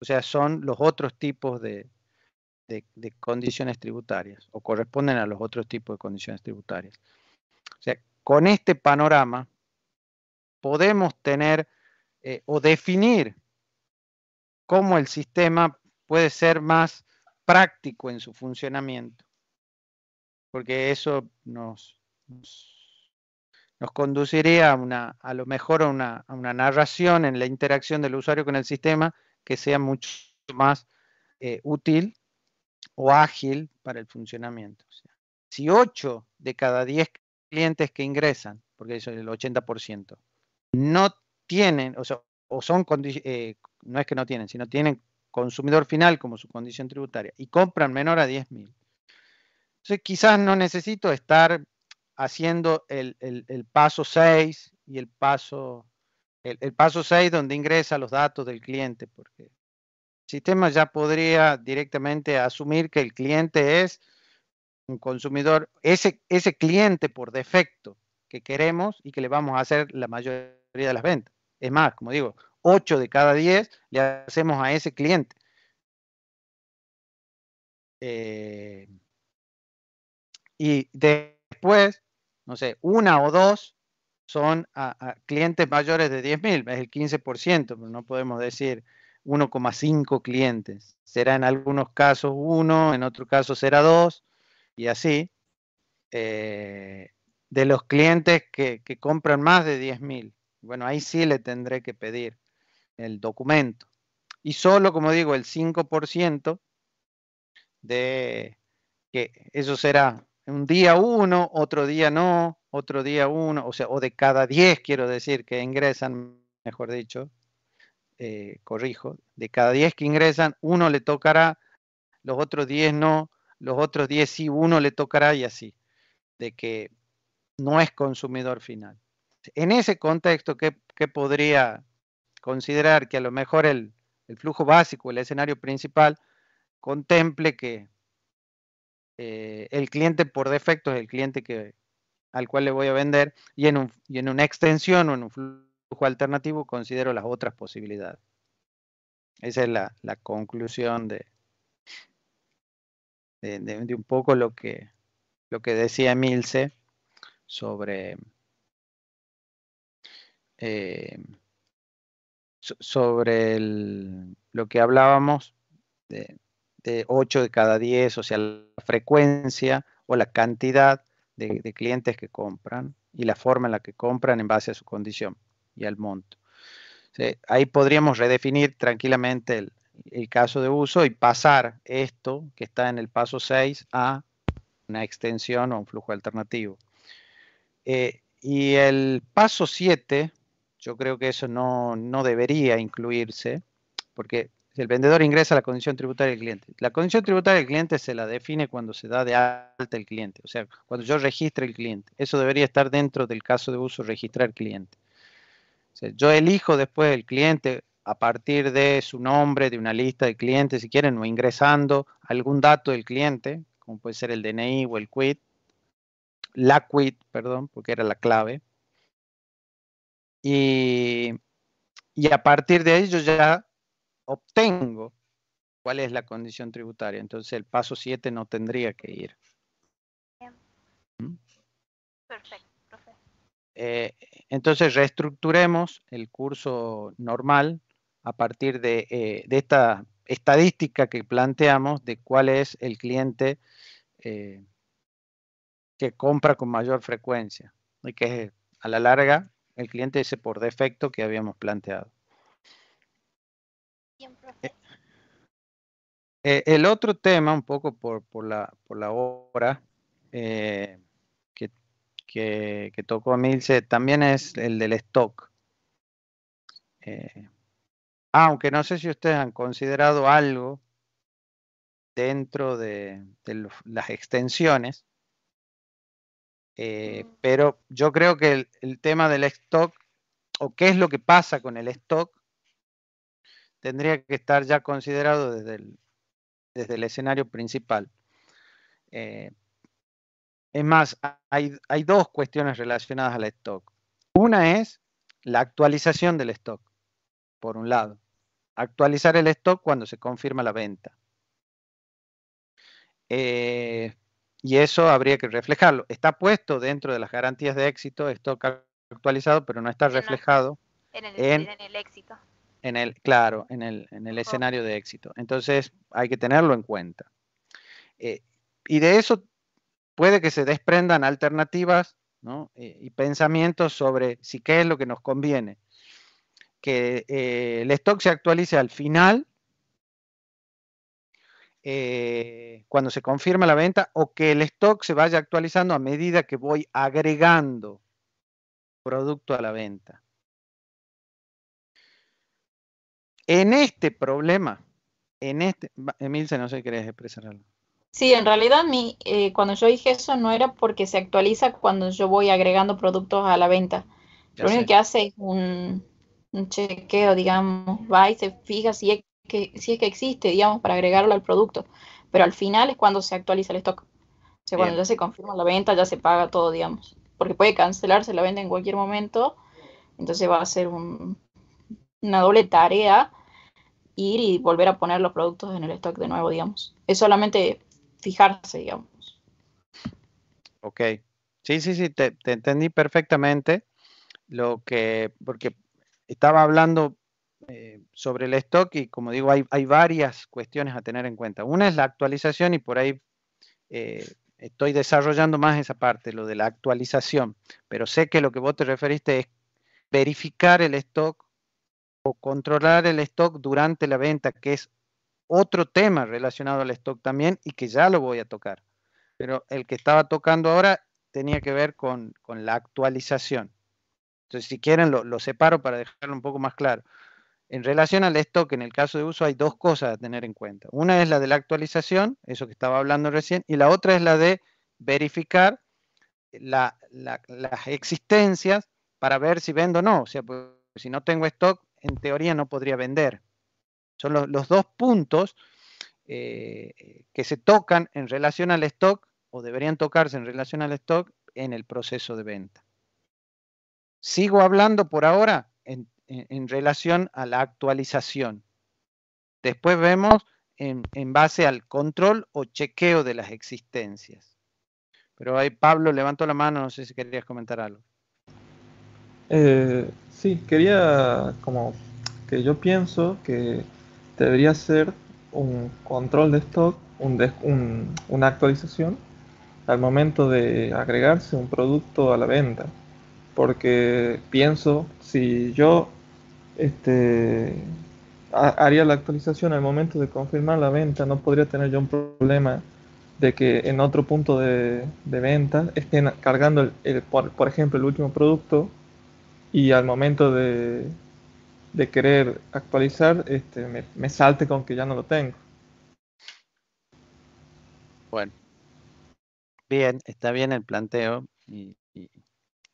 O sea, son los otros tipos de, de, condiciones tributarias o corresponden a los otros tipos de condiciones tributarias. O sea, con este panorama podemos tener eh, o definir cómo el sistema puede ser más práctico en su funcionamiento, porque eso nos, nos, conduciría a, una, a lo mejor a una, narración en la interacción del usuario con el sistema que sea mucho más eh, útil o ágil para el funcionamiento. si 8 de cada 10 clientes que ingresan, porque eso es el 80%, no tienen, o sea, o son, eh, no es que no tienen, sino tienen consumidor final como su condición tributaria y compran menor a 10.000. Entonces quizás no necesito estar haciendo el, paso 6 y el paso, el, paso 6 donde ingresa los datos del cliente, porque el sistema ya podría directamente asumir que el cliente es un consumidor, ese, ese cliente por defecto que queremos y que le vamos a hacer la mayoría de las ventas. Es más, como digo, 8 de cada 10 le hacemos a ese cliente. Eh, y después, no sé, una o dos son clientes mayores de 10.000, es el 15%, pero no podemos decir 1,5 clientes. Será en algunos casos uno, en otro caso será dos, y así. Eh, de los clientes que, compran más de 10.000, bueno, ahí sí le tendré que pedir el documento. Y solo, como digo, el 5% de que eso será un día uno, otro día no, otro día uno, o sea, o de cada 10, quiero decir, que ingresan, mejor dicho, eh, corrijo, de cada 10 que ingresan, uno le tocará, los otros 10 no, los otros 10 sí, uno le tocará y así, de que no es consumidor final. En ese contexto, ¿qué, podría considerar que a lo mejor el, flujo básico, el escenario principal, contemple que eh, el cliente por defecto es el cliente que, al cual le voy a vender y en, y en una extensión o en un flujo alternativo considero las otras posibilidades. Esa es la, conclusión de, de, un poco lo que, lo que decía Milce sobre, eh, sobre lo que hablábamos de, de 8 de cada 10, o sea, la frecuencia o la cantidad de, de clientes que compran y la forma en la que compran en base a su condición y al monto. Ahí podríamos redefinir tranquilamente el, caso de uso y pasar esto que está en el paso 6 a una extensión o un flujo alternativo. Eh, y el paso 7, yo creo que eso no, debería incluirse, porque el vendedor ingresa a la condición tributaria del cliente. La condición tributaria del cliente se la define cuando se da de alta el cliente, o sea, cuando yo registre el cliente. Eso debería estar dentro del caso de uso registrar cliente yo elijo después el cliente a partir de su nombre, de una lista de clientes, si quieren, o ingresando algún dato del cliente, como puede ser el DNI o el quit, la quit, perdón, porque era la clave. Y, a partir de ello ya obtengo cuál es la condición tributaria. Entonces el paso 7 no tendría que ir. ¿Mm? Perfecto, profe. Eh, entonces reestructuremos el curso normal a partir eh, de, esta estadística que planteamos de cuál es el cliente eh, que compra con mayor frecuencia y que es a la larga el cliente ese por defecto que habíamos planteado. Eh, el otro tema, un poco por, por, la, por la hora, eh, que, tocó Milce también es el del stock. Eh, aunque no sé si ustedes han considerado algo dentro de, las extensiones, eh, mm. pero yo creo que el, tema del stock, o qué es lo que pasa con el stock, tendría que estar ya considerado desde el, desde el escenario principal. Eh, es más, hay, dos cuestiones relacionadas al stock. Una es la actualización del stock, por un lado. Actualizar el stock cuando se confirma la venta. Eh, y eso habría que reflejarlo. Está puesto dentro de las garantías de éxito, stock actualizado, pero no está reflejado en el, el éxito. claro, en el, escenario de éxito. Entonces hay que tenerlo en cuenta. Eh, y de eso puede que se desprendan alternativas eh, y pensamientos sobre si qué es lo que nos conviene. Que eh, el stock se actualice al final, eh, cuando se confirma la venta, o que el stock se vaya actualizando a medida que voy agregando producto a la venta. En este problema, en este, Emilce, no sé si querés expresar algo. Sí, en realidad mi, eh, cuando yo dije eso no era porque se actualiza cuando yo voy agregando productos a la venta. Lo único que hace es un, chequeo, digamos, va y se fija si es, que, si es que existe, digamos, para agregarlo al producto. Pero al final es cuando se actualiza el stock. O sea, cuando ya se confirma la venta, ya se paga todo, digamos. Porque puede cancelarse la venta en cualquier momento. Entonces va a ser una doble tarea ir y volver a poner los productos en el stock de nuevo, digamos. Es solamente fijarse, digamos. Ok. Sí, sí, sí, te, entendí perfectamente. Lo que, porque estaba hablando eh, sobre el stock y como digo, hay, varias cuestiones a tener en cuenta. Una es la actualización y por ahí eh, estoy desarrollando más esa parte, lo de la actualización, pero sé que lo que vos te referiste es verificar el stock o controlar el stock durante la venta, que es otro tema relacionado al stock también y que ya lo voy a tocar. Pero el que estaba tocando ahora tenía que ver con, la actualización. Entonces, si quieren, lo, separo para dejarlo un poco más claro. En relación al stock, en el caso de uso, hay dos cosas a tener en cuenta. Una es la de la actualización, eso que estaba hablando recién, y la otra es la de verificar las existencias para ver si vendo o no. O sea, pues, si no tengo stock, en teoría no podría vender. Son los, dos puntos eh, que se tocan en relación al stock o deberían tocarse en relación al stock en el proceso de venta. Sigo hablando por ahora en, relación a la actualización. Después vemos en, base al control o chequeo de las existencias. Pero ahí Pablo levantó la mano, no sé si querías comentar algo. Eh, sí, quería como que yo pienso que debería ser un control de stock, un, una actualización al momento de agregarse un producto a la venta. Porque pienso, si yo este, haría la actualización al momento de confirmar la venta, no podría tener yo un problema de que en otro punto de, venta estén cargando, por, ejemplo, el último producto y al momento de, de querer actualizar, este, me, salte con que ya no lo tengo. Bueno. Bien, está bien el planteo y,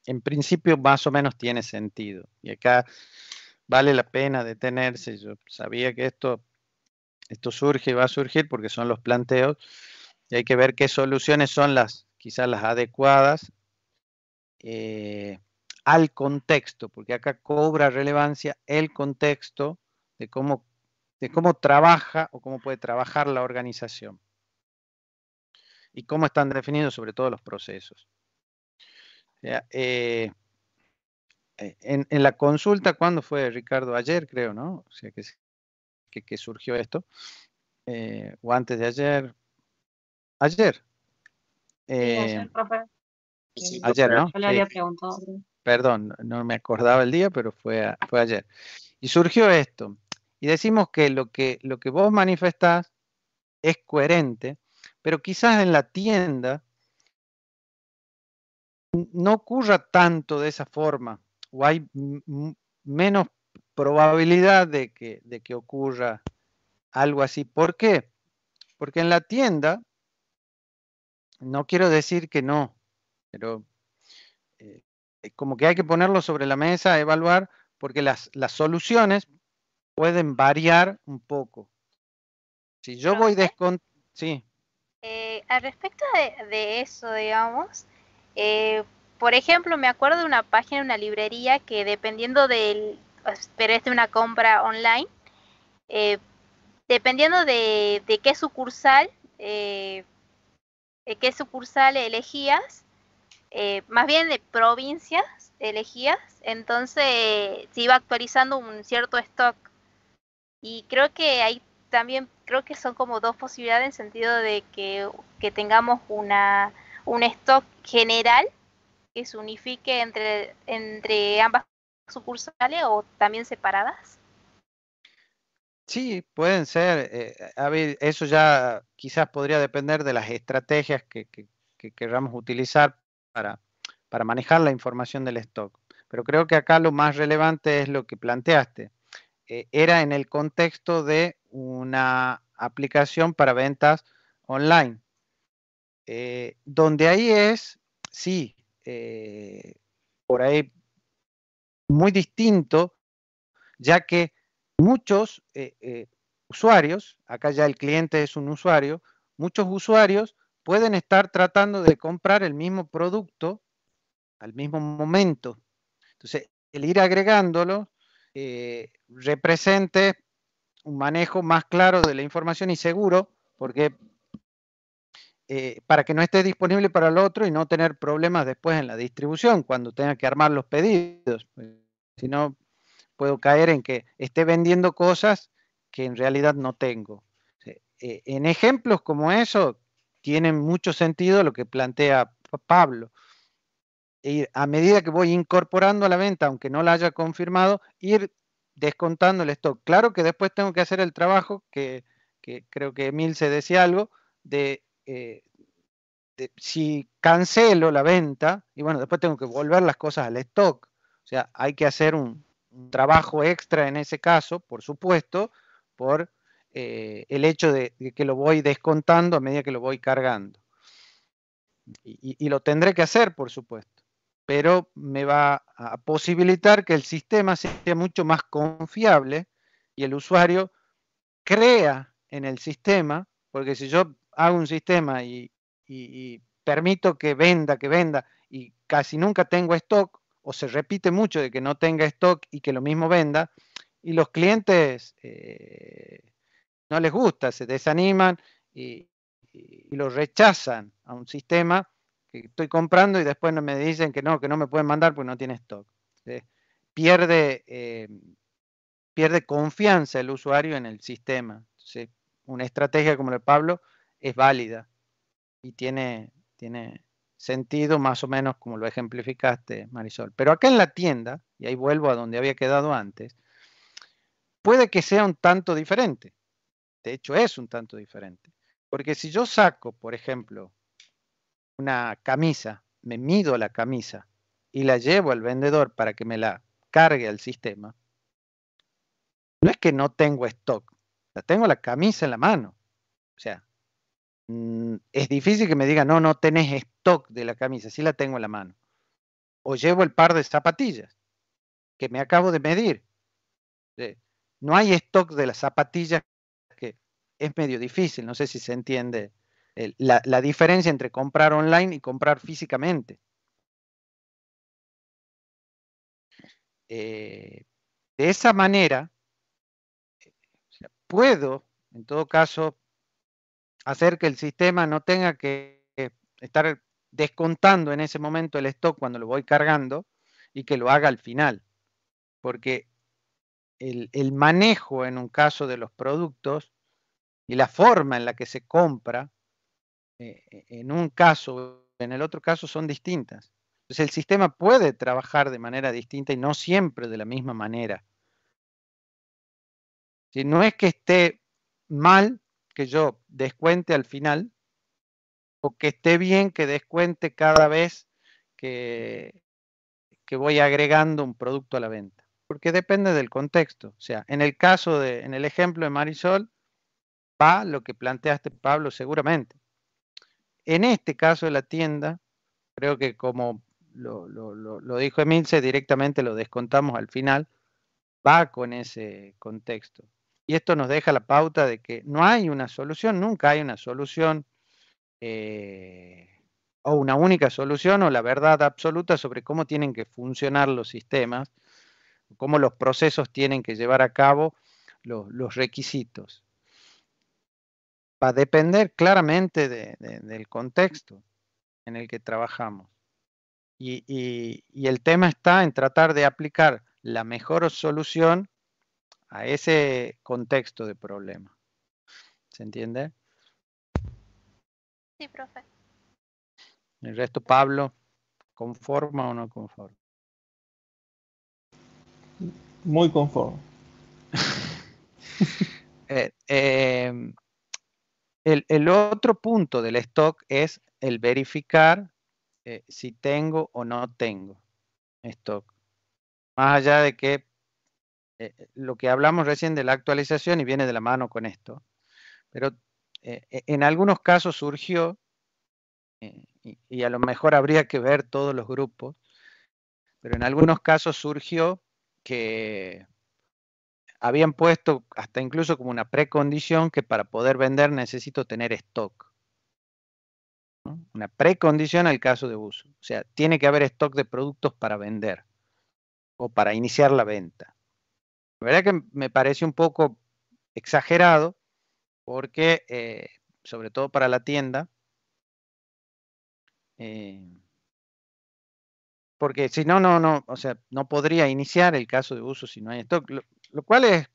en principio más o menos tiene sentido. Y acá vale la pena detenerse. Yo sabía que esto, esto surge y va a surgir porque son los planteos y hay que ver qué soluciones son las quizás las adecuadas. Eh, al contexto, porque acá cobra relevancia el contexto de cómo, de cómo trabaja o cómo puede trabajar la organización y cómo están definidos sobre todo los procesos. Eh, eh, en, la consulta, ¿cuándo fue Ricardo? Ayer creo, ¿no? O sea, que, que, surgió esto, eh, o antes de ayer. Ayer. ayer, ¿no? perdón, no me acordaba el día, pero fue, ayer. Y surgió esto. Y decimos que lo, que lo que vos manifestás es coherente, pero quizás en la tienda no ocurra tanto de esa forma, o hay menos probabilidad de que, de que ocurra algo así. ¿Por qué? Porque en la tienda, no quiero decir que no, pero eh, eh, como que hay que ponerlo sobre la mesa, evaluar, porque las, las soluciones pueden variar un poco. Si yo voy descon Sí. Eh, al respecto de, de eso, digamos, eh, por ejemplo, me acuerdo de una página, una librería que dependiendo del, pues, pero es de una compra online, dependiendo de, de, qué sucursal, de qué sucursal elegías, eh, más bien de provincias elegidas, entonces se iba actualizando un cierto stock. Y creo que hay también, creo que son como dos posibilidades en sentido de que, tengamos una, un stock general que se unifique entre, entre ambas sucursales o también separadas. Sí, pueden ser. Eh, eso ya quizás podría depender de las estrategias que queramos utilizar para, manejar la información del stock. Pero creo que acá lo más relevante es lo que planteaste. Eh, era en el contexto de una aplicación para ventas online, eh, donde ahí es, sí, eh, por ahí muy distinto, ya que muchos usuarios, acá ya el cliente es un usuario, muchos usuarios pueden estar tratando de comprar el mismo producto al mismo momento. Entonces, el ir agregándolo eh, represente un manejo más claro de la información y seguro, porque eh, para que no esté disponible para el otro y no tener problemas después en la distribución cuando tenga que armar los pedidos. Si no, puedo caer en que esté vendiendo cosas que en realidad no tengo. Eh, en ejemplos como eso, tiene mucho sentido lo que plantea Pablo. Y a medida que voy incorporando a la venta, aunque no la haya confirmado, ir descontando el stock. Claro que después tengo que hacer el trabajo, que, creo que Emil se decía algo, eh, de, si cancelo la venta, y bueno, después tengo que volver las cosas al stock. O sea, hay que hacer un trabajo extra en ese caso, por supuesto, por eh, el hecho de, que lo voy descontando a medida que lo voy cargando. Y, lo tendré que hacer, por supuesto, pero me va a posibilitar que el sistema sea mucho más confiable y el usuario crea en el sistema, porque si yo hago un sistema y, permito que venda, que venda, y casi nunca tengo stock, o se repite mucho de que no tenga stock y que lo mismo venda, y los clientes eh, no les gusta, se desaniman y, lo rechazan a un sistema que estoy comprando y después me dicen que no, que no me pueden mandar porque no tiene stock. Eh, pierde, eh, pierde confianza el usuario en el sistema. Una estrategia como la de Pablo es válida y tiene, tiene sentido más o menos como lo ejemplificaste, Marisol. Pero acá en la tienda, y ahí vuelvo a donde había quedado antes, puede que sea un tanto diferente de hecho es un tanto diferente. Porque si yo saco, por ejemplo, una camisa, me mido la camisa y la llevo al vendedor para que me la cargue al sistema, no es que no tengo stock, la tengo la camisa en la mano. O sea, mm, es difícil que me diga, no, no tenés stock de la camisa, sí la tengo en la mano. O llevo el par de zapatillas que me acabo de medir. Eh, no hay stock de las zapatillas es medio difícil. No sé si se entiende la, diferencia entre comprar online y comprar físicamente. Eh, de esa manera, puedo, en todo caso, hacer que el sistema no tenga que estar descontando en ese momento el stock cuando lo voy cargando y que lo haga al final. Porque el manejo en un caso de los productos y la forma en la que se compra, eh, eh, en un caso, en el otro caso, son distintas. Entonces el sistema puede trabajar de manera distinta y no siempre de la misma manera. no es que esté mal que yo descuente al final, o que esté bien que descuente cada vez que, que voy agregando un producto a la venta. Porque depende del contexto. O sea, en el caso de, en el ejemplo de Marisol, va lo que planteaste, Pablo, seguramente. En este caso de la tienda, creo que como lo, dijo Emilce, directamente lo descontamos al final, va con ese contexto. Y esto nos deja la pauta de que no hay una solución, nunca hay una solución eh, o una única solución o la verdad absoluta sobre cómo tienen que funcionar los sistemas, cómo los procesos tienen que llevar a cabo los requisitos va a depender claramente del contexto en el que trabajamos. Y, el tema está en tratar de aplicar la mejor solución a ese contexto de problema. ¿Se entiende? Sí, profe. El resto, Pablo, ¿conforma o no conforma? Muy conforme. <laughs> Eh, eh, el, otro punto del stock es el verificar eh, si tengo o no tengo stock. Más allá de que eh, eh, lo que hablamos recién de la actualización y viene de la mano con esto, pero e, en algunos casos surgió, y a lo mejor habría que ver todos los grupos, pero en algunos casos surgió que habían puesto hasta incluso como una precondición que para poder vender necesito tener stock. Una precondición al caso de uso. O sea, tiene que haber stock de productos para vender o para iniciar la venta. La verdad que me parece un poco exagerado porque, eh, sobre todo para la tienda, eh, porque si no, no, no, o sea, no podría iniciar el caso de uso si no hay stock lo cual es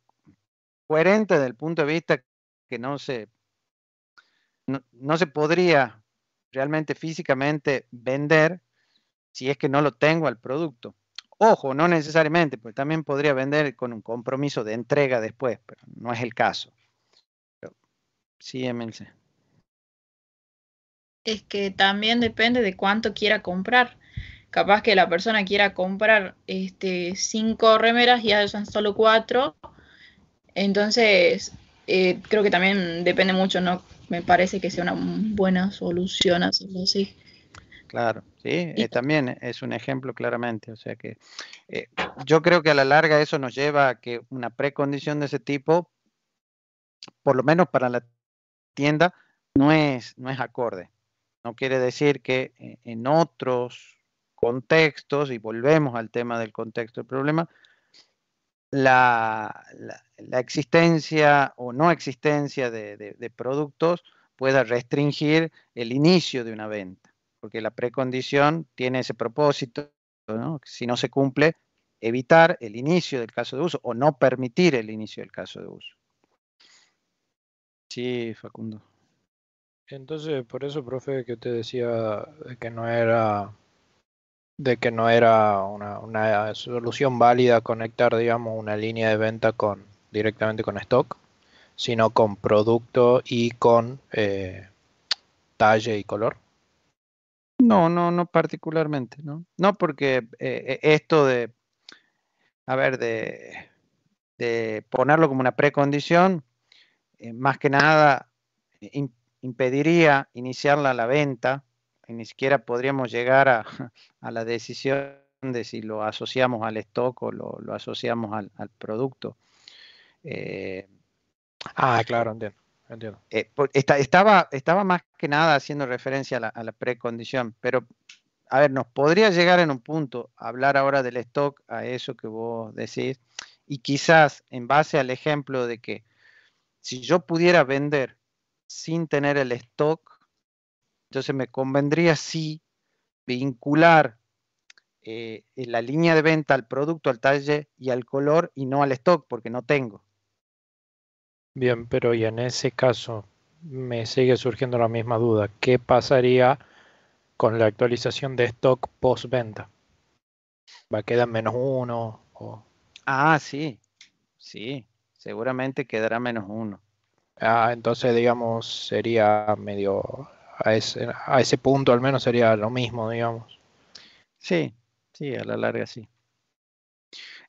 coherente desde el punto de vista que no se, no, se podría realmente físicamente vender si es que no lo tengo al producto. Ojo, no necesariamente, porque también podría vender con un compromiso de entrega después, pero no es el caso. sí, MLC. Es que también depende de cuánto quiera comprar capaz que la persona quiera comprar este, cinco remeras y ya son solo cuatro. Entonces, eh, creo que también depende mucho, ¿no? Me parece que sea una buena solución hacerlo así. Claro, sí, eh, también es un ejemplo claramente. O sea que eh, yo creo que a la larga eso nos lleva a que una precondición de ese tipo, por lo menos para la tienda, no es, no es acorde. No quiere decir que en otros contextos, y volvemos al tema del contexto del problema, la, existencia o no existencia de, productos pueda restringir el inicio de una venta, porque la precondición tiene ese propósito, si no se cumple, evitar el inicio del caso de uso o no permitir el inicio del caso de uso. Sí, Facundo. Entonces, por eso, profe, que usted decía que no era de que no era una, solución válida conectar, digamos, una línea de venta con directamente con stock, sino con producto y con eh, talle y color. No, no, no particularmente, ¿no? No, porque eh, eh, esto de, a ver, de, ponerlo como una precondición, más que nada impediría iniciarla la venta ni siquiera podríamos llegar <laughs> a, la decisión de si lo asociamos al stock o lo, asociamos al, producto. Eh, ah, claro, entiendo. entiendo. Eh, estaba, estaba más que nada haciendo referencia a la, a la, precondición, pero a ver, nos podría llegar en un punto a hablar ahora del stock, a eso que vos decís, y quizás en base al ejemplo de que si yo pudiera vender sin tener el stock, entonces me convendría sí vincular eh, la línea de venta al producto, al talle y al color y no al stock porque no tengo. Bien, pero y en ese caso me sigue surgiendo la misma duda. ¿Qué pasaría con la actualización de stock post-venta? ¿Va a quedar menos uno? Ah, sí, sí, seguramente quedará menos uno. Ah, entonces digamos sería medio a ese, a ese punto al menos sería lo mismo, digamos. Sí, sí, a la larga sí.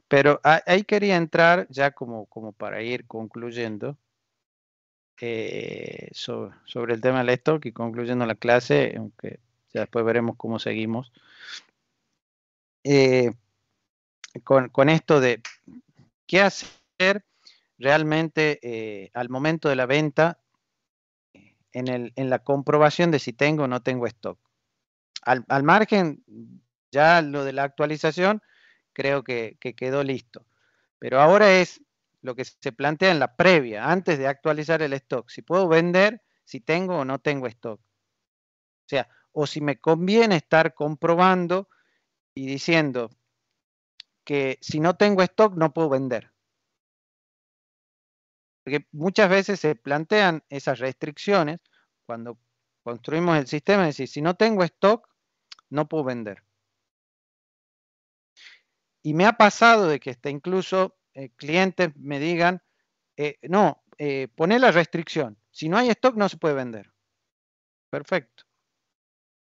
Pero ahí quería entrar, ya como, como para ir concluyendo, eh, sobre, el tema del stock y concluyendo la clase, aunque ya después veremos cómo seguimos. Eh, con, esto de qué hacer realmente eh, al momento de la venta en, la comprobación de si tengo o no tengo stock. Al, margen, ya lo de la actualización, creo que, que quedó listo. Pero ahora es lo que se plantea en la previa, antes de actualizar el stock. Si puedo vender, si tengo o no tengo stock. O sea, o si me conviene estar comprobando y diciendo que si no tengo stock no puedo vender. Porque muchas veces se plantean esas restricciones cuando construimos el sistema, es decir, si no tengo stock, no puedo vender. Y me ha pasado de que hasta incluso eh, clientes me digan, eh, no, eh, poné la restricción, si no hay stock no se puede vender. Perfecto.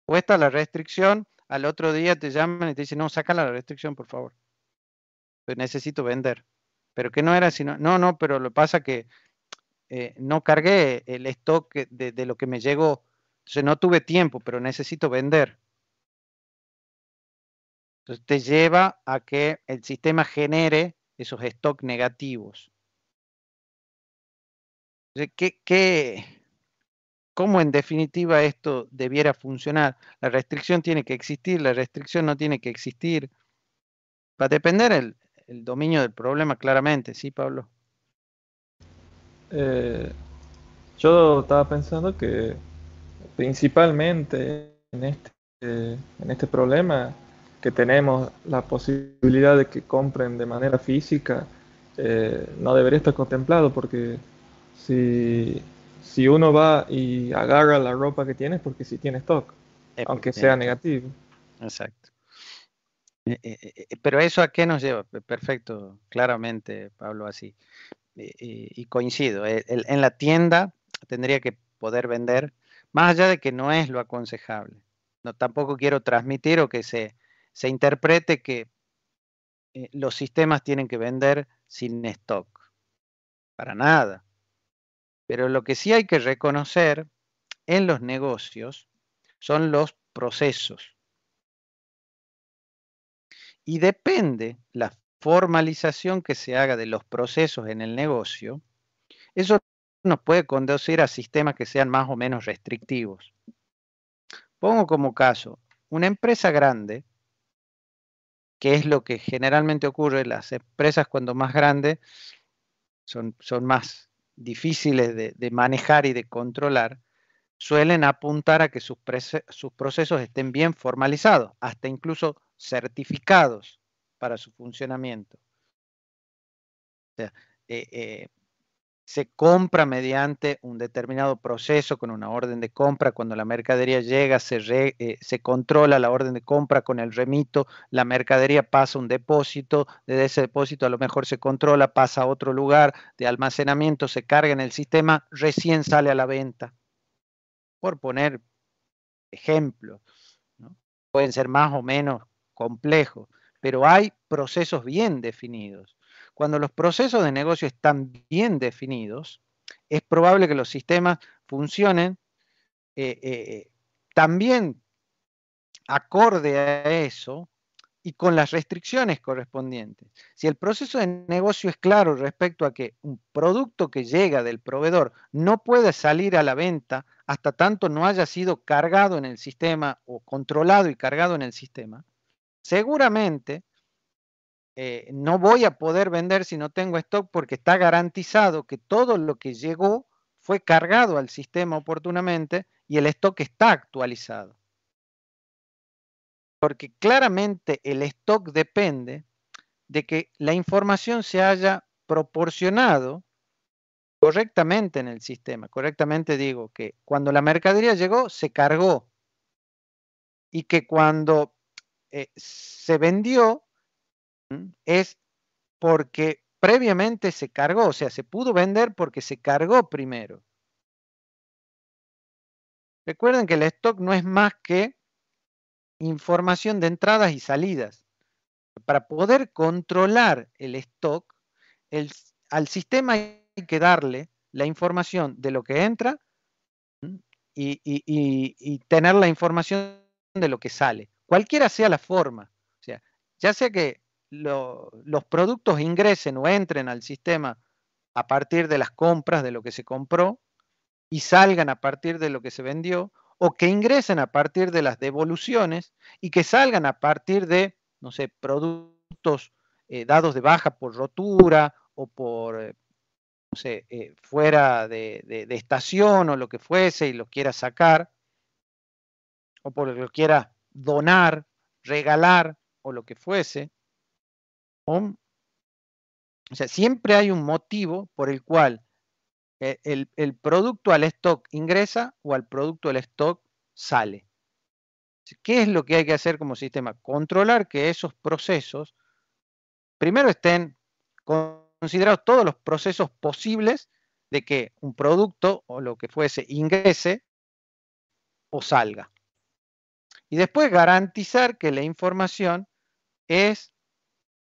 Puesta la restricción, al otro día te llaman y te dicen, no, saca la restricción, por favor. Pero necesito vender pero que no era sino, no, no, pero lo pasa que eh, no cargué el stock de, lo que me llegó, entonces no tuve tiempo, pero necesito vender. Entonces te lleva a que el sistema genere esos stock negativos. ¿qué, qué, cómo en definitiva esto debiera funcionar. La restricción tiene que existir, la restricción no tiene que existir. Va a depender el, el dominio del problema claramente, ¿sí, Pablo? Eh, yo estaba pensando que principalmente en este, en este problema que tenemos la posibilidad de que compren de manera física eh, no debería estar contemplado porque si, uno va y agarra la ropa que tienes porque si sí tiene stock, aunque sea negativo. Exacto. Eh, eh, eh, pero eso a qué nos lleva? Perfecto, claramente, Pablo, así. Y, coincido, en la tienda tendría que poder vender, más allá de que no es lo aconsejable. No, tampoco quiero transmitir o que se, se interprete que los sistemas tienen que vender sin stock. Para nada. Pero lo que sí hay que reconocer en los negocios son los procesos y depende la formalización que se haga de los procesos en el negocio, eso nos puede conducir a sistemas que sean más o menos restrictivos. Pongo como caso, una empresa grande, que es lo que generalmente ocurre, las empresas cuando más grandes son, son más difíciles de, manejar y de controlar, suelen apuntar a que sus, sus procesos estén bien formalizados, hasta incluso certificados para su funcionamiento. O sea, eh, eh, se compra mediante un determinado proceso con una orden de compra. Cuando la mercadería llega, se, eh, controla la orden de compra con el remito, la mercadería pasa un depósito, desde ese depósito a lo mejor se controla, pasa a otro lugar de almacenamiento, se carga en el sistema, recién sale a la venta. Por poner ejemplo, pueden ser más o menos complejo, pero hay procesos bien definidos. Cuando los procesos de negocio están bien definidos, es probable que los sistemas funcionen eh, eh, eh, también acorde a eso y con las restricciones correspondientes. Si el proceso de negocio es claro respecto a que un producto que llega del proveedor no puede salir a la venta hasta tanto no haya sido cargado en el sistema o controlado y cargado en el sistema, seguramente eh, no voy a poder vender si no tengo stock porque está garantizado que todo lo que llegó fue cargado al sistema oportunamente y el stock está actualizado. Porque claramente el stock depende de que la información se haya proporcionado correctamente en el sistema. Correctamente digo que cuando la mercadería llegó, se cargó. Y que cuando eh, se vendió es porque previamente se cargó, o sea, se pudo vender porque se cargó primero. Recuerden que el stock no es más que información de entradas y salidas. Para poder controlar el stock, al sistema hay que darle la información de lo que entra y tener la información de lo que sale cualquiera sea la forma. O sea, ya sea que los productos ingresen o entren al sistema a partir de las compras de lo que se compró y salgan a partir de lo que se vendió, o que ingresen a partir de las devoluciones y que salgan a partir de, no sé, productos eh, dados de baja por rotura o por, eh, no sé, eh, fuera de, estación o lo que fuese y los quiera sacar, o por lo quiera donar, regalar o lo que fuese. O, sea, siempre hay un motivo por el cual eh, el, el, producto al stock ingresa o al producto al stock sale. ¿Qué es lo que hay que hacer como sistema? Controlar que esos procesos, primero estén considerados todos los procesos posibles de que un producto o lo que fuese ingrese o salga. Y después garantizar que la información es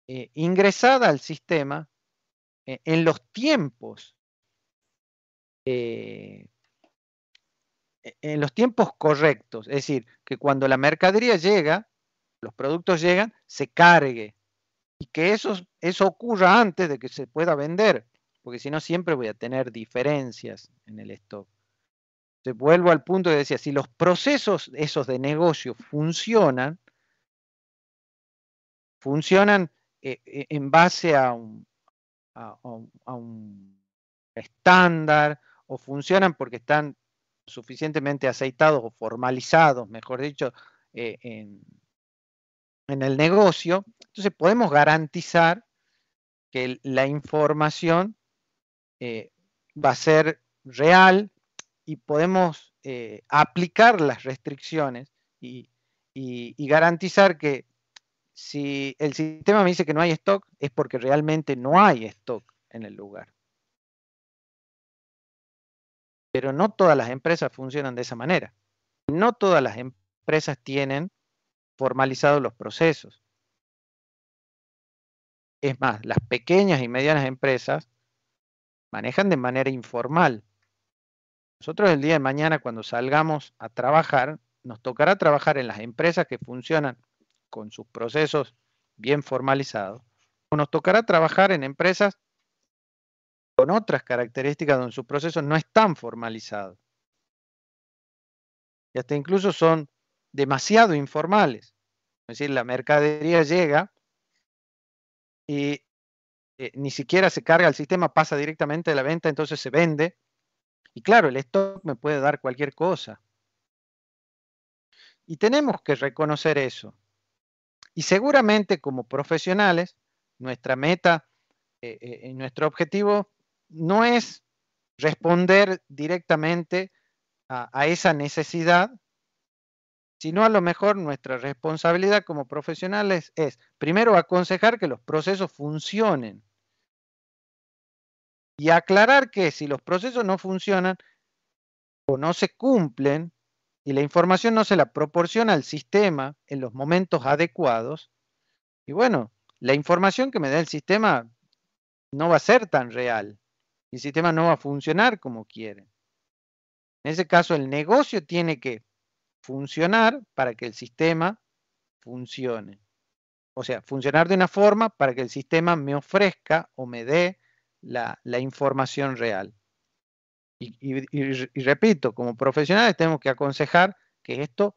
eh, ingresada al sistema eh, en los tiempos, eh, en los tiempos correctos. Es decir, que cuando la mercadería llega, los productos llegan, se cargue. Y que eso, eso ocurra antes de que se pueda vender, porque si no siempre voy a tener diferencias en el stock vuelvo al punto que decía, si los procesos esos de negocio funcionan, funcionan eh, eh, en base a un, estándar o funcionan porque están suficientemente aceitados o formalizados, mejor dicho, eh, en, el negocio, entonces podemos garantizar que la información va a ser real, y podemos eh, aplicar las restricciones y, y, garantizar que si el sistema me dice que no hay stock, es porque realmente no hay stock en el lugar. Pero no todas las empresas funcionan de esa manera. No todas las empresas tienen formalizados los procesos. Es más, las pequeñas y medianas empresas manejan de manera informal nosotros el día de mañana, cuando salgamos a trabajar, nos tocará trabajar en las empresas que funcionan con sus procesos bien formalizados, o nos tocará trabajar en empresas con otras características donde sus procesos no están formalizados. Y hasta incluso son demasiado informales. Es decir, la mercadería llega y eh, ni siquiera se carga el sistema, pasa directamente de la venta, entonces se vende y claro, el stock me puede dar cualquier cosa. Y tenemos que reconocer eso. Y seguramente como profesionales, nuestra meta, eh, eh, y nuestro objetivo no es responder directamente a esa necesidad, sino a lo mejor nuestra responsabilidad como profesionales es primero aconsejar que los procesos funcionen y aclarar que si los procesos no funcionan o no se cumplen y la información no se la proporciona al sistema en los momentos adecuados, y bueno, la información que me da el sistema no va a ser tan real. El sistema no va a funcionar como quiere. En ese caso, el negocio tiene que funcionar para que el sistema funcione. O sea, funcionar de una forma para que el sistema me ofrezca o me dé la, información real. Y, repito, como profesionales tenemos que aconsejar que esto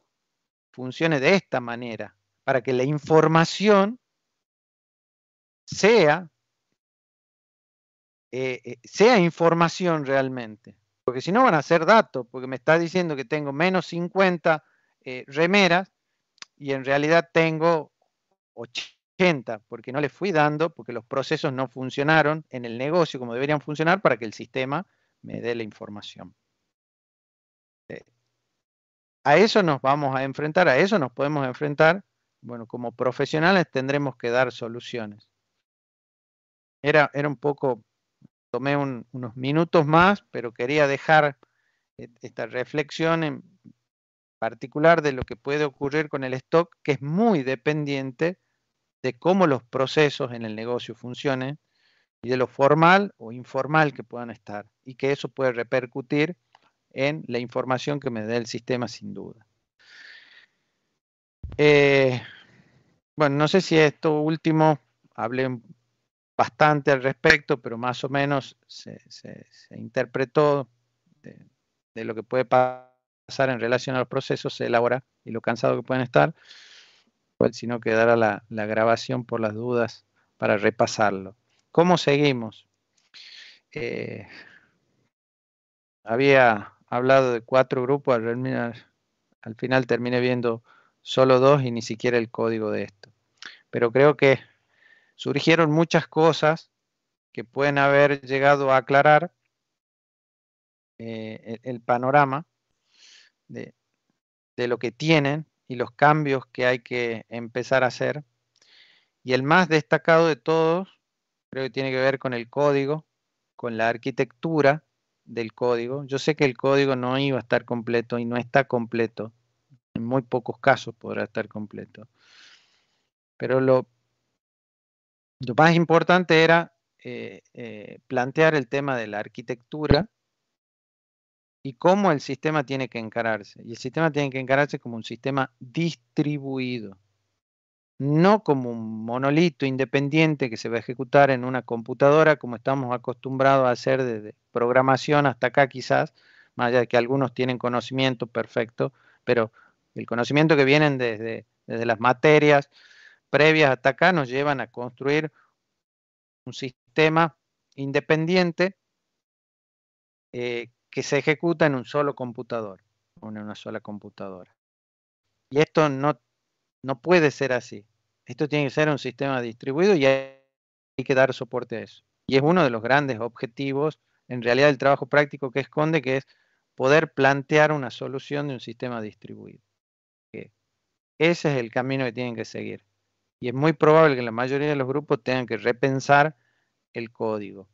funcione de esta manera, para que la información sea, eh, eh, sea información realmente. Porque si no van a ser datos, porque me está diciendo que tengo menos 50 eh, remeras y en realidad tengo 80 porque no le fui dando, porque los procesos no funcionaron en el negocio como deberían funcionar para que el sistema me dé la información. Eh, a eso nos vamos a enfrentar, a eso nos podemos enfrentar. Bueno, como profesionales tendremos que dar soluciones. Era, un poco, tomé unos minutos más, pero quería dejar eh, esta reflexión en particular de lo que puede ocurrir con el stock, que es muy dependiente de cómo los procesos en el negocio funcionen y de lo formal o informal que puedan estar y que eso puede repercutir en la información que me dé el sistema sin duda. Eh, bueno, no sé si esto último hablé bastante al respecto, pero más o menos se, interpretó de, de lo que puede pasar en relación a los procesos, se elabora y lo cansado que pueden estar sino que la, grabación por las dudas para repasarlo. ¿Cómo seguimos? Eh, había hablado de cuatro grupos, al, final terminé viendo solo dos y ni siquiera el código de esto. Pero creo que surgieron muchas cosas que pueden haber llegado a aclarar eh, el, panorama de, lo que tienen y los cambios que hay que empezar a hacer. Y el más destacado de todos, creo que tiene que ver con el código, con la arquitectura del código. Yo sé que el código no iba a estar completo y no está completo. En muy pocos casos podrá estar completo. Pero lo, lo más importante era eh, eh, plantear el tema de la arquitectura y cómo el sistema tiene que encararse. Y el sistema tiene que encararse como un sistema distribuido, no como un monolito independiente que se va a ejecutar en una computadora como estamos acostumbrados a hacer desde programación hasta acá quizás, más allá de que algunos tienen conocimiento perfecto, pero el conocimiento que vienen desde, las materias previas hasta acá nos llevan a construir un sistema independiente eh, que se ejecuta en un solo computador o en una sola computadora. Y esto no, no puede ser así. Esto tiene que ser un sistema distribuido y hay que dar soporte a eso. Y es uno de los grandes objetivos, en realidad, del trabajo práctico que esconde, que es poder plantear una solución de un sistema distribuido. Ese es el camino que tienen que seguir. Y es muy probable que la mayoría de los grupos tengan que repensar el código.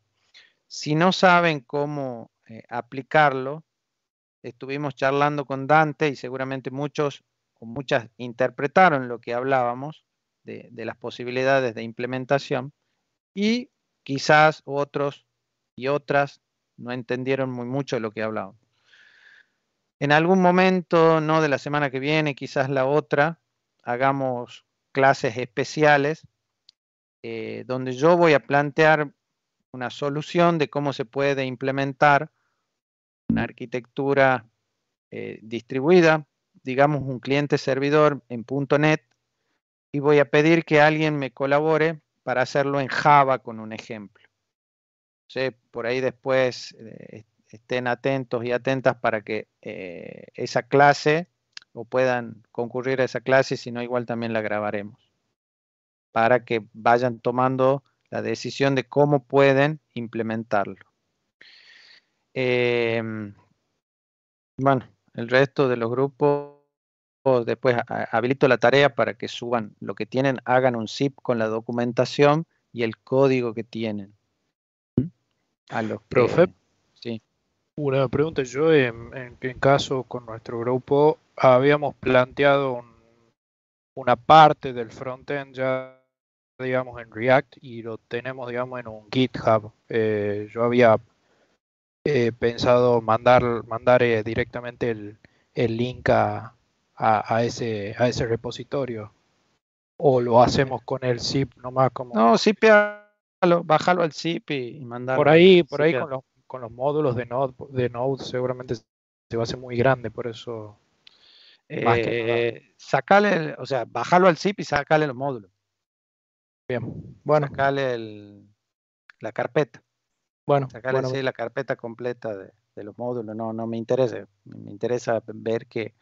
Si no saben cómo eh, aplicarlo. Estuvimos charlando con Dante y seguramente muchos o muchas interpretaron lo que hablábamos de, las posibilidades de implementación y quizás otros y otras no entendieron muy mucho lo que hablábamos. En algún momento, no de la semana que viene, quizás la otra, hagamos clases especiales eh, donde yo voy a plantear una solución de cómo se puede implementar una arquitectura eh, distribuida, digamos un cliente servidor en .NET, y voy a pedir que alguien me colabore para hacerlo en Java con un ejemplo. por ahí después eh, estén atentos y atentas para que eh, esa clase o puedan concurrir a esa clase, si no igual también la grabaremos, para que vayan tomando la decisión de cómo pueden implementarlo. Em, bueno, el resto de los grupos, después habilito la tarea para que suban lo que tienen, hagan un zip con la documentación y el código que tienen. A los Profe, sí. Una pregunta, yo en, caso con nuestro grupo habíamos planteado una parte del frontend ya digamos, en React y lo tenemos, digamos, en un GitHub. Eh, yo había eh, pensado mandar, mandar eh, directamente el, link a, ese, a ese repositorio. O lo hacemos con el zip nomás como... No, zip, bájalo al zip y, mandar Por ahí, por ahí con los, con los módulos de Node, de Node seguramente se va a hacer muy grande, por eso... Eh, o sea, bájalo al zip y sacale los módulos. Bien, bueno. Sacale el, la carpeta. Bueno, Sacale la carpeta completa de, los módulos. No, no me interesa. Me interesa ver qué,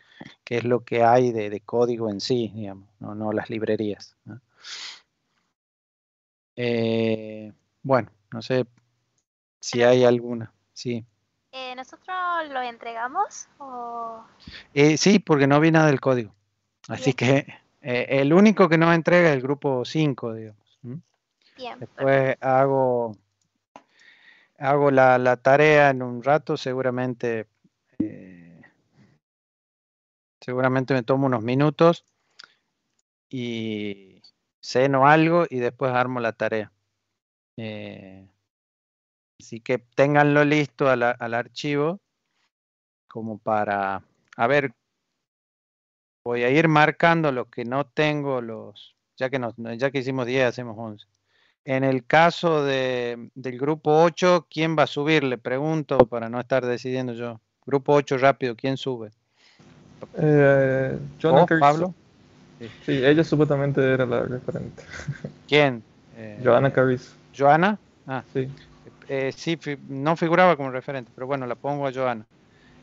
es lo que hay de, código en sí, digamos, no, no las librerías. Eh, bueno, no sé si hay alguna. Sí. Eh, ¿Nosotros lo entregamos? Eh, sí, porque no vi nada del código. Así que eh, el único que no entrega es el grupo 5, digamos. Después hago, hago la, tarea en un rato, seguramente, eh, seguramente me tomo unos minutos y ceno algo y después armo la tarea. Eh, así que tenganlo listo al, al archivo como para a ver Voy a ir marcando los que no tengo los, ya que, ya que hicimos 10, hacemos 11. En el caso de, del grupo 8, ¿quién va a subir? Le pregunto para no estar decidiendo yo. Grupo 8 rápido, ¿quién sube? Eh, Pablo. Sí. ella supuestamente era la referente. <laughs> ¿Quién? Eh, Joana Carriz. ¿Joana? Ah, sí. Eh, sí, no figuraba como referente, pero bueno, la pongo a Joana.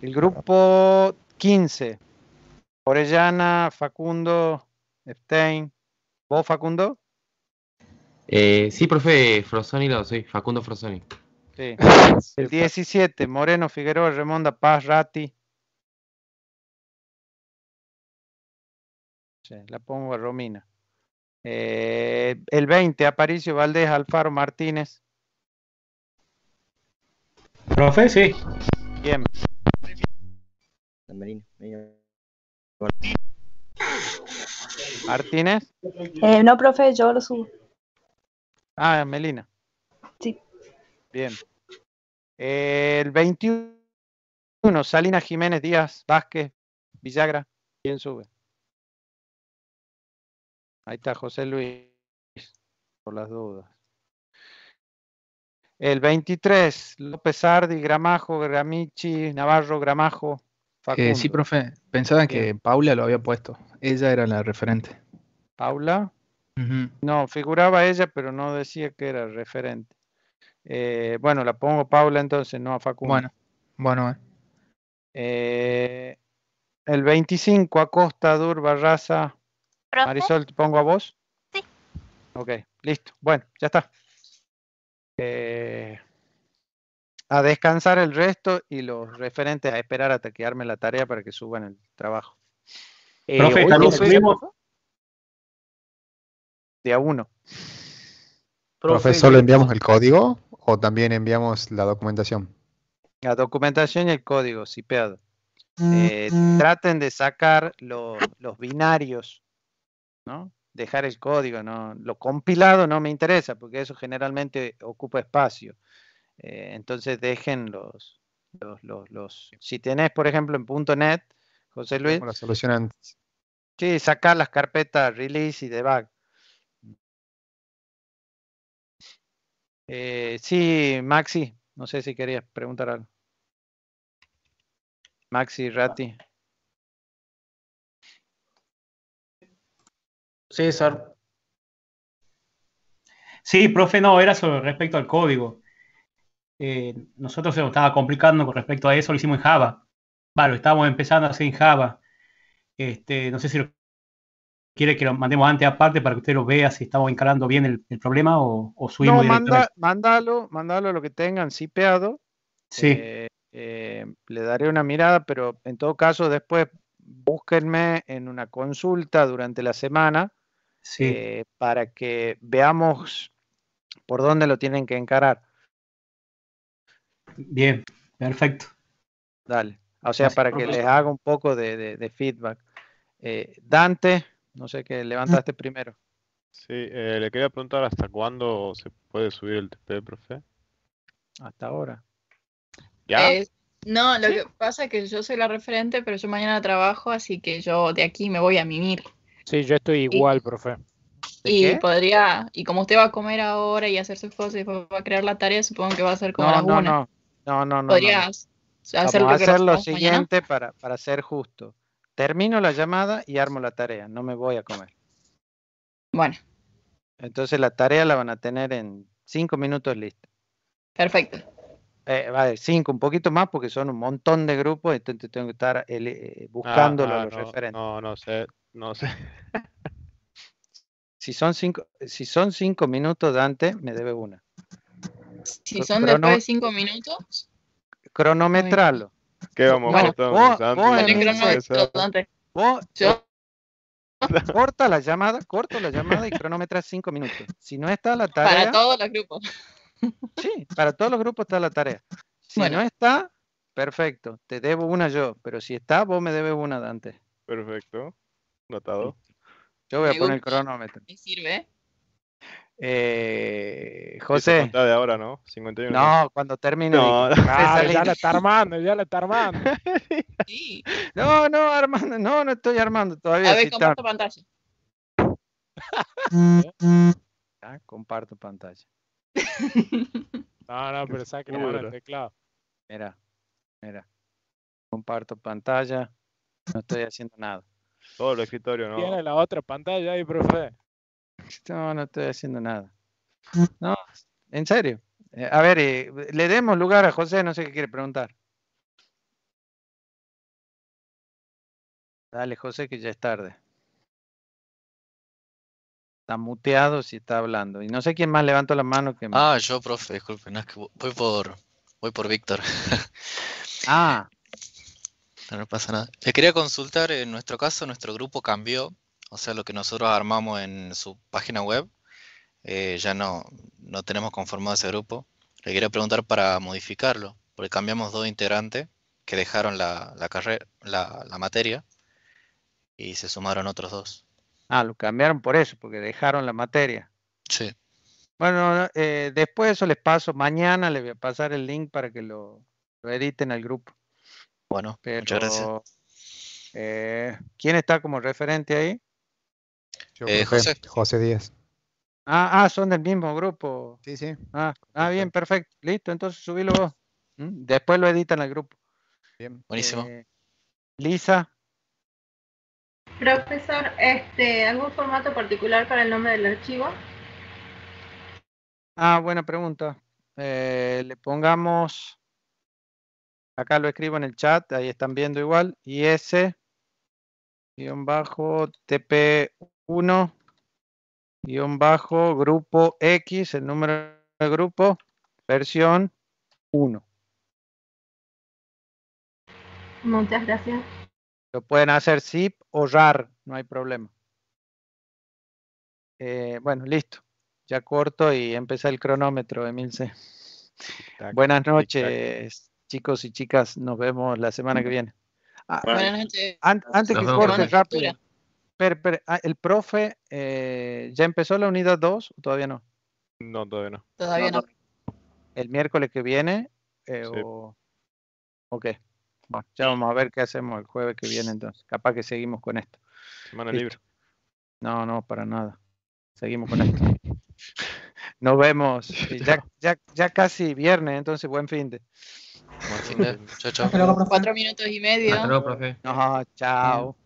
El grupo 15, Orellana, Facundo, Stein. ¿Vos, Facundo? Eh, sí, profe, Frosoni lo soy, Facundo Frosoni. Sí. <laughs> El 17, Moreno, Figueroa, Remonda, Paz, Ratti. la pongo a Romina. Eh, el 20, Aparicio, Valdés, Alfaro, Martínez. Profe, sí. Bien. ¿Martínez? Eh, no, profe, yo lo subo. Ah, Melina. Sí. Bien. el 21, Salina Jiménez Díaz Vázquez Villagra. ¿Quién sube? Ahí está José Luis, por las dudas. El 23, López Ardi, Gramajo, Gramichi, Navarro, Gramajo, eh, sí, profe, pensaba que Paula lo había puesto. Ella era la referente. ¿Paula? No, figuraba ella, pero no decía que era referente. Eh, bueno, la pongo Paula entonces, no a Facundo. Bueno, bueno. Eh. eh el 25, Acosta, Durba, Raza. Marisol, ¿te pongo a vos? Sí. Ok, listo. Bueno, ya está a descansar el resto y los referentes a esperar hasta que la tarea para que suban el trabajo. Eh, Profe, De a uno. profesor le enviamos el código o también enviamos la documentación? La documentación y el código, si mm. Eh, traten de sacar los binarios, ¿no? Dejar el código, ¿no? Lo compilado no me interesa porque eso generalmente ocupa espacio. Eh, entonces dejen los, los, los, Si tenés, por ejemplo, en punto .NET, José Luis... Como la solucionan? Sí, sacar las carpetas release y debug. Eh, sí, Maxi, no sé si querías preguntar algo. Maxi, Rati. César. Sí, profe, no, era sobre respecto al código. Eh, nosotros se nos estaba complicando con respecto a eso, lo hicimos en Java. Vale, lo estábamos empezando a hacer en Java. Este, no sé si quiere que lo mandemos antes aparte para que usted lo vea si estamos encarando bien el, problema o, subimos no, manda, mándalo, mándalo lo que tengan peado. Sí. Eh, eh, le daré una mirada, pero en todo caso después búsquenme en una consulta durante la semana para que veamos por dónde lo tienen que encarar. Bien, perfecto. Dale. O sea, para que les haga un poco de, feedback. Eh, Dante, no sé qué levantaste primero. Sí, eh, le quería preguntar hasta cuándo se puede subir el TP, profe. Hasta ahora. ¿Ya? Eh, no, lo que pasa es que yo soy la referente, pero yo mañana trabajo, así que yo de aquí me voy a mimir. Sí, yo estoy igual, profe. Y podría, y como usted va a comer ahora y hacer sus cosas y va a crear la tarea, supongo que va a ser como la a no, No. No, no, no. Voy a hacer, lo, siguiente para, ser justo. Termino la llamada y armo la tarea. No me voy a comer. Bueno. Entonces la tarea la van a tener en cinco minutos lista. Perfecto. Eh, vale, cinco, un poquito más porque son un montón de grupos, entonces tengo que estar eh, eh, buscando buscándolo ah, los ah, referentes. No, no sé, no sé. <laughs> si son cinco, si son cinco minutos, Dante, me debe una. Si son después de cinco minutos. Cronometralo. ¿Qué vamos a Vos, <laughs> corta la llamada, corta la llamada y cronometras cinco minutos. Si no está la tarea. Para todos los grupos. Sí, para todos los grupos está la tarea. Si no está, perfecto. Te debo una yo, pero si está, vos me debes una, Dante. Perfecto. Notado. Yo voy a poner el cronómetro. Me sirve. Eh, José. de ahora, ¿no? 51 no, cuando termine. No, <laughs> ah, ya la está armando, ya le está armando. <laughs> sí. No, no, armando, no, no estoy armando todavía. A ver, comparto pantalla. <laughs> ah, comparto pantalla. No, no, pero saque el teclado. Mira, mira. Comparto pantalla. No estoy haciendo nada. Todo el escritorio, ¿no? Tiene la otra pantalla ahí, profe. No, no estoy haciendo nada. Mm. No, en serio. Eh, a ver, eh, le demos lugar a José, no sé qué quiere preguntar. Dale, José, que ya es tarde. Está muteado si está hablando. Y no sé quién más levantó la mano. Que... Ah, yo, profe, disculpen, voy por, voy por Víctor. ah. <laughs> No, no pasa nada. Le quería consultar, en nuestro caso, nuestro grupo cambió o sea, lo que nosotros armamos en su página web, eh, ya no, no tenemos conformado ese grupo. Le quería preguntar para modificarlo, porque cambiamos dos integrantes que dejaron la, carrera, la, materia, y se sumaron otros dos. Ah, lo cambiaron por eso, porque dejaron la materia. Sí. Bueno, eh, después de eso les paso, mañana les voy a pasar el link para que lo, editen al grupo. Bueno, Pero, muchas gracias. Eh, ¿Quién está como referente ahí? Eh, José. José Díaz. Ah, ah, son del mismo grupo. Sí, sí. Ah, ah bien, perfecto. Listo, entonces subilo vos. Mm, después lo editan El grupo. Bien. Buenísimo. Eh, Lisa. Profesor, este, ¿algún formato particular para el nombre del archivo? Ah, buena pregunta. Eh, le pongamos, acá lo escribo en el chat, ahí están viendo igual, IS, tp bajo, TP 1 guión bajo grupo X, el número de grupo, versión 1. Muchas gracias. Lo pueden hacer zip o rar, no hay problema. Eh, bueno, listo. Ya corto y empieza el cronómetro, Emilce. Buenas noches, chicos y chicas. Nos vemos la semana que viene. Ah, antes que corte rápido. Ah, el profe, eh, ¿ya empezó la unidad 2 o todavía no? No, todavía no. Todavía no. ¿El miércoles que viene? Eh, o... Ok. ya vamos a ver qué hacemos el jueves que viene entonces. Capaz que seguimos con esto. Semana libre. No, no, para nada. Seguimos con esto. <laughs> Nos vemos. Ya, casi viernes, entonces buen fin de. Buen fin de. Cuatro minutos y medio. profe. chao.